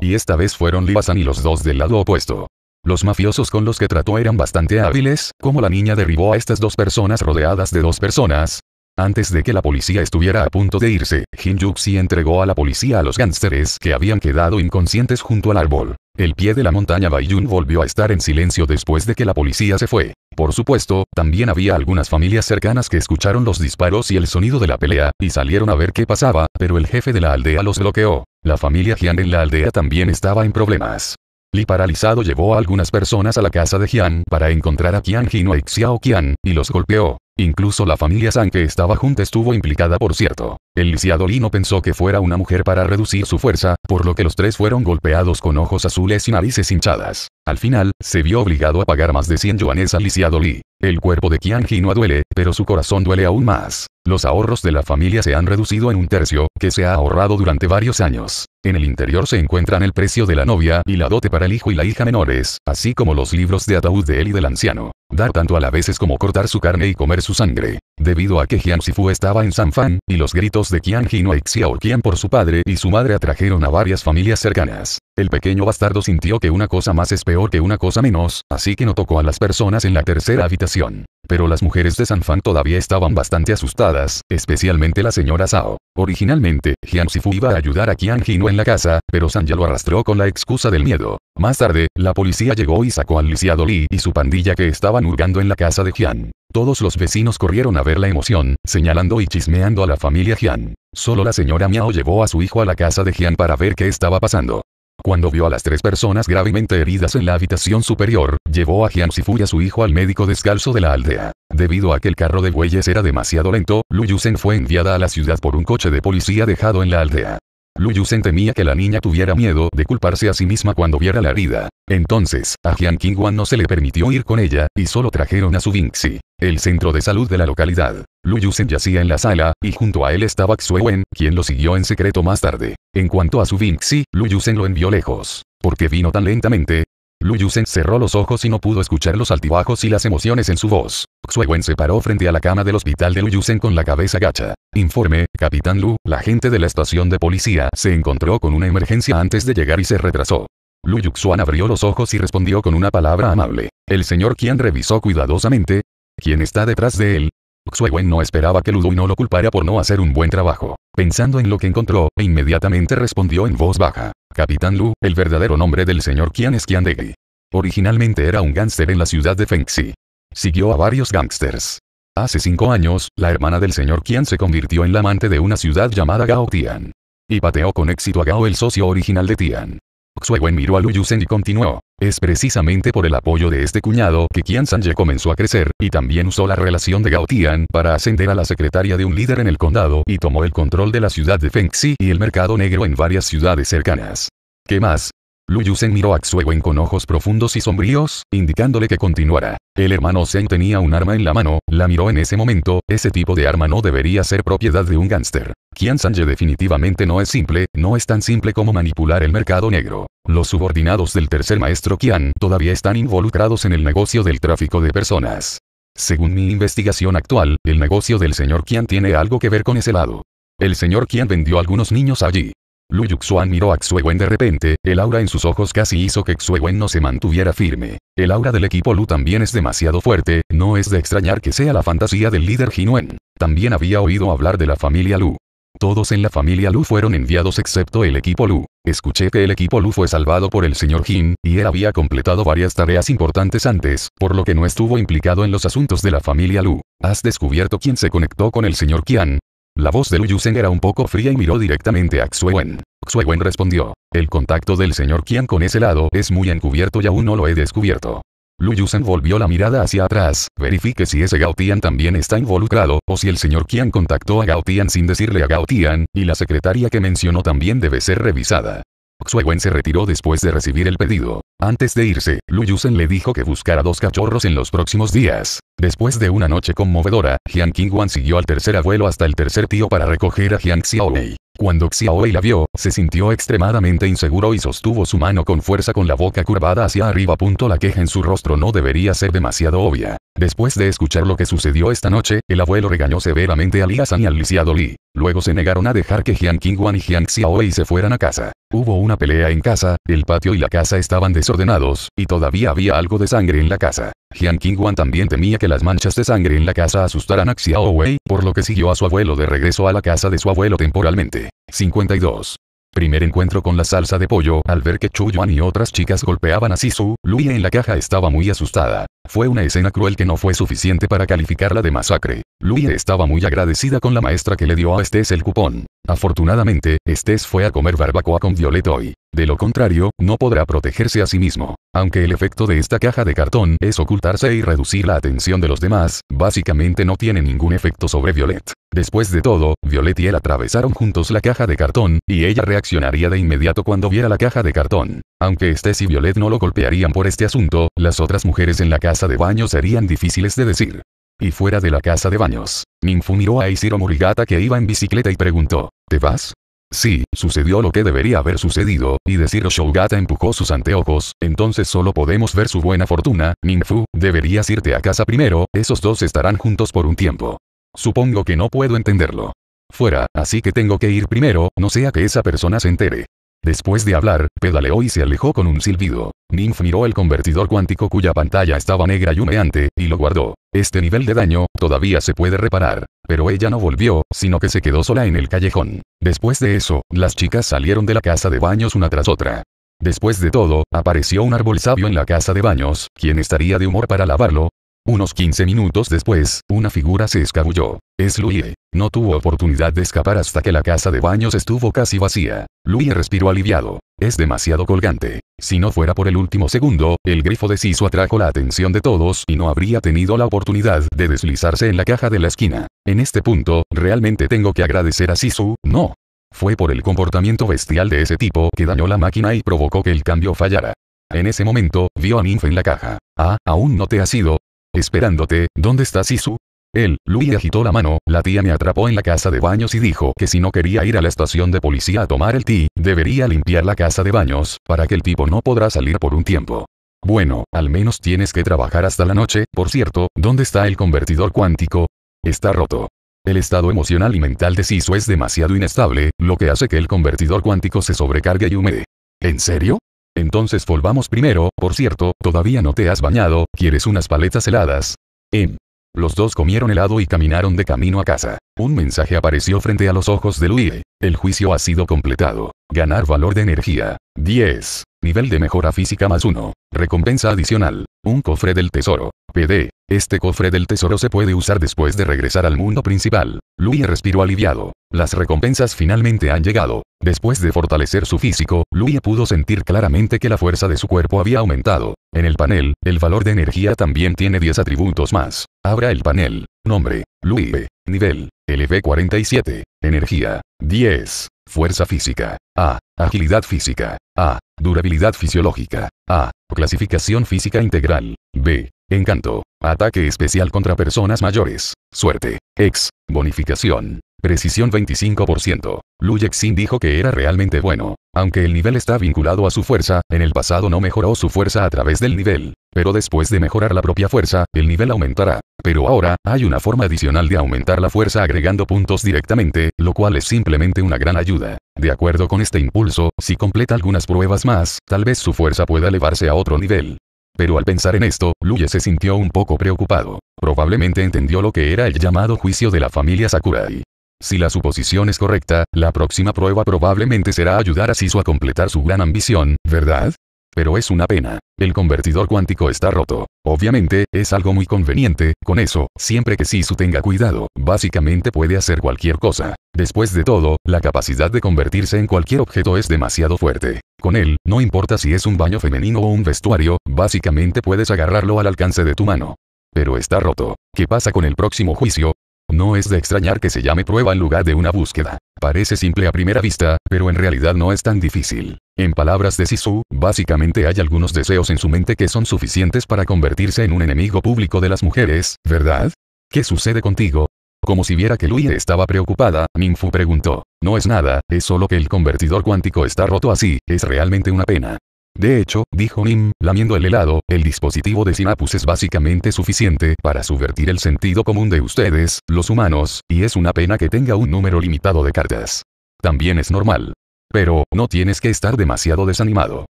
Y esta vez fueron San y los dos del lado opuesto. Los mafiosos con los que trató eran bastante hábiles, como la niña derribó a estas dos personas rodeadas de dos personas. Antes de que la policía estuviera a punto de irse, Jin-Yook si entregó a la policía a los gánsteres que habían quedado inconscientes junto al árbol. El pie de la montaña Baiyun volvió a estar en silencio después de que la policía se fue. Por supuesto, también había algunas familias cercanas que escucharon los disparos y el sonido de la pelea, y salieron a ver qué pasaba, pero el jefe de la aldea los bloqueó. La familia Jian en la aldea también estaba en problemas. Li paralizado llevó a algunas personas a la casa de Jian para encontrar a Qian Jino y Xiao Qian, y los golpeó. Incluso la familia San que estaba junta estuvo implicada por cierto. El lisiado no pensó que fuera una mujer para reducir su fuerza, por lo que los tres fueron golpeados con ojos azules y narices hinchadas. Al final, se vio obligado a pagar más de 100 yuanes al lisiado Lee. El cuerpo de Qian no duele, pero su corazón duele aún más. Los ahorros de la familia se han reducido en un tercio, que se ha ahorrado durante varios años. En el interior se encuentran el precio de la novia y la dote para el hijo y la hija menores, así como los libros de ataúd de él y del anciano. Dar tanto a la vez como cortar su carne y comer su sangre. Debido a que Jiang Sifu estaba en Sanfan, y los gritos de Qian Jino y Xiao Qian por su padre y su madre atrajeron a varias familias cercanas. El pequeño bastardo sintió que una cosa más es peor que una cosa menos, así que no tocó a las personas en la tercera habitación pero las mujeres de San fan todavía estaban bastante asustadas, especialmente la señora Sao. Originalmente, Jian Sifu iba a ayudar a Qian Jino en la casa, pero San ya lo arrastró con la excusa del miedo. Más tarde, la policía llegó y sacó al lisiado Li y su pandilla que estaban hurgando en la casa de Jian. Todos los vecinos corrieron a ver la emoción, señalando y chismeando a la familia Jian. Solo la señora Miao llevó a su hijo a la casa de Jian para ver qué estaba pasando. Cuando vio a las tres personas gravemente heridas en la habitación superior, llevó a Jiang Sifu y a su hijo al médico descalzo de la aldea. Debido a que el carro de bueyes era demasiado lento, Lu Yusen fue enviada a la ciudad por un coche de policía dejado en la aldea. Luyusen temía que la niña tuviera miedo de culparse a sí misma cuando viera la herida. Entonces, a Jian Qingwan no se le permitió ir con ella, y solo trajeron a su Vinxi, el centro de salud de la localidad. Luyusen yacía en la sala, y junto a él estaba Xuewen, quien lo siguió en secreto más tarde. En cuanto a su Vinxi, Luyusen lo envió lejos. porque vino tan lentamente? Luyusen cerró los ojos y no pudo escuchar los altibajos y las emociones en su voz. Xuewen se paró frente a la cama del hospital de Luyusen con la cabeza gacha. Informe, Capitán Lu, la gente de la estación de policía se encontró con una emergencia antes de llegar y se retrasó. Lu Yuxuan abrió los ojos y respondió con una palabra amable. El señor Qian revisó cuidadosamente. ¿Quién está detrás de él? Xuewen no esperaba que Ludwig no lo culpara por no hacer un buen trabajo. Pensando en lo que encontró, e inmediatamente respondió en voz baja. Capitán Lu, el verdadero nombre del señor Qian es Qian Degui. Originalmente era un gángster en la ciudad de Fengxi. Siguió a varios gángsters. Hace cinco años, la hermana del señor Qian se convirtió en la amante de una ciudad llamada Gao Tian. Y pateó con éxito a Gao el socio original de Tian. Xuewen miró a Yusen y continuó. Es precisamente por el apoyo de este cuñado que Qian Sanje comenzó a crecer, y también usó la relación de Gao Tian para ascender a la secretaria de un líder en el condado y tomó el control de la ciudad de Fengxi y el mercado negro en varias ciudades cercanas. ¿Qué más? Lu Sen miró a Xuewen con ojos profundos y sombríos, indicándole que continuara. El hermano Zeng tenía un arma en la mano, la miró en ese momento, ese tipo de arma no debería ser propiedad de un gángster. Qian Sanje definitivamente no es simple, no es tan simple como manipular el mercado negro. Los subordinados del tercer maestro Qian todavía están involucrados en el negocio del tráfico de personas. Según mi investigación actual, el negocio del señor Qian tiene algo que ver con ese lado. El señor Qian vendió algunos niños allí. Lu Yuxuan miró a Xuewen de repente, el aura en sus ojos casi hizo que Xuewen no se mantuviera firme. El aura del equipo Lu también es demasiado fuerte, no es de extrañar que sea la fantasía del líder Wen. También había oído hablar de la familia Lu. Todos en la familia Lu fueron enviados excepto el equipo Lu. Escuché que el equipo Lu fue salvado por el señor Jin, y él había completado varias tareas importantes antes, por lo que no estuvo implicado en los asuntos de la familia Lu. ¿Has descubierto quién se conectó con el señor Qian? La voz de Lu Yusen era un poco fría y miró directamente a Xuewen. Xuewen respondió. El contacto del señor Qian con ese lado es muy encubierto y aún no lo he descubierto. Lu Yusen volvió la mirada hacia atrás, verifique si ese Gautian también está involucrado, o si el señor Qian contactó a Gautian sin decirle a Gautian, y la secretaria que mencionó también debe ser revisada. Xuewen se retiró después de recibir el pedido. Antes de irse, Lu Yusen le dijo que buscara dos cachorros en los próximos días. Después de una noche conmovedora, Jiang Qingwan siguió al tercer abuelo hasta el tercer tío para recoger a Jiang Xiaowei. Cuando Xiaowei la vio, se sintió extremadamente inseguro y sostuvo su mano con fuerza con la boca curvada hacia arriba. La queja en su rostro no debería ser demasiado obvia. Después de escuchar lo que sucedió esta noche, el abuelo regañó severamente a Lia-san y al lisiado Li. Luego se negaron a dejar que Jiang Qingwan y Jiang Xiaowei se fueran a casa. Hubo una pelea en casa, el patio y la casa estaban desordenados, y todavía había algo de sangre en la casa. Jiang Qingwan también temía que las manchas de sangre en la casa asustaran a Xiaowei, por lo que siguió a su abuelo de regreso a la casa de su abuelo temporalmente. 52. Primer encuentro con la salsa de pollo, al ver que Chu Yuan y otras chicas golpeaban a Sisu, Lui en la caja estaba muy asustada. Fue una escena cruel que no fue suficiente para calificarla de masacre. Louie estaba muy agradecida con la maestra que le dio a Estes el cupón. Afortunadamente, Estes fue a comer barbacoa con Violet hoy. De lo contrario, no podrá protegerse a sí mismo. Aunque el efecto de esta caja de cartón es ocultarse y reducir la atención de los demás, básicamente no tiene ningún efecto sobre Violet. Después de todo, Violet y él atravesaron juntos la caja de cartón, y ella reaccionaría de inmediato cuando viera la caja de cartón. Aunque Estes y Violet no lo golpearían por este asunto, las otras mujeres en la casa de baños serían difíciles de decir. Y fuera de la casa de baños, Minfu miró a isiro Morigata que iba en bicicleta y preguntó, ¿te vas? Sí, sucedió lo que debería haber sucedido, y decir shogata empujó sus anteojos, entonces solo podemos ver su buena fortuna, Minfu, deberías irte a casa primero, esos dos estarán juntos por un tiempo. Supongo que no puedo entenderlo. Fuera, así que tengo que ir primero, no sea que esa persona se entere. Después de hablar, pedaleó y se alejó con un silbido. Ninf miró el convertidor cuántico cuya pantalla estaba negra y humeante, y lo guardó. Este nivel de daño, todavía se puede reparar. Pero ella no volvió, sino que se quedó sola en el callejón. Después de eso, las chicas salieron de la casa de baños una tras otra. Después de todo, apareció un árbol sabio en la casa de baños, quien estaría de humor para lavarlo, unos 15 minutos después, una figura se escabulló. Es Louie. No tuvo oportunidad de escapar hasta que la casa de baños estuvo casi vacía. Louie respiró aliviado. Es demasiado colgante. Si no fuera por el último segundo, el grifo de Sisu atrajo la atención de todos y no habría tenido la oportunidad de deslizarse en la caja de la esquina. En este punto, realmente tengo que agradecer a Sisu, no. Fue por el comportamiento bestial de ese tipo que dañó la máquina y provocó que el cambio fallara. En ese momento, vio a Ninfa en la caja. Ah, aún no te ha ido, Esperándote, ¿dónde está Sisu? Él, Louis agitó la mano, la tía me atrapó en la casa de baños y dijo que si no quería ir a la estación de policía a tomar el té, debería limpiar la casa de baños, para que el tipo no podrá salir por un tiempo. Bueno, al menos tienes que trabajar hasta la noche, por cierto, ¿dónde está el convertidor cuántico? Está roto. El estado emocional y mental de Sisu es demasiado inestable, lo que hace que el convertidor cuántico se sobrecargue y humede. ¿En serio? Entonces volvamos primero, por cierto, todavía no te has bañado, ¿quieres unas paletas heladas? En. Em. Los dos comieron helado y caminaron de camino a casa. Un mensaje apareció frente a los ojos de Luis. El juicio ha sido completado. Ganar valor de energía. 10. Nivel de mejora física más 1. Recompensa adicional. Un cofre del tesoro. PD. Este cofre del tesoro se puede usar después de regresar al mundo principal. Lui respiró aliviado. Las recompensas finalmente han llegado. Después de fortalecer su físico, Lui pudo sentir claramente que la fuerza de su cuerpo había aumentado. En el panel, el valor de energía también tiene 10 atributos más. Abra el panel. Nombre. Lui. Nivel. LV47. Energía. 10. Fuerza física. A. Agilidad física. A. Durabilidad fisiológica. A. Clasificación física integral. B. Encanto. Ataque especial contra personas mayores. Suerte. Ex. Bonificación. Precisión 25%. Lu dijo que era realmente bueno. Aunque el nivel está vinculado a su fuerza, en el pasado no mejoró su fuerza a través del nivel. Pero después de mejorar la propia fuerza, el nivel aumentará. Pero ahora, hay una forma adicional de aumentar la fuerza agregando puntos directamente, lo cual es simplemente una gran ayuda. De acuerdo con este impulso, si completa algunas pruebas más, tal vez su fuerza pueda elevarse a otro nivel pero al pensar en esto, Luye se sintió un poco preocupado. Probablemente entendió lo que era el llamado juicio de la familia Sakurai. Si la suposición es correcta, la próxima prueba probablemente será ayudar a Sisu a completar su gran ambición, ¿verdad? Pero es una pena. El convertidor cuántico está roto. Obviamente, es algo muy conveniente, con eso, siempre que Sisu tenga cuidado, básicamente puede hacer cualquier cosa. Después de todo, la capacidad de convertirse en cualquier objeto es demasiado fuerte. Con él, no importa si es un baño femenino o un vestuario, básicamente puedes agarrarlo al alcance de tu mano. Pero está roto. ¿Qué pasa con el próximo juicio? No es de extrañar que se llame prueba en lugar de una búsqueda. Parece simple a primera vista, pero en realidad no es tan difícil. En palabras de Sisu, básicamente hay algunos deseos en su mente que son suficientes para convertirse en un enemigo público de las mujeres, ¿verdad? ¿Qué sucede contigo? Como si viera que lui estaba preocupada, Minfu preguntó. No es nada, es solo que el convertidor cuántico está roto así, es realmente una pena. De hecho, dijo Nim, lamiendo el helado, el dispositivo de Sinapus es básicamente suficiente para subvertir el sentido común de ustedes, los humanos, y es una pena que tenga un número limitado de cartas. También es normal. Pero, no tienes que estar demasiado desanimado.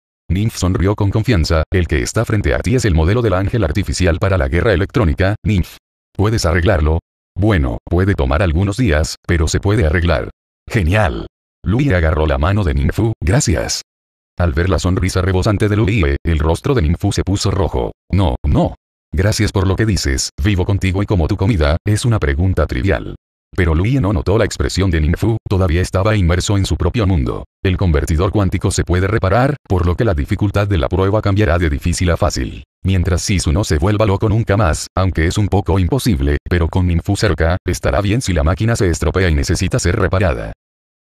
Nymph sonrió con confianza, el que está frente a ti es el modelo del ángel artificial para la guerra electrónica, Nymph. ¿Puedes arreglarlo? Bueno, puede tomar algunos días, pero se puede arreglar. Genial. Louis agarró la mano de Ninfu, gracias. Al ver la sonrisa rebosante de Louie, el rostro de Ninfu se puso rojo. No, no. Gracias por lo que dices, vivo contigo y como tu comida, es una pregunta trivial. Pero Luie no notó la expresión de Ninfu, todavía estaba inmerso en su propio mundo. El convertidor cuántico se puede reparar, por lo que la dificultad de la prueba cambiará de difícil a fácil. Mientras su no se vuelva loco nunca más, aunque es un poco imposible, pero con Ninfu cerca, estará bien si la máquina se estropea y necesita ser reparada.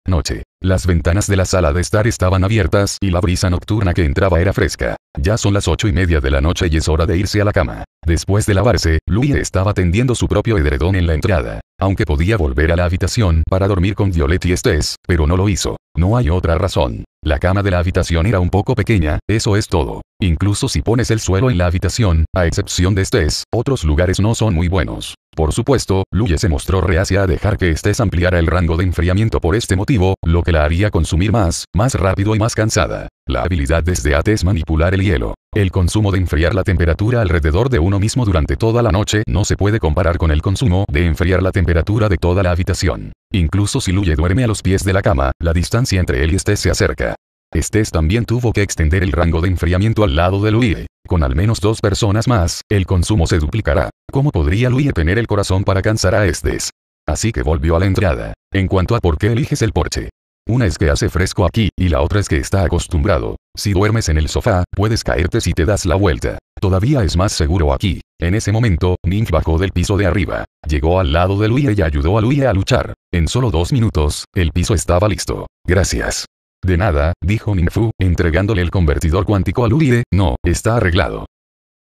Noche. Las ventanas de la sala de estar estaban abiertas y la brisa nocturna que entraba era fresca. Ya son las ocho y media de la noche y es hora de irse a la cama. Después de lavarse, Louis estaba tendiendo su propio edredón en la entrada. Aunque podía volver a la habitación para dormir con Violet y Estés, pero no lo hizo. No hay otra razón. La cama de la habitación era un poco pequeña, eso es todo. Incluso si pones el suelo en la habitación, a excepción de Estés, otros lugares no son muy buenos. Por supuesto, Luye se mostró reacia a dejar que Estés ampliara el rango de enfriamiento por este motivo, lo que la haría consumir más, más rápido y más cansada. La habilidad desde AT es manipular el hielo. El consumo de enfriar la temperatura alrededor de uno mismo durante toda la noche no se puede comparar con el consumo de enfriar la temperatura de toda la habitación. Incluso si Luye duerme a los pies de la cama, la distancia entre él y Estés se acerca. estes también tuvo que extender el rango de enfriamiento al lado de Luye. Con al menos dos personas más, el consumo se duplicará. ¿Cómo podría Luye tener el corazón para cansar a estes Así que volvió a la entrada. En cuanto a por qué eliges el porche, una es que hace fresco aquí, y la otra es que está acostumbrado. Si duermes en el sofá, puedes caerte si te das la vuelta. Todavía es más seguro aquí. En ese momento, Ninf bajó del piso de arriba. Llegó al lado de Luie y ayudó a Luie a luchar. En solo dos minutos, el piso estaba listo. Gracias. De nada, dijo Ninfu, entregándole el convertidor cuántico a Luie, no, está arreglado.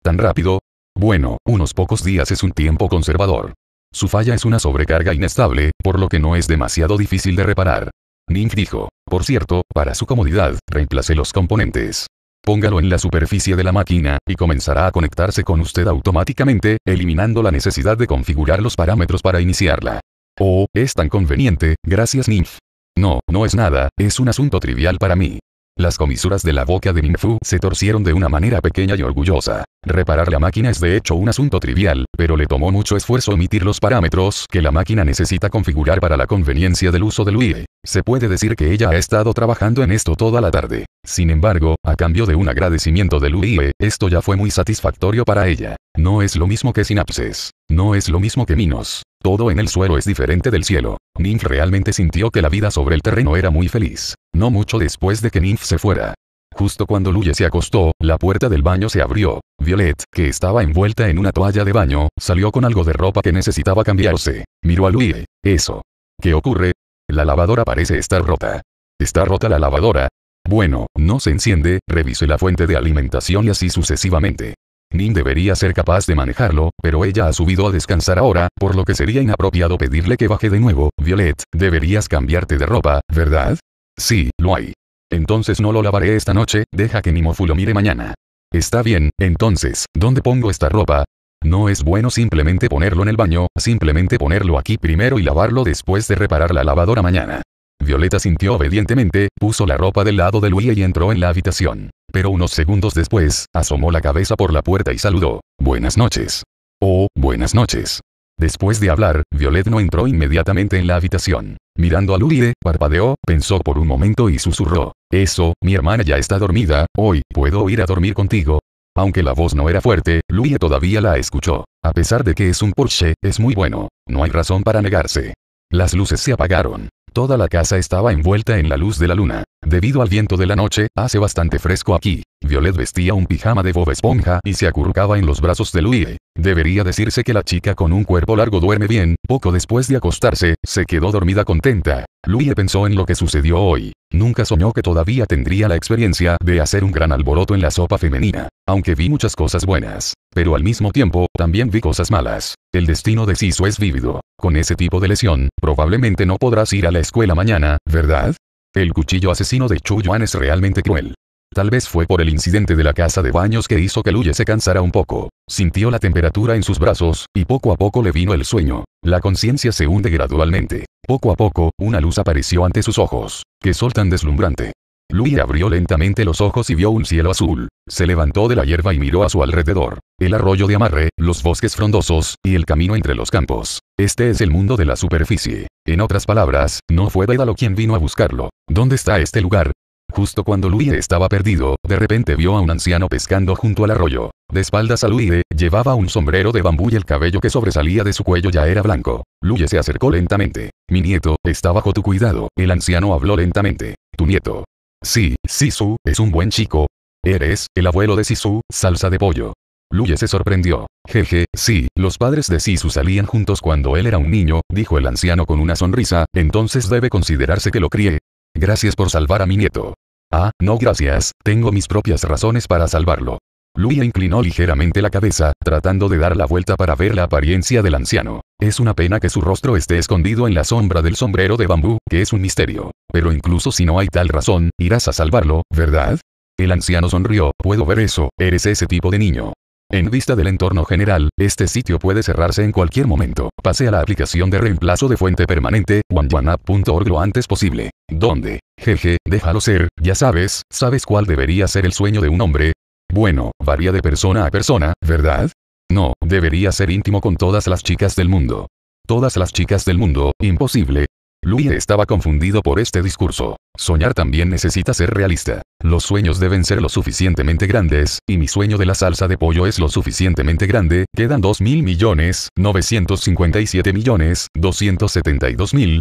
¿Tan rápido? Bueno, unos pocos días es un tiempo conservador. Su falla es una sobrecarga inestable, por lo que no es demasiado difícil de reparar. Ninf dijo. Por cierto, para su comodidad, reemplace los componentes. Póngalo en la superficie de la máquina, y comenzará a conectarse con usted automáticamente, eliminando la necesidad de configurar los parámetros para iniciarla. Oh, es tan conveniente, gracias Ninf. No, no es nada, es un asunto trivial para mí. Las comisuras de la boca de Minfu se torcieron de una manera pequeña y orgullosa. Reparar la máquina es de hecho un asunto trivial, pero le tomó mucho esfuerzo omitir los parámetros que la máquina necesita configurar para la conveniencia del uso del UI. Se puede decir que ella ha estado trabajando en esto toda la tarde. Sin embargo, a cambio de un agradecimiento de Luie, esto ya fue muy satisfactorio para ella. No es lo mismo que sinapses. No es lo mismo que minos. Todo en el suelo es diferente del cielo. Ninf realmente sintió que la vida sobre el terreno era muy feliz. No mucho después de que Ninf se fuera. Justo cuando Luye se acostó, la puerta del baño se abrió. Violet, que estaba envuelta en una toalla de baño, salió con algo de ropa que necesitaba cambiarse. Miró a Luie. Eso. ¿Qué ocurre? La lavadora parece estar rota. ¿Está rota la lavadora? Bueno, no se enciende, revise la fuente de alimentación y así sucesivamente. Nin debería ser capaz de manejarlo, pero ella ha subido a descansar ahora, por lo que sería inapropiado pedirle que baje de nuevo. Violet, deberías cambiarte de ropa, ¿verdad? Sí, lo hay. Entonces no lo lavaré esta noche, deja que Nimofu lo mire mañana. Está bien, entonces, ¿dónde pongo esta ropa? No es bueno simplemente ponerlo en el baño, simplemente ponerlo aquí primero y lavarlo después de reparar la lavadora mañana. Violeta sintió obedientemente, puso la ropa del lado de Lui y entró en la habitación. Pero unos segundos después, asomó la cabeza por la puerta y saludó. Buenas noches. Oh, buenas noches. Después de hablar, Violet no entró inmediatamente en la habitación. Mirando a Lurie, parpadeó, pensó por un momento y susurró. Eso, mi hermana ya está dormida, hoy, ¿puedo ir a dormir contigo? Aunque la voz no era fuerte, Luye todavía la escuchó. A pesar de que es un Porsche, es muy bueno. No hay razón para negarse. Las luces se apagaron. Toda la casa estaba envuelta en la luz de la luna. Debido al viento de la noche, hace bastante fresco aquí. Violet vestía un pijama de Bob Esponja y se acurrucaba en los brazos de Louie. Debería decirse que la chica con un cuerpo largo duerme bien, poco después de acostarse, se quedó dormida contenta. Louie pensó en lo que sucedió hoy. Nunca soñó que todavía tendría la experiencia de hacer un gran alboroto en la sopa femenina. Aunque vi muchas cosas buenas, pero al mismo tiempo, también vi cosas malas. El destino de Siso es vívido. Con ese tipo de lesión, probablemente no podrás ir a la escuela mañana, ¿verdad? El cuchillo asesino de Chu Yuan es realmente cruel. Tal vez fue por el incidente de la casa de baños que hizo que Luye se cansara un poco. Sintió la temperatura en sus brazos, y poco a poco le vino el sueño. La conciencia se hunde gradualmente. Poco a poco, una luz apareció ante sus ojos. Que sol tan deslumbrante! Louis abrió lentamente los ojos y vio un cielo azul. Se levantó de la hierba y miró a su alrededor. El arroyo de amarre, los bosques frondosos, y el camino entre los campos. Este es el mundo de la superficie. En otras palabras, no fue Daedalo quien vino a buscarlo. ¿Dónde está este lugar? Justo cuando Lui estaba perdido, de repente vio a un anciano pescando junto al arroyo. De espaldas a Luide, llevaba un sombrero de bambú y el cabello que sobresalía de su cuello ya era blanco. Luye se acercó lentamente. Mi nieto, está bajo tu cuidado. El anciano habló lentamente. Tu nieto. Sí, Sisu, es un buen chico. Eres, el abuelo de Sisu, salsa de pollo. Luye se sorprendió. Jeje, sí, los padres de Sisu salían juntos cuando él era un niño, dijo el anciano con una sonrisa, entonces debe considerarse que lo crié. Gracias por salvar a mi nieto. Ah, no gracias, tengo mis propias razones para salvarlo. Luya inclinó ligeramente la cabeza, tratando de dar la vuelta para ver la apariencia del anciano. Es una pena que su rostro esté escondido en la sombra del sombrero de bambú, que es un misterio. Pero incluso si no hay tal razón, irás a salvarlo, ¿verdad? El anciano sonrió, puedo ver eso, eres ese tipo de niño. En vista del entorno general, este sitio puede cerrarse en cualquier momento. Pase a la aplicación de reemplazo de fuente permanente, wanjuanapp.org lo antes posible. ¿Dónde? Jeje, déjalo ser, ya sabes, sabes cuál debería ser el sueño de un hombre, bueno, varía de persona a persona, ¿verdad? No, debería ser íntimo con todas las chicas del mundo. Todas las chicas del mundo, imposible. Louis estaba confundido por este discurso. Soñar también necesita ser realista. Los sueños deben ser lo suficientemente grandes, y mi sueño de la salsa de pollo es lo suficientemente grande, quedan 2 mil millones, 957 millones, 272 mil,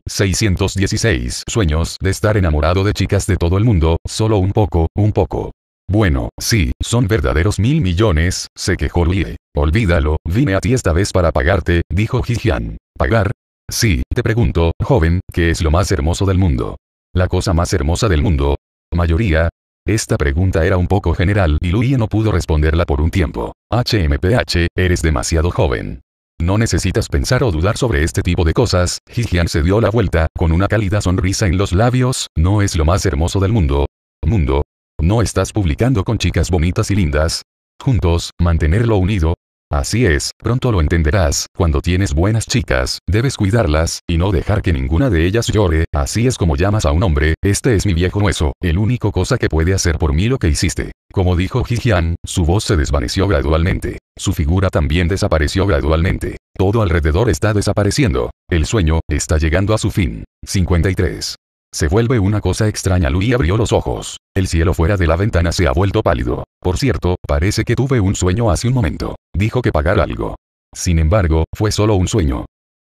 sueños de estar enamorado de chicas de todo el mundo, solo un poco, un poco. Bueno, sí, son verdaderos mil millones, se quejó Lie. Olvídalo, vine a ti esta vez para pagarte, dijo Jijian. ¿Pagar? Sí, te pregunto, joven, ¿qué es lo más hermoso del mundo? ¿La cosa más hermosa del mundo? ¿Mayoría? Esta pregunta era un poco general y Luie no pudo responderla por un tiempo. HMPH, eres demasiado joven. No necesitas pensar o dudar sobre este tipo de cosas, Jijian se dio la vuelta, con una cálida sonrisa en los labios, no es lo más hermoso del mundo. Mundo, no estás publicando con chicas bonitas y lindas. Juntos, mantenerlo unido. Así es, pronto lo entenderás, cuando tienes buenas chicas, debes cuidarlas, y no dejar que ninguna de ellas llore, así es como llamas a un hombre, este es mi viejo hueso, el único cosa que puede hacer por mí lo que hiciste. Como dijo Jijian, su voz se desvaneció gradualmente. Su figura también desapareció gradualmente. Todo alrededor está desapareciendo. El sueño, está llegando a su fin. 53. Se vuelve una cosa extraña. Luis abrió los ojos. El cielo fuera de la ventana se ha vuelto pálido. Por cierto, parece que tuve un sueño hace un momento. Dijo que pagar algo. Sin embargo, fue solo un sueño.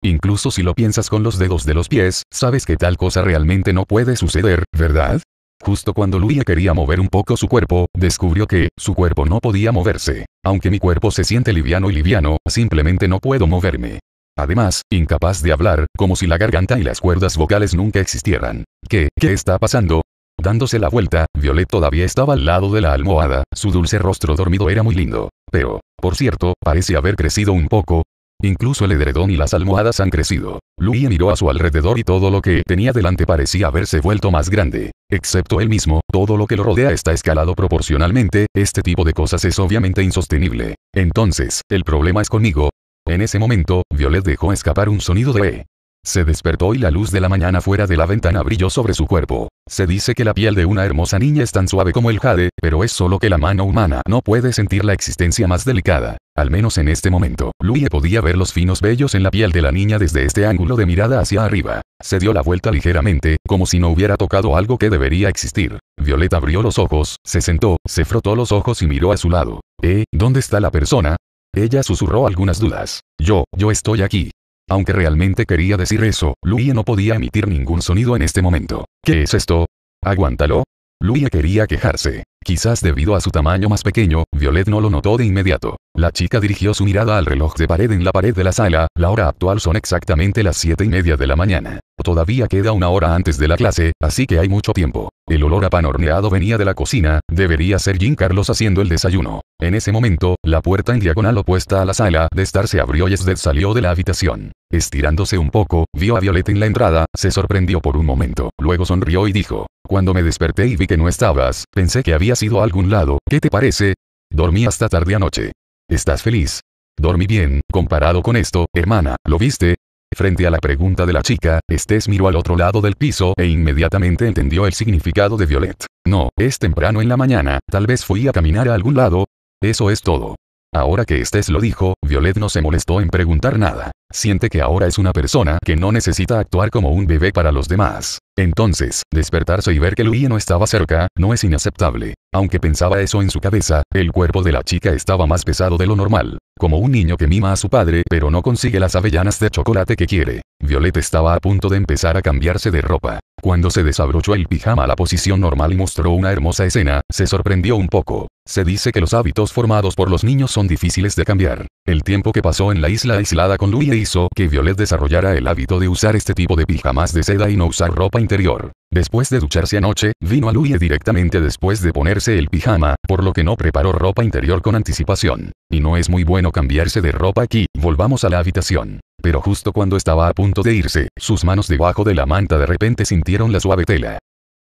Incluso si lo piensas con los dedos de los pies, sabes que tal cosa realmente no puede suceder, ¿verdad? Justo cuando Luis quería mover un poco su cuerpo, descubrió que, su cuerpo no podía moverse. Aunque mi cuerpo se siente liviano y liviano, simplemente no puedo moverme. Además, incapaz de hablar, como si la garganta y las cuerdas vocales nunca existieran. ¿Qué, qué está pasando? Dándose la vuelta, Violet todavía estaba al lado de la almohada, su dulce rostro dormido era muy lindo. Pero, por cierto, parece haber crecido un poco. Incluso el edredón y las almohadas han crecido. Louis miró a su alrededor y todo lo que tenía delante parecía haberse vuelto más grande. Excepto él mismo, todo lo que lo rodea está escalado proporcionalmente, este tipo de cosas es obviamente insostenible. Entonces, el problema es conmigo, en ese momento, Violet dejó escapar un sonido de E. Se despertó y la luz de la mañana fuera de la ventana brilló sobre su cuerpo. Se dice que la piel de una hermosa niña es tan suave como el jade, pero es solo que la mano humana no puede sentir la existencia más delicada. Al menos en este momento, Louie podía ver los finos vellos en la piel de la niña desde este ángulo de mirada hacia arriba. Se dio la vuelta ligeramente, como si no hubiera tocado algo que debería existir. Violet abrió los ojos, se sentó, se frotó los ojos y miró a su lado. ¿Eh? ¿Dónde está la persona? Ella susurró algunas dudas. Yo, yo estoy aquí. Aunque realmente quería decir eso, Louie no podía emitir ningún sonido en este momento. ¿Qué es esto? Aguántalo, Luia quería quejarse. Quizás debido a su tamaño más pequeño, Violet no lo notó de inmediato. La chica dirigió su mirada al reloj de pared en la pared de la sala, la hora actual son exactamente las 7 y media de la mañana. Todavía queda una hora antes de la clase, así que hay mucho tiempo. El olor a pan horneado venía de la cocina, debería ser Jim Carlos haciendo el desayuno. En ese momento, la puerta en diagonal opuesta a la sala de estar se abrió y Esdeth salió de la habitación. Estirándose un poco, vio a Violet en la entrada, se sorprendió por un momento, luego sonrió y dijo, cuando me desperté y vi que no estabas, pensé que habías ido a algún lado, ¿qué te parece? Dormí hasta tarde anoche. ¿Estás feliz? Dormí bien, comparado con esto, hermana, ¿lo viste? Frente a la pregunta de la chica, Estés miró al otro lado del piso e inmediatamente entendió el significado de Violet. No, es temprano en la mañana, tal vez fui a caminar a algún lado. Eso es todo. Ahora que Estés lo dijo, Violet no se molestó en preguntar nada. Siente que ahora es una persona que no necesita actuar como un bebé para los demás. Entonces, despertarse y ver que Luis no estaba cerca, no es inaceptable. Aunque pensaba eso en su cabeza, el cuerpo de la chica estaba más pesado de lo normal. Como un niño que mima a su padre pero no consigue las avellanas de chocolate que quiere. Violeta estaba a punto de empezar a cambiarse de ropa. Cuando se desabrochó el pijama a la posición normal y mostró una hermosa escena, se sorprendió un poco. Se dice que los hábitos formados por los niños son difíciles de cambiar. El tiempo que pasó en la isla aislada con Louie hizo que Violet desarrollara el hábito de usar este tipo de pijamas de seda y no usar ropa interior. Después de ducharse anoche, vino a Louie directamente después de ponerse el pijama, por lo que no preparó ropa interior con anticipación. Y no es muy bueno cambiarse de ropa aquí, volvamos a la habitación. Pero justo cuando estaba a punto de irse, sus manos debajo de la manta de repente sintieron la suave tela.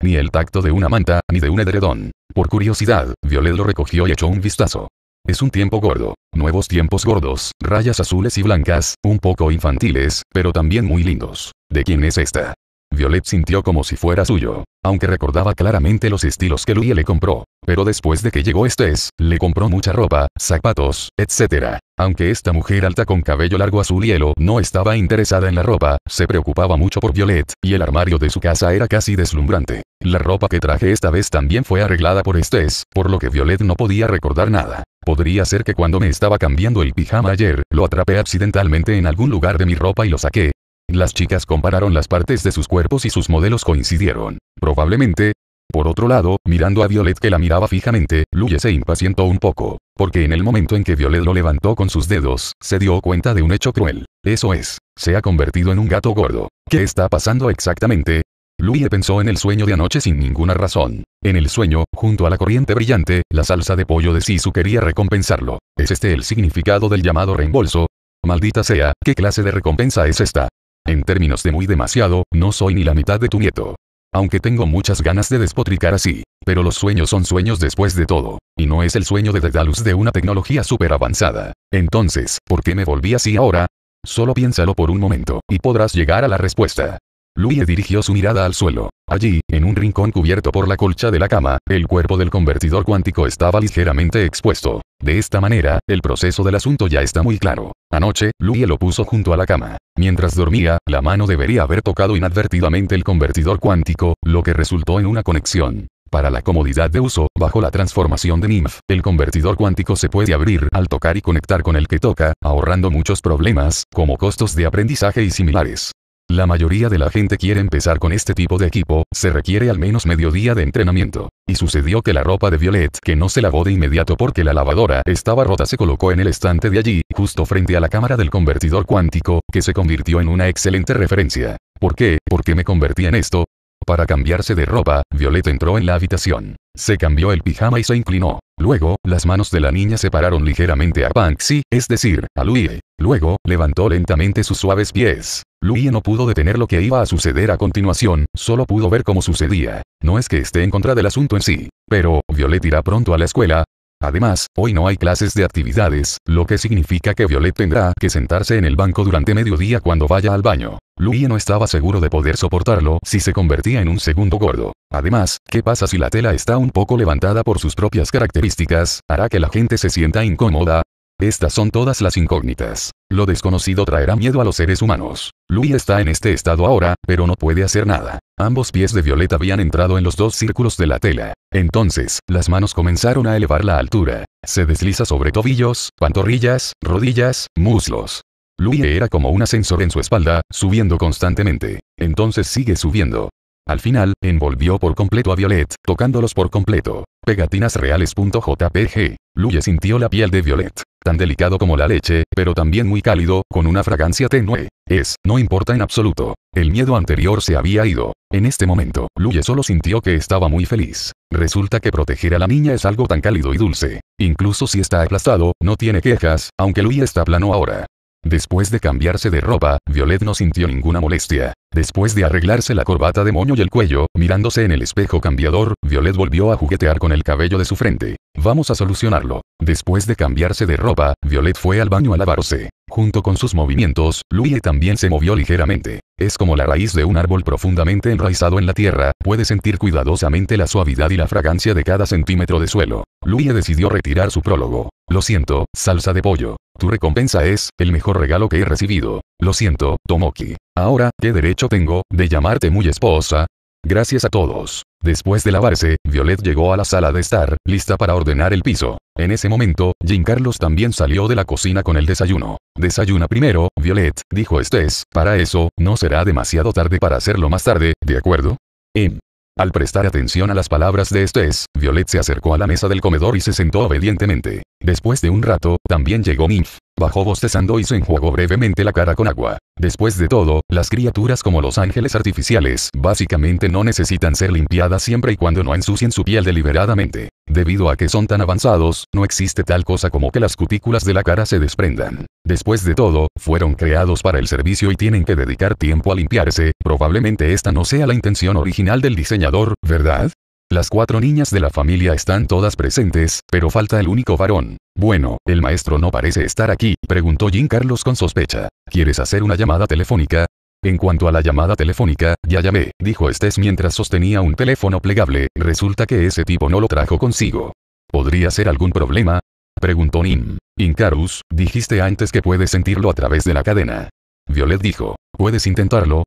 Ni el tacto de una manta, ni de un edredón. Por curiosidad, Violet lo recogió y echó un vistazo. Es un tiempo gordo. Nuevos tiempos gordos, rayas azules y blancas, un poco infantiles, pero también muy lindos. ¿De quién es esta? Violet sintió como si fuera suyo, aunque recordaba claramente los estilos que Louis le compró. Pero después de que llegó Estes, le compró mucha ropa, zapatos, etc. Aunque esta mujer alta con cabello largo azul hielo no estaba interesada en la ropa, se preocupaba mucho por Violet, y el armario de su casa era casi deslumbrante. La ropa que traje esta vez también fue arreglada por Estés, por lo que Violet no podía recordar nada. Podría ser que cuando me estaba cambiando el pijama ayer, lo atrapé accidentalmente en algún lugar de mi ropa y lo saqué. Las chicas compararon las partes de sus cuerpos y sus modelos coincidieron. Probablemente, por otro lado, mirando a Violet que la miraba fijamente, Luye se impacientó un poco, porque en el momento en que Violet lo levantó con sus dedos, se dio cuenta de un hecho cruel. Eso es, se ha convertido en un gato gordo. ¿Qué está pasando exactamente? Luye pensó en el sueño de anoche sin ninguna razón. En el sueño, junto a la corriente brillante, la salsa de pollo de Sisu quería recompensarlo. ¿Es este el significado del llamado reembolso? Maldita sea, ¿qué clase de recompensa es esta? En términos de muy demasiado, no soy ni la mitad de tu nieto. Aunque tengo muchas ganas de despotricar así. Pero los sueños son sueños después de todo. Y no es el sueño de Dedalus de una tecnología súper avanzada. Entonces, ¿por qué me volví así ahora? Solo piénsalo por un momento, y podrás llegar a la respuesta. Lui dirigió su mirada al suelo. Allí, en un rincón cubierto por la colcha de la cama, el cuerpo del convertidor cuántico estaba ligeramente expuesto. De esta manera, el proceso del asunto ya está muy claro. Anoche, Lui lo puso junto a la cama. Mientras dormía, la mano debería haber tocado inadvertidamente el convertidor cuántico, lo que resultó en una conexión. Para la comodidad de uso, bajo la transformación de NIMF, el convertidor cuántico se puede abrir al tocar y conectar con el que toca, ahorrando muchos problemas, como costos de aprendizaje y similares. La mayoría de la gente quiere empezar con este tipo de equipo, se requiere al menos medio día de entrenamiento. Y sucedió que la ropa de Violet, que no se lavó de inmediato porque la lavadora estaba rota, se colocó en el estante de allí, justo frente a la cámara del convertidor cuántico, que se convirtió en una excelente referencia. ¿Por qué? ¿Por qué me convertí en esto? Para cambiarse de ropa, Violet entró en la habitación. Se cambió el pijama y se inclinó. Luego, las manos de la niña separaron ligeramente a Banksy, es decir, a Louie. Luego, levantó lentamente sus suaves pies. Louie no pudo detener lo que iba a suceder a continuación, solo pudo ver cómo sucedía. No es que esté en contra del asunto en sí. Pero, Violet irá pronto a la escuela, Además, hoy no hay clases de actividades, lo que significa que Violet tendrá que sentarse en el banco durante mediodía cuando vaya al baño. Louis no estaba seguro de poder soportarlo si se convertía en un segundo gordo. Además, ¿qué pasa si la tela está un poco levantada por sus propias características? ¿Hará que la gente se sienta incómoda? Estas son todas las incógnitas. Lo desconocido traerá miedo a los seres humanos. Lui está en este estado ahora, pero no puede hacer nada. Ambos pies de Violeta habían entrado en los dos círculos de la tela. Entonces, las manos comenzaron a elevar la altura. Se desliza sobre tobillos, pantorrillas, rodillas, muslos. Lui era como un ascensor en su espalda, subiendo constantemente. Entonces sigue subiendo. Al final, envolvió por completo a Violet, tocándolos por completo. Pegatinas Pegatinasreales.jpg. Luye sintió la piel de Violet tan delicado como la leche, pero también muy cálido, con una fragancia tenue. Es, no importa en absoluto. El miedo anterior se había ido. En este momento, Luye solo sintió que estaba muy feliz. Resulta que proteger a la niña es algo tan cálido y dulce. Incluso si está aplastado, no tiene quejas, aunque Luye está plano ahora. Después de cambiarse de ropa, Violet no sintió ninguna molestia. Después de arreglarse la corbata de moño y el cuello, mirándose en el espejo cambiador, Violet volvió a juguetear con el cabello de su frente. Vamos a solucionarlo. Después de cambiarse de ropa, Violet fue al baño a lavarse. Junto con sus movimientos, Louie también se movió ligeramente. Es como la raíz de un árbol profundamente enraizado en la tierra, puede sentir cuidadosamente la suavidad y la fragancia de cada centímetro de suelo. Luye decidió retirar su prólogo. Lo siento, salsa de pollo. Tu recompensa es, el mejor regalo que he recibido. Lo siento, Tomoki. Ahora, ¿qué derecho tengo, de llamarte muy esposa? Gracias a todos. Después de lavarse, Violet llegó a la sala de estar, lista para ordenar el piso. En ese momento, Jim Carlos también salió de la cocina con el desayuno. Desayuna primero, Violet, dijo Estés, para eso, no será demasiado tarde para hacerlo más tarde, ¿de acuerdo? Em. Al prestar atención a las palabras de estes, Violet se acercó a la mesa del comedor y se sentó obedientemente. Después de un rato, también llegó Nymph, Bajó bostezando y se enjuagó brevemente la cara con agua. Después de todo, las criaturas como los ángeles artificiales básicamente no necesitan ser limpiadas siempre y cuando no ensucien su piel deliberadamente. Debido a que son tan avanzados, no existe tal cosa como que las cutículas de la cara se desprendan. Después de todo, fueron creados para el servicio y tienen que dedicar tiempo a limpiarse, probablemente esta no sea la intención original del diseñador, ¿verdad? Las cuatro niñas de la familia están todas presentes, pero falta el único varón. Bueno, el maestro no parece estar aquí, preguntó Jim Carlos con sospecha. ¿Quieres hacer una llamada telefónica? En cuanto a la llamada telefónica, ya llamé, dijo Estes mientras sostenía un teléfono plegable, resulta que ese tipo no lo trajo consigo. ¿Podría ser algún problema? Preguntó Nim. Incarus, dijiste antes que puedes sentirlo a través de la cadena. Violet dijo, ¿puedes intentarlo?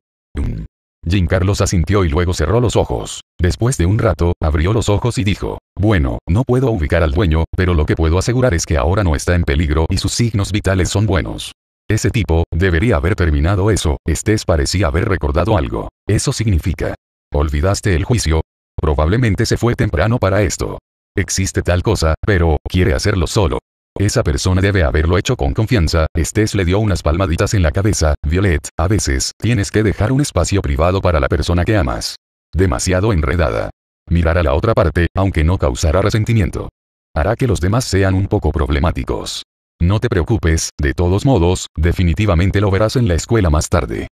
Jim Carlos asintió y luego cerró los ojos. Después de un rato, abrió los ojos y dijo, bueno, no puedo ubicar al dueño, pero lo que puedo asegurar es que ahora no está en peligro y sus signos vitales son buenos. Ese tipo, debería haber terminado eso, Estés parecía haber recordado algo. Eso significa. ¿Olvidaste el juicio? Probablemente se fue temprano para esto. Existe tal cosa, pero, quiere hacerlo solo. Esa persona debe haberlo hecho con confianza. Estés le dio unas palmaditas en la cabeza. Violet, a veces, tienes que dejar un espacio privado para la persona que amas. Demasiado enredada. Mirará a la otra parte, aunque no causará resentimiento. Hará que los demás sean un poco problemáticos. No te preocupes, de todos modos, definitivamente lo verás en la escuela más tarde.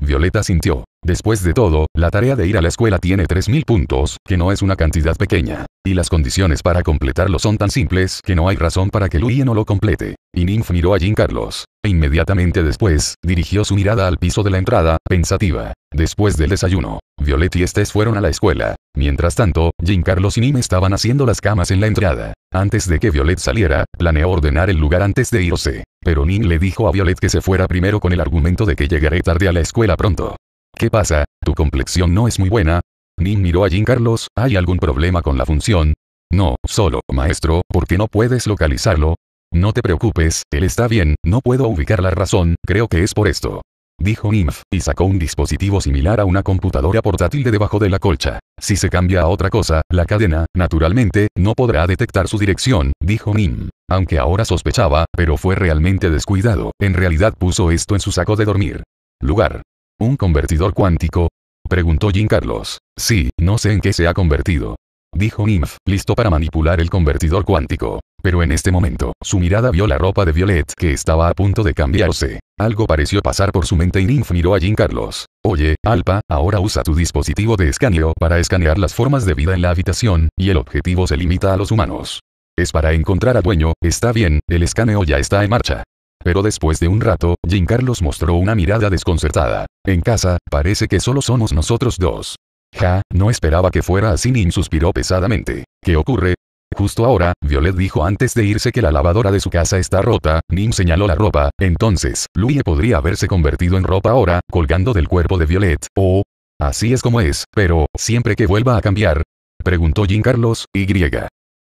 Violeta sintió Después de todo, la tarea de ir a la escuela tiene 3.000 puntos, que no es una cantidad pequeña. Y las condiciones para completarlo son tan simples que no hay razón para que Luis no lo complete. Y Ninf miró a Jim Carlos. E inmediatamente después, dirigió su mirada al piso de la entrada, pensativa. Después del desayuno, Violet y Estes fueron a la escuela. Mientras tanto, Jim Carlos y Nim estaban haciendo las camas en la entrada. Antes de que Violet saliera, planeó ordenar el lugar antes de irse. Pero Nin le dijo a Violet que se fuera primero con el argumento de que llegaré tarde a la escuela pronto. ¿Qué pasa? ¿Tu complexión no es muy buena? Nim miró a Jim Carlos, ¿hay algún problema con la función? No, solo, maestro, porque no puedes localizarlo? No te preocupes, él está bien, no puedo ubicar la razón, creo que es por esto. Dijo Nymph, y sacó un dispositivo similar a una computadora portátil de debajo de la colcha. Si se cambia a otra cosa, la cadena, naturalmente, no podrá detectar su dirección, dijo Nim. Aunque ahora sospechaba, pero fue realmente descuidado, en realidad puso esto en su saco de dormir. Lugar. ¿Un convertidor cuántico? Preguntó Jim Carlos. Sí, no sé en qué se ha convertido. Dijo Nymph, listo para manipular el convertidor cuántico. Pero en este momento, su mirada vio la ropa de Violet que estaba a punto de cambiarse. Algo pareció pasar por su mente y Nymph miró a Jim Carlos. Oye, Alpa, ahora usa tu dispositivo de escaneo para escanear las formas de vida en la habitación, y el objetivo se limita a los humanos. Es para encontrar a dueño, está bien, el escaneo ya está en marcha. Pero después de un rato, Jim Carlos mostró una mirada desconcertada. En casa, parece que solo somos nosotros dos. Ja, no esperaba que fuera así. Nim suspiró pesadamente. ¿Qué ocurre? Justo ahora, Violet dijo antes de irse que la lavadora de su casa está rota, Nim señaló la ropa, entonces, Luye podría haberse convertido en ropa ahora, colgando del cuerpo de Violet, o... Oh, así es como es, pero, siempre que vuelva a cambiar, preguntó Jim Carlos, y.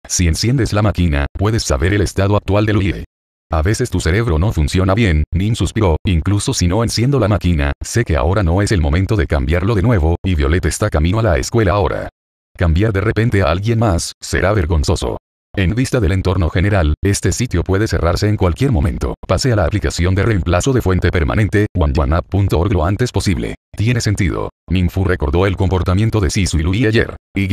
Si enciendes la máquina, puedes saber el estado actual de Luye. A veces tu cerebro no funciona bien, Nin suspiró, incluso si no enciendo la máquina, sé que ahora no es el momento de cambiarlo de nuevo, y Violet está camino a la escuela ahora. Cambiar de repente a alguien más, será vergonzoso. En vista del entorno general, este sitio puede cerrarse en cualquier momento. Pase a la aplicación de reemplazo de fuente permanente, oneoneup.org lo antes posible. Tiene sentido. Ninfu recordó el comportamiento de Sisu y Lui ayer. Y.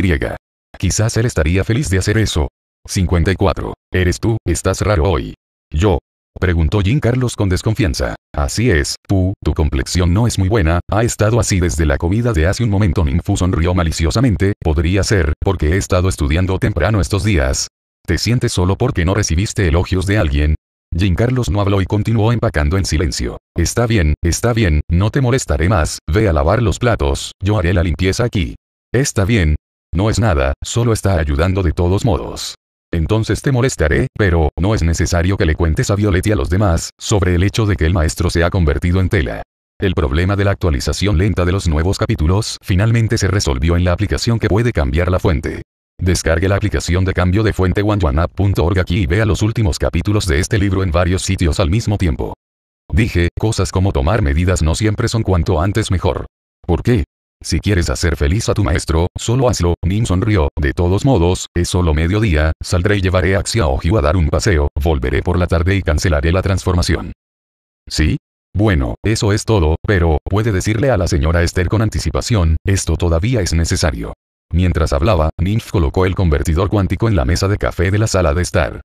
Quizás él estaría feliz de hacer eso. 54. Eres tú, estás raro hoy. ¿Yo? Preguntó Jim Carlos con desconfianza. Así es, tú, tu complexión no es muy buena, ha estado así desde la comida de hace un momento. Ninfu sonrió maliciosamente, podría ser, porque he estado estudiando temprano estos días. ¿Te sientes solo porque no recibiste elogios de alguien? Jim Carlos no habló y continuó empacando en silencio. Está bien, está bien, no te molestaré más, ve a lavar los platos, yo haré la limpieza aquí. Está bien. No es nada, solo está ayudando de todos modos. Entonces te molestaré, pero, no es necesario que le cuentes a Violet y a los demás, sobre el hecho de que el maestro se ha convertido en tela. El problema de la actualización lenta de los nuevos capítulos finalmente se resolvió en la aplicación que puede cambiar la fuente. Descargue la aplicación de cambio de fuente oneoneapp.org aquí y vea los últimos capítulos de este libro en varios sitios al mismo tiempo. Dije, cosas como tomar medidas no siempre son cuanto antes mejor. ¿Por qué? Si quieres hacer feliz a tu maestro, solo hazlo. Nim sonrió. De todos modos, es solo mediodía, saldré y llevaré a Xiaojiu a dar un paseo, volveré por la tarde y cancelaré la transformación. ¿Sí? Bueno, eso es todo, pero, puede decirle a la señora Esther con anticipación, esto todavía es necesario. Mientras hablaba, Nymph colocó el convertidor cuántico en la mesa de café de la sala de estar.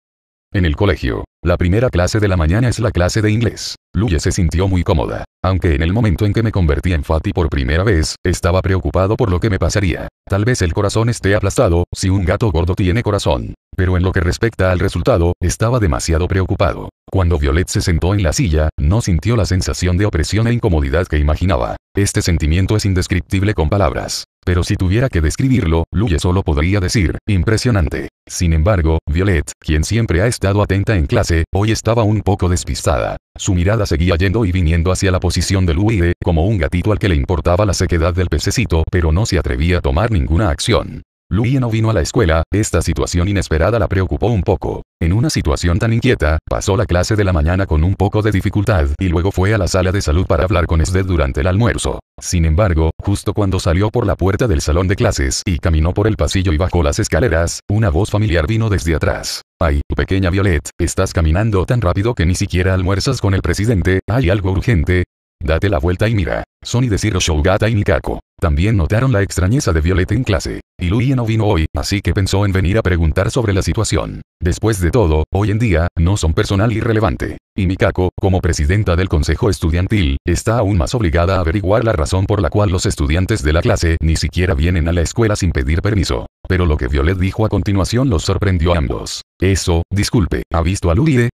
En el colegio, la primera clase de la mañana es la clase de inglés. Luye se sintió muy cómoda, aunque en el momento en que me convertí en Fati por primera vez, estaba preocupado por lo que me pasaría. Tal vez el corazón esté aplastado, si un gato gordo tiene corazón. Pero en lo que respecta al resultado, estaba demasiado preocupado. Cuando Violet se sentó en la silla, no sintió la sensación de opresión e incomodidad que imaginaba. Este sentimiento es indescriptible con palabras pero si tuviera que describirlo, Luye solo podría decir, impresionante. Sin embargo, Violet, quien siempre ha estado atenta en clase, hoy estaba un poco despistada. Su mirada seguía yendo y viniendo hacia la posición de Luye, como un gatito al que le importaba la sequedad del pececito, pero no se atrevía a tomar ninguna acción y no vino a la escuela, esta situación inesperada la preocupó un poco. En una situación tan inquieta, pasó la clase de la mañana con un poco de dificultad y luego fue a la sala de salud para hablar con Esther durante el almuerzo. Sin embargo, justo cuando salió por la puerta del salón de clases y caminó por el pasillo y bajó las escaleras, una voz familiar vino desde atrás. Ay, tu pequeña Violet, estás caminando tan rápido que ni siquiera almuerzas con el presidente, ¿hay algo urgente? Date la vuelta y mira. Sony de Zero Shogata y Mikako. También notaron la extrañeza de Violet en clase. Y Lui no vino hoy, así que pensó en venir a preguntar sobre la situación. Después de todo, hoy en día, no son personal irrelevante. Y Mikako, como presidenta del consejo estudiantil, está aún más obligada a averiguar la razón por la cual los estudiantes de la clase ni siquiera vienen a la escuela sin pedir permiso. Pero lo que Violet dijo a continuación los sorprendió a ambos. Eso, disculpe, ¿ha visto a ¿Lui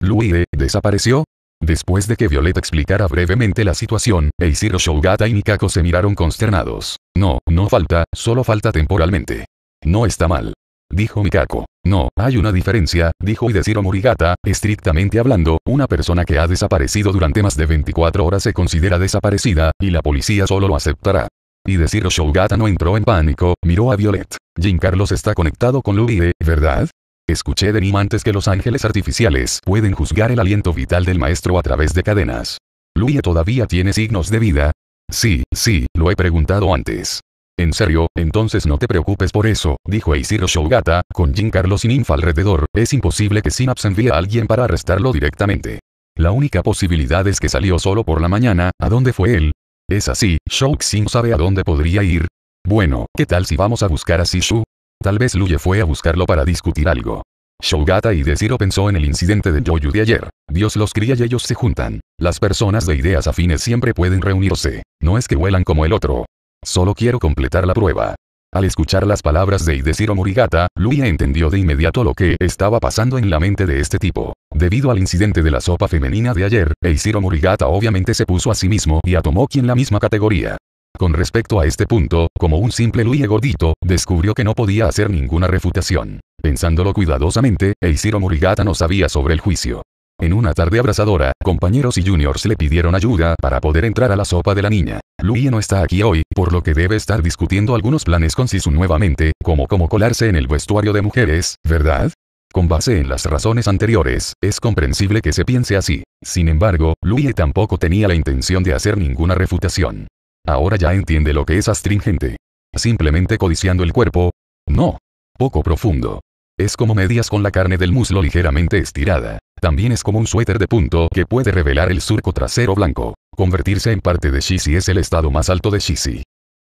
Luide, ¿desapareció? Después de que Violet explicara brevemente la situación, Eishiro Shogata y Mikako se miraron consternados. No, no falta, solo falta temporalmente. No está mal. Dijo Mikako. No, hay una diferencia, dijo Hideshiro Murigata, estrictamente hablando, una persona que ha desaparecido durante más de 24 horas se considera desaparecida, y la policía solo lo aceptará. Hideshiro Shogata no entró en pánico, miró a Violet. Jim Carlos está conectado con Lurie, ¿verdad? Escuché de Nim antes que los ángeles artificiales pueden juzgar el aliento vital del maestro a través de cadenas. ¿Luye todavía tiene signos de vida? Sí, sí, lo he preguntado antes. En serio, entonces no te preocupes por eso, dijo Ishiro Shogata, con Jin Carlos y Ninfa alrededor, es imposible que Synapse envíe a alguien para arrestarlo directamente. La única posibilidad es que salió solo por la mañana, ¿a dónde fue él? Es así, Shouk sabe a dónde podría ir. Bueno, ¿qué tal si vamos a buscar a Sishu? Tal vez Luye fue a buscarlo para discutir algo. Shogata y Desiro pensó en el incidente de Joyu de ayer. Dios los cría y ellos se juntan. Las personas de ideas afines siempre pueden reunirse. No es que vuelan como el otro. Solo quiero completar la prueba. Al escuchar las palabras de Idesiro Murigata, Luya entendió de inmediato lo que estaba pasando en la mente de este tipo. Debido al incidente de la sopa femenina de ayer, Ideciro Murigata obviamente se puso a sí mismo y a Tomoki en la misma categoría. Con respecto a este punto, como un simple Luis gordito, descubrió que no podía hacer ninguna refutación. Pensándolo cuidadosamente, Eiichiro Murigata no sabía sobre el juicio. En una tarde abrazadora, compañeros y juniors le pidieron ayuda para poder entrar a la sopa de la niña. Luis no está aquí hoy, por lo que debe estar discutiendo algunos planes con Sisu nuevamente, como cómo colarse en el vestuario de mujeres, ¿verdad? Con base en las razones anteriores, es comprensible que se piense así. Sin embargo, Luis tampoco tenía la intención de hacer ninguna refutación. Ahora ya entiende lo que es astringente. Simplemente codiciando el cuerpo. No. Poco profundo. Es como medias con la carne del muslo ligeramente estirada. También es como un suéter de punto que puede revelar el surco trasero blanco. Convertirse en parte de Shishi es el estado más alto de Shishi.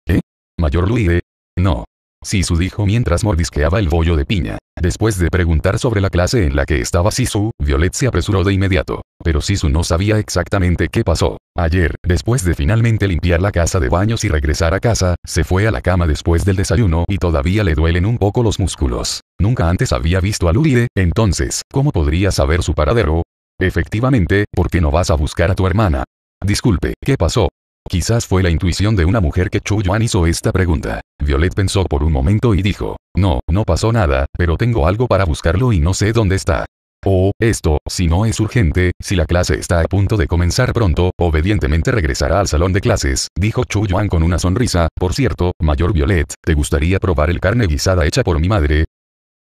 ¿Eh? Mayor Luide. No. Sisu dijo mientras mordisqueaba el bollo de piña. Después de preguntar sobre la clase en la que estaba Sisu, Violet se apresuró de inmediato. Pero Sisu no sabía exactamente qué pasó. Ayer, después de finalmente limpiar la casa de baños y regresar a casa, se fue a la cama después del desayuno y todavía le duelen un poco los músculos. Nunca antes había visto a Luride, entonces, ¿cómo podría saber su paradero? Efectivamente, ¿por qué no vas a buscar a tu hermana? Disculpe, ¿qué pasó? Quizás fue la intuición de una mujer que Chu Yuan hizo esta pregunta. Violet pensó por un momento y dijo, no, no pasó nada, pero tengo algo para buscarlo y no sé dónde está. Oh, esto, si no es urgente, si la clase está a punto de comenzar pronto, obedientemente regresará al salón de clases, dijo Chu Yuan con una sonrisa. Por cierto, mayor Violet, ¿te gustaría probar el carne guisada hecha por mi madre?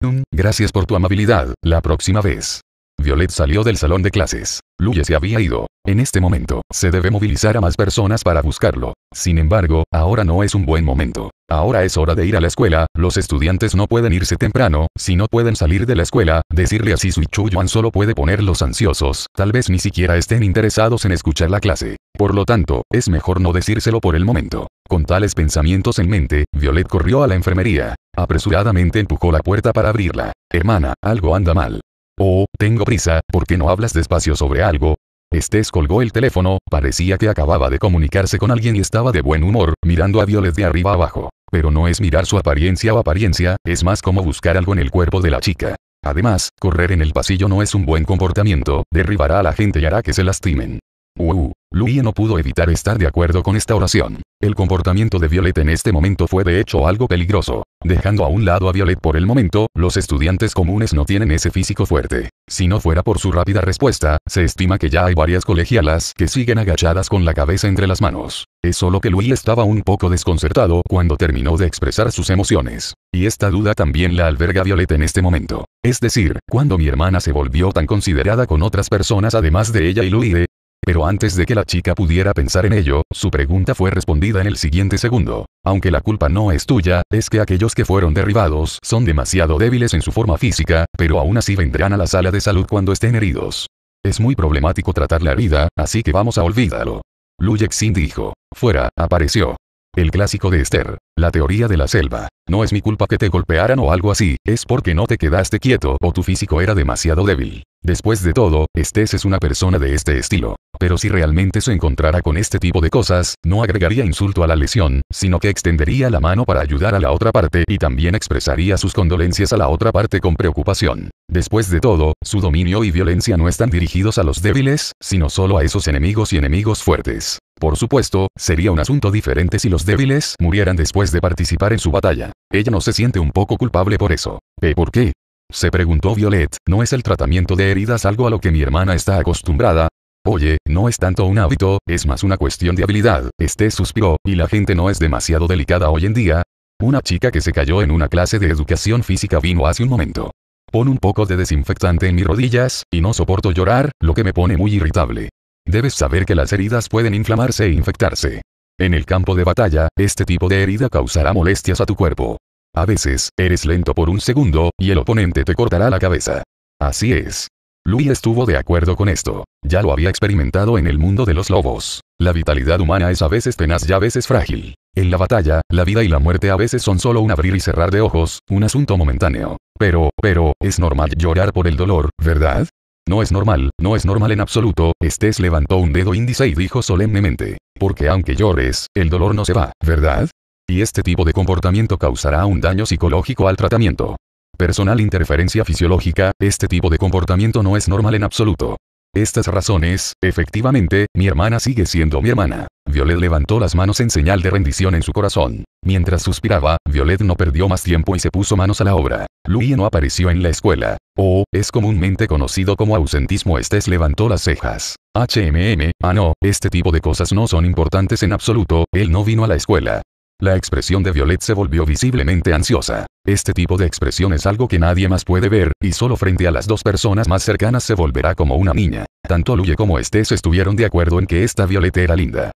Mm, gracias por tu amabilidad, la próxima vez. Violet salió del salón de clases. Luye se había ido. En este momento, se debe movilizar a más personas para buscarlo. Sin embargo, ahora no es un buen momento. Ahora es hora de ir a la escuela, los estudiantes no pueden irse temprano, si no pueden salir de la escuela, decirle a suichu y solo puede ponerlos ansiosos, tal vez ni siquiera estén interesados en escuchar la clase. Por lo tanto, es mejor no decírselo por el momento. Con tales pensamientos en mente, Violet corrió a la enfermería. Apresuradamente empujó la puerta para abrirla. Hermana, algo anda mal. Oh, tengo prisa, ¿por qué no hablas despacio sobre algo? Estés colgó el teléfono, parecía que acababa de comunicarse con alguien y estaba de buen humor, mirando a Violet de arriba abajo. Pero no es mirar su apariencia o apariencia, es más como buscar algo en el cuerpo de la chica. Además, correr en el pasillo no es un buen comportamiento, derribará a la gente y hará que se lastimen. Uh, no pudo evitar estar de acuerdo con esta oración. El comportamiento de Violet en este momento fue de hecho algo peligroso. Dejando a un lado a Violet por el momento, los estudiantes comunes no tienen ese físico fuerte. Si no fuera por su rápida respuesta, se estima que ya hay varias colegialas que siguen agachadas con la cabeza entre las manos. Es solo que Louis estaba un poco desconcertado cuando terminó de expresar sus emociones. Y esta duda también la alberga Violet en este momento. Es decir, cuando mi hermana se volvió tan considerada con otras personas además de ella y Luis, pero antes de que la chica pudiera pensar en ello, su pregunta fue respondida en el siguiente segundo. Aunque la culpa no es tuya, es que aquellos que fueron derribados son demasiado débiles en su forma física, pero aún así vendrán a la sala de salud cuando estén heridos. Es muy problemático tratar la herida, así que vamos a olvídalo. Lu Yexin dijo. Fuera, apareció. El clásico de Esther. La teoría de la selva. No es mi culpa que te golpearan o algo así, es porque no te quedaste quieto o tu físico era demasiado débil. Después de todo, Estés es una persona de este estilo. Pero si realmente se encontrara con este tipo de cosas, no agregaría insulto a la lesión, sino que extendería la mano para ayudar a la otra parte y también expresaría sus condolencias a la otra parte con preocupación. Después de todo, su dominio y violencia no están dirigidos a los débiles, sino solo a esos enemigos y enemigos fuertes. Por supuesto, sería un asunto diferente si los débiles murieran después de participar en su batalla. Ella no se siente un poco culpable por eso. ¿Eh, ¿Por qué? Se preguntó Violet, ¿no es el tratamiento de heridas algo a lo que mi hermana está acostumbrada? Oye, no es tanto un hábito, es más una cuestión de habilidad. Este suspiró, y la gente no es demasiado delicada hoy en día. Una chica que se cayó en una clase de educación física vino hace un momento. Pon un poco de desinfectante en mis rodillas, y no soporto llorar, lo que me pone muy irritable. Debes saber que las heridas pueden inflamarse e infectarse. En el campo de batalla, este tipo de herida causará molestias a tu cuerpo. A veces, eres lento por un segundo, y el oponente te cortará la cabeza. Así es. Louis estuvo de acuerdo con esto. Ya lo había experimentado en el mundo de los lobos. La vitalidad humana es a veces tenaz y a veces frágil. En la batalla, la vida y la muerte a veces son solo un abrir y cerrar de ojos, un asunto momentáneo. Pero, pero, es normal llorar por el dolor, ¿verdad? No es normal, no es normal en absoluto, Estés levantó un dedo índice y dijo solemnemente. Porque aunque llores, el dolor no se va, ¿verdad? Y este tipo de comportamiento causará un daño psicológico al tratamiento. Personal interferencia fisiológica, este tipo de comportamiento no es normal en absoluto estas razones, efectivamente, mi hermana sigue siendo mi hermana. Violet levantó las manos en señal de rendición en su corazón. Mientras suspiraba, Violet no perdió más tiempo y se puso manos a la obra. Louis no apareció en la escuela. O, oh, es comúnmente conocido como ausentismo. Estés levantó las cejas. HMM, ah no, este tipo de cosas no son importantes en absoluto, él no vino a la escuela. La expresión de Violet se volvió visiblemente ansiosa. Este tipo de expresión es algo que nadie más puede ver, y solo frente a las dos personas más cercanas se volverá como una niña. Tanto Louie como Estes estuvieron de acuerdo en que esta Violet era linda.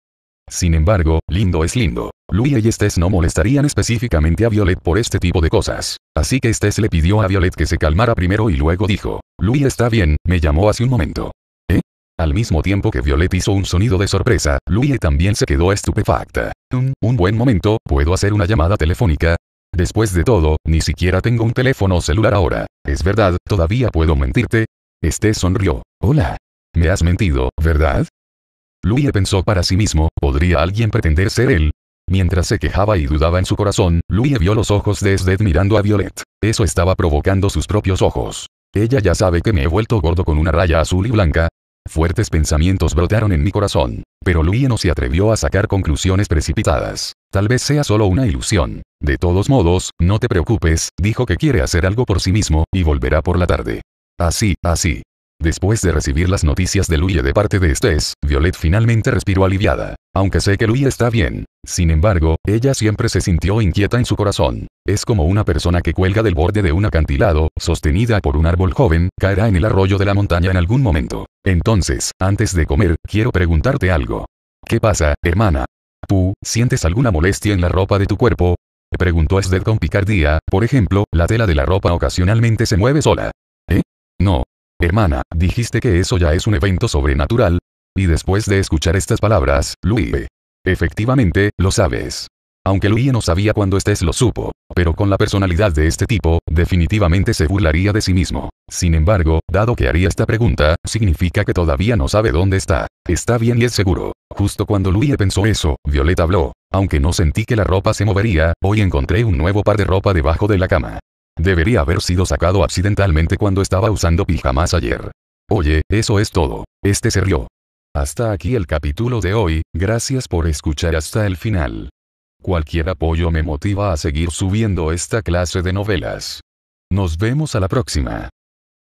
Sin embargo, lindo es lindo. Louie y Estes no molestarían específicamente a Violet por este tipo de cosas. Así que Estes le pidió a Violet que se calmara primero y luego dijo, Louie está bien, me llamó hace un momento. Al mismo tiempo que Violet hizo un sonido de sorpresa, Louie también se quedó estupefacta. un buen momento, ¿puedo hacer una llamada telefónica? Después de todo, ni siquiera tengo un teléfono celular ahora. Es verdad, todavía puedo mentirte. Este sonrió. Hola. Me has mentido, ¿verdad? Louie pensó para sí mismo, ¿podría alguien pretender ser él? Mientras se quejaba y dudaba en su corazón, Louie vio los ojos de Sdet mirando a Violet. Eso estaba provocando sus propios ojos. Ella ya sabe que me he vuelto gordo con una raya azul y blanca, Fuertes pensamientos brotaron en mi corazón, pero Luye no se atrevió a sacar conclusiones precipitadas. Tal vez sea solo una ilusión. De todos modos, no te preocupes, dijo que quiere hacer algo por sí mismo, y volverá por la tarde. Así, así. Después de recibir las noticias de Luye de parte de Estés, Violet finalmente respiró aliviada. Aunque sé que Luis está bien. Sin embargo, ella siempre se sintió inquieta en su corazón. Es como una persona que cuelga del borde de un acantilado, sostenida por un árbol joven, caerá en el arroyo de la montaña en algún momento. Entonces, antes de comer, quiero preguntarte algo. ¿Qué pasa, hermana? ¿Tú, sientes alguna molestia en la ropa de tu cuerpo? Preguntó Sded con picardía, por ejemplo, la tela de la ropa ocasionalmente se mueve sola. ¿Eh? No. Hermana, dijiste que eso ya es un evento sobrenatural, y después de escuchar estas palabras, Louis. Efectivamente, lo sabes. Aunque Louis no sabía cuándo Estés lo supo, pero con la personalidad de este tipo, definitivamente se burlaría de sí mismo. Sin embargo, dado que haría esta pregunta, significa que todavía no sabe dónde está. Está bien y es seguro. Justo cuando Louis pensó eso, Violeta habló. Aunque no sentí que la ropa se movería, hoy encontré un nuevo par de ropa debajo de la cama. Debería haber sido sacado accidentalmente cuando estaba usando pijamas ayer. Oye, eso es todo. Este se rió. Hasta aquí el capítulo de hoy, gracias por escuchar hasta el final. Cualquier apoyo me motiva a seguir subiendo esta clase de novelas. Nos vemos a la próxima.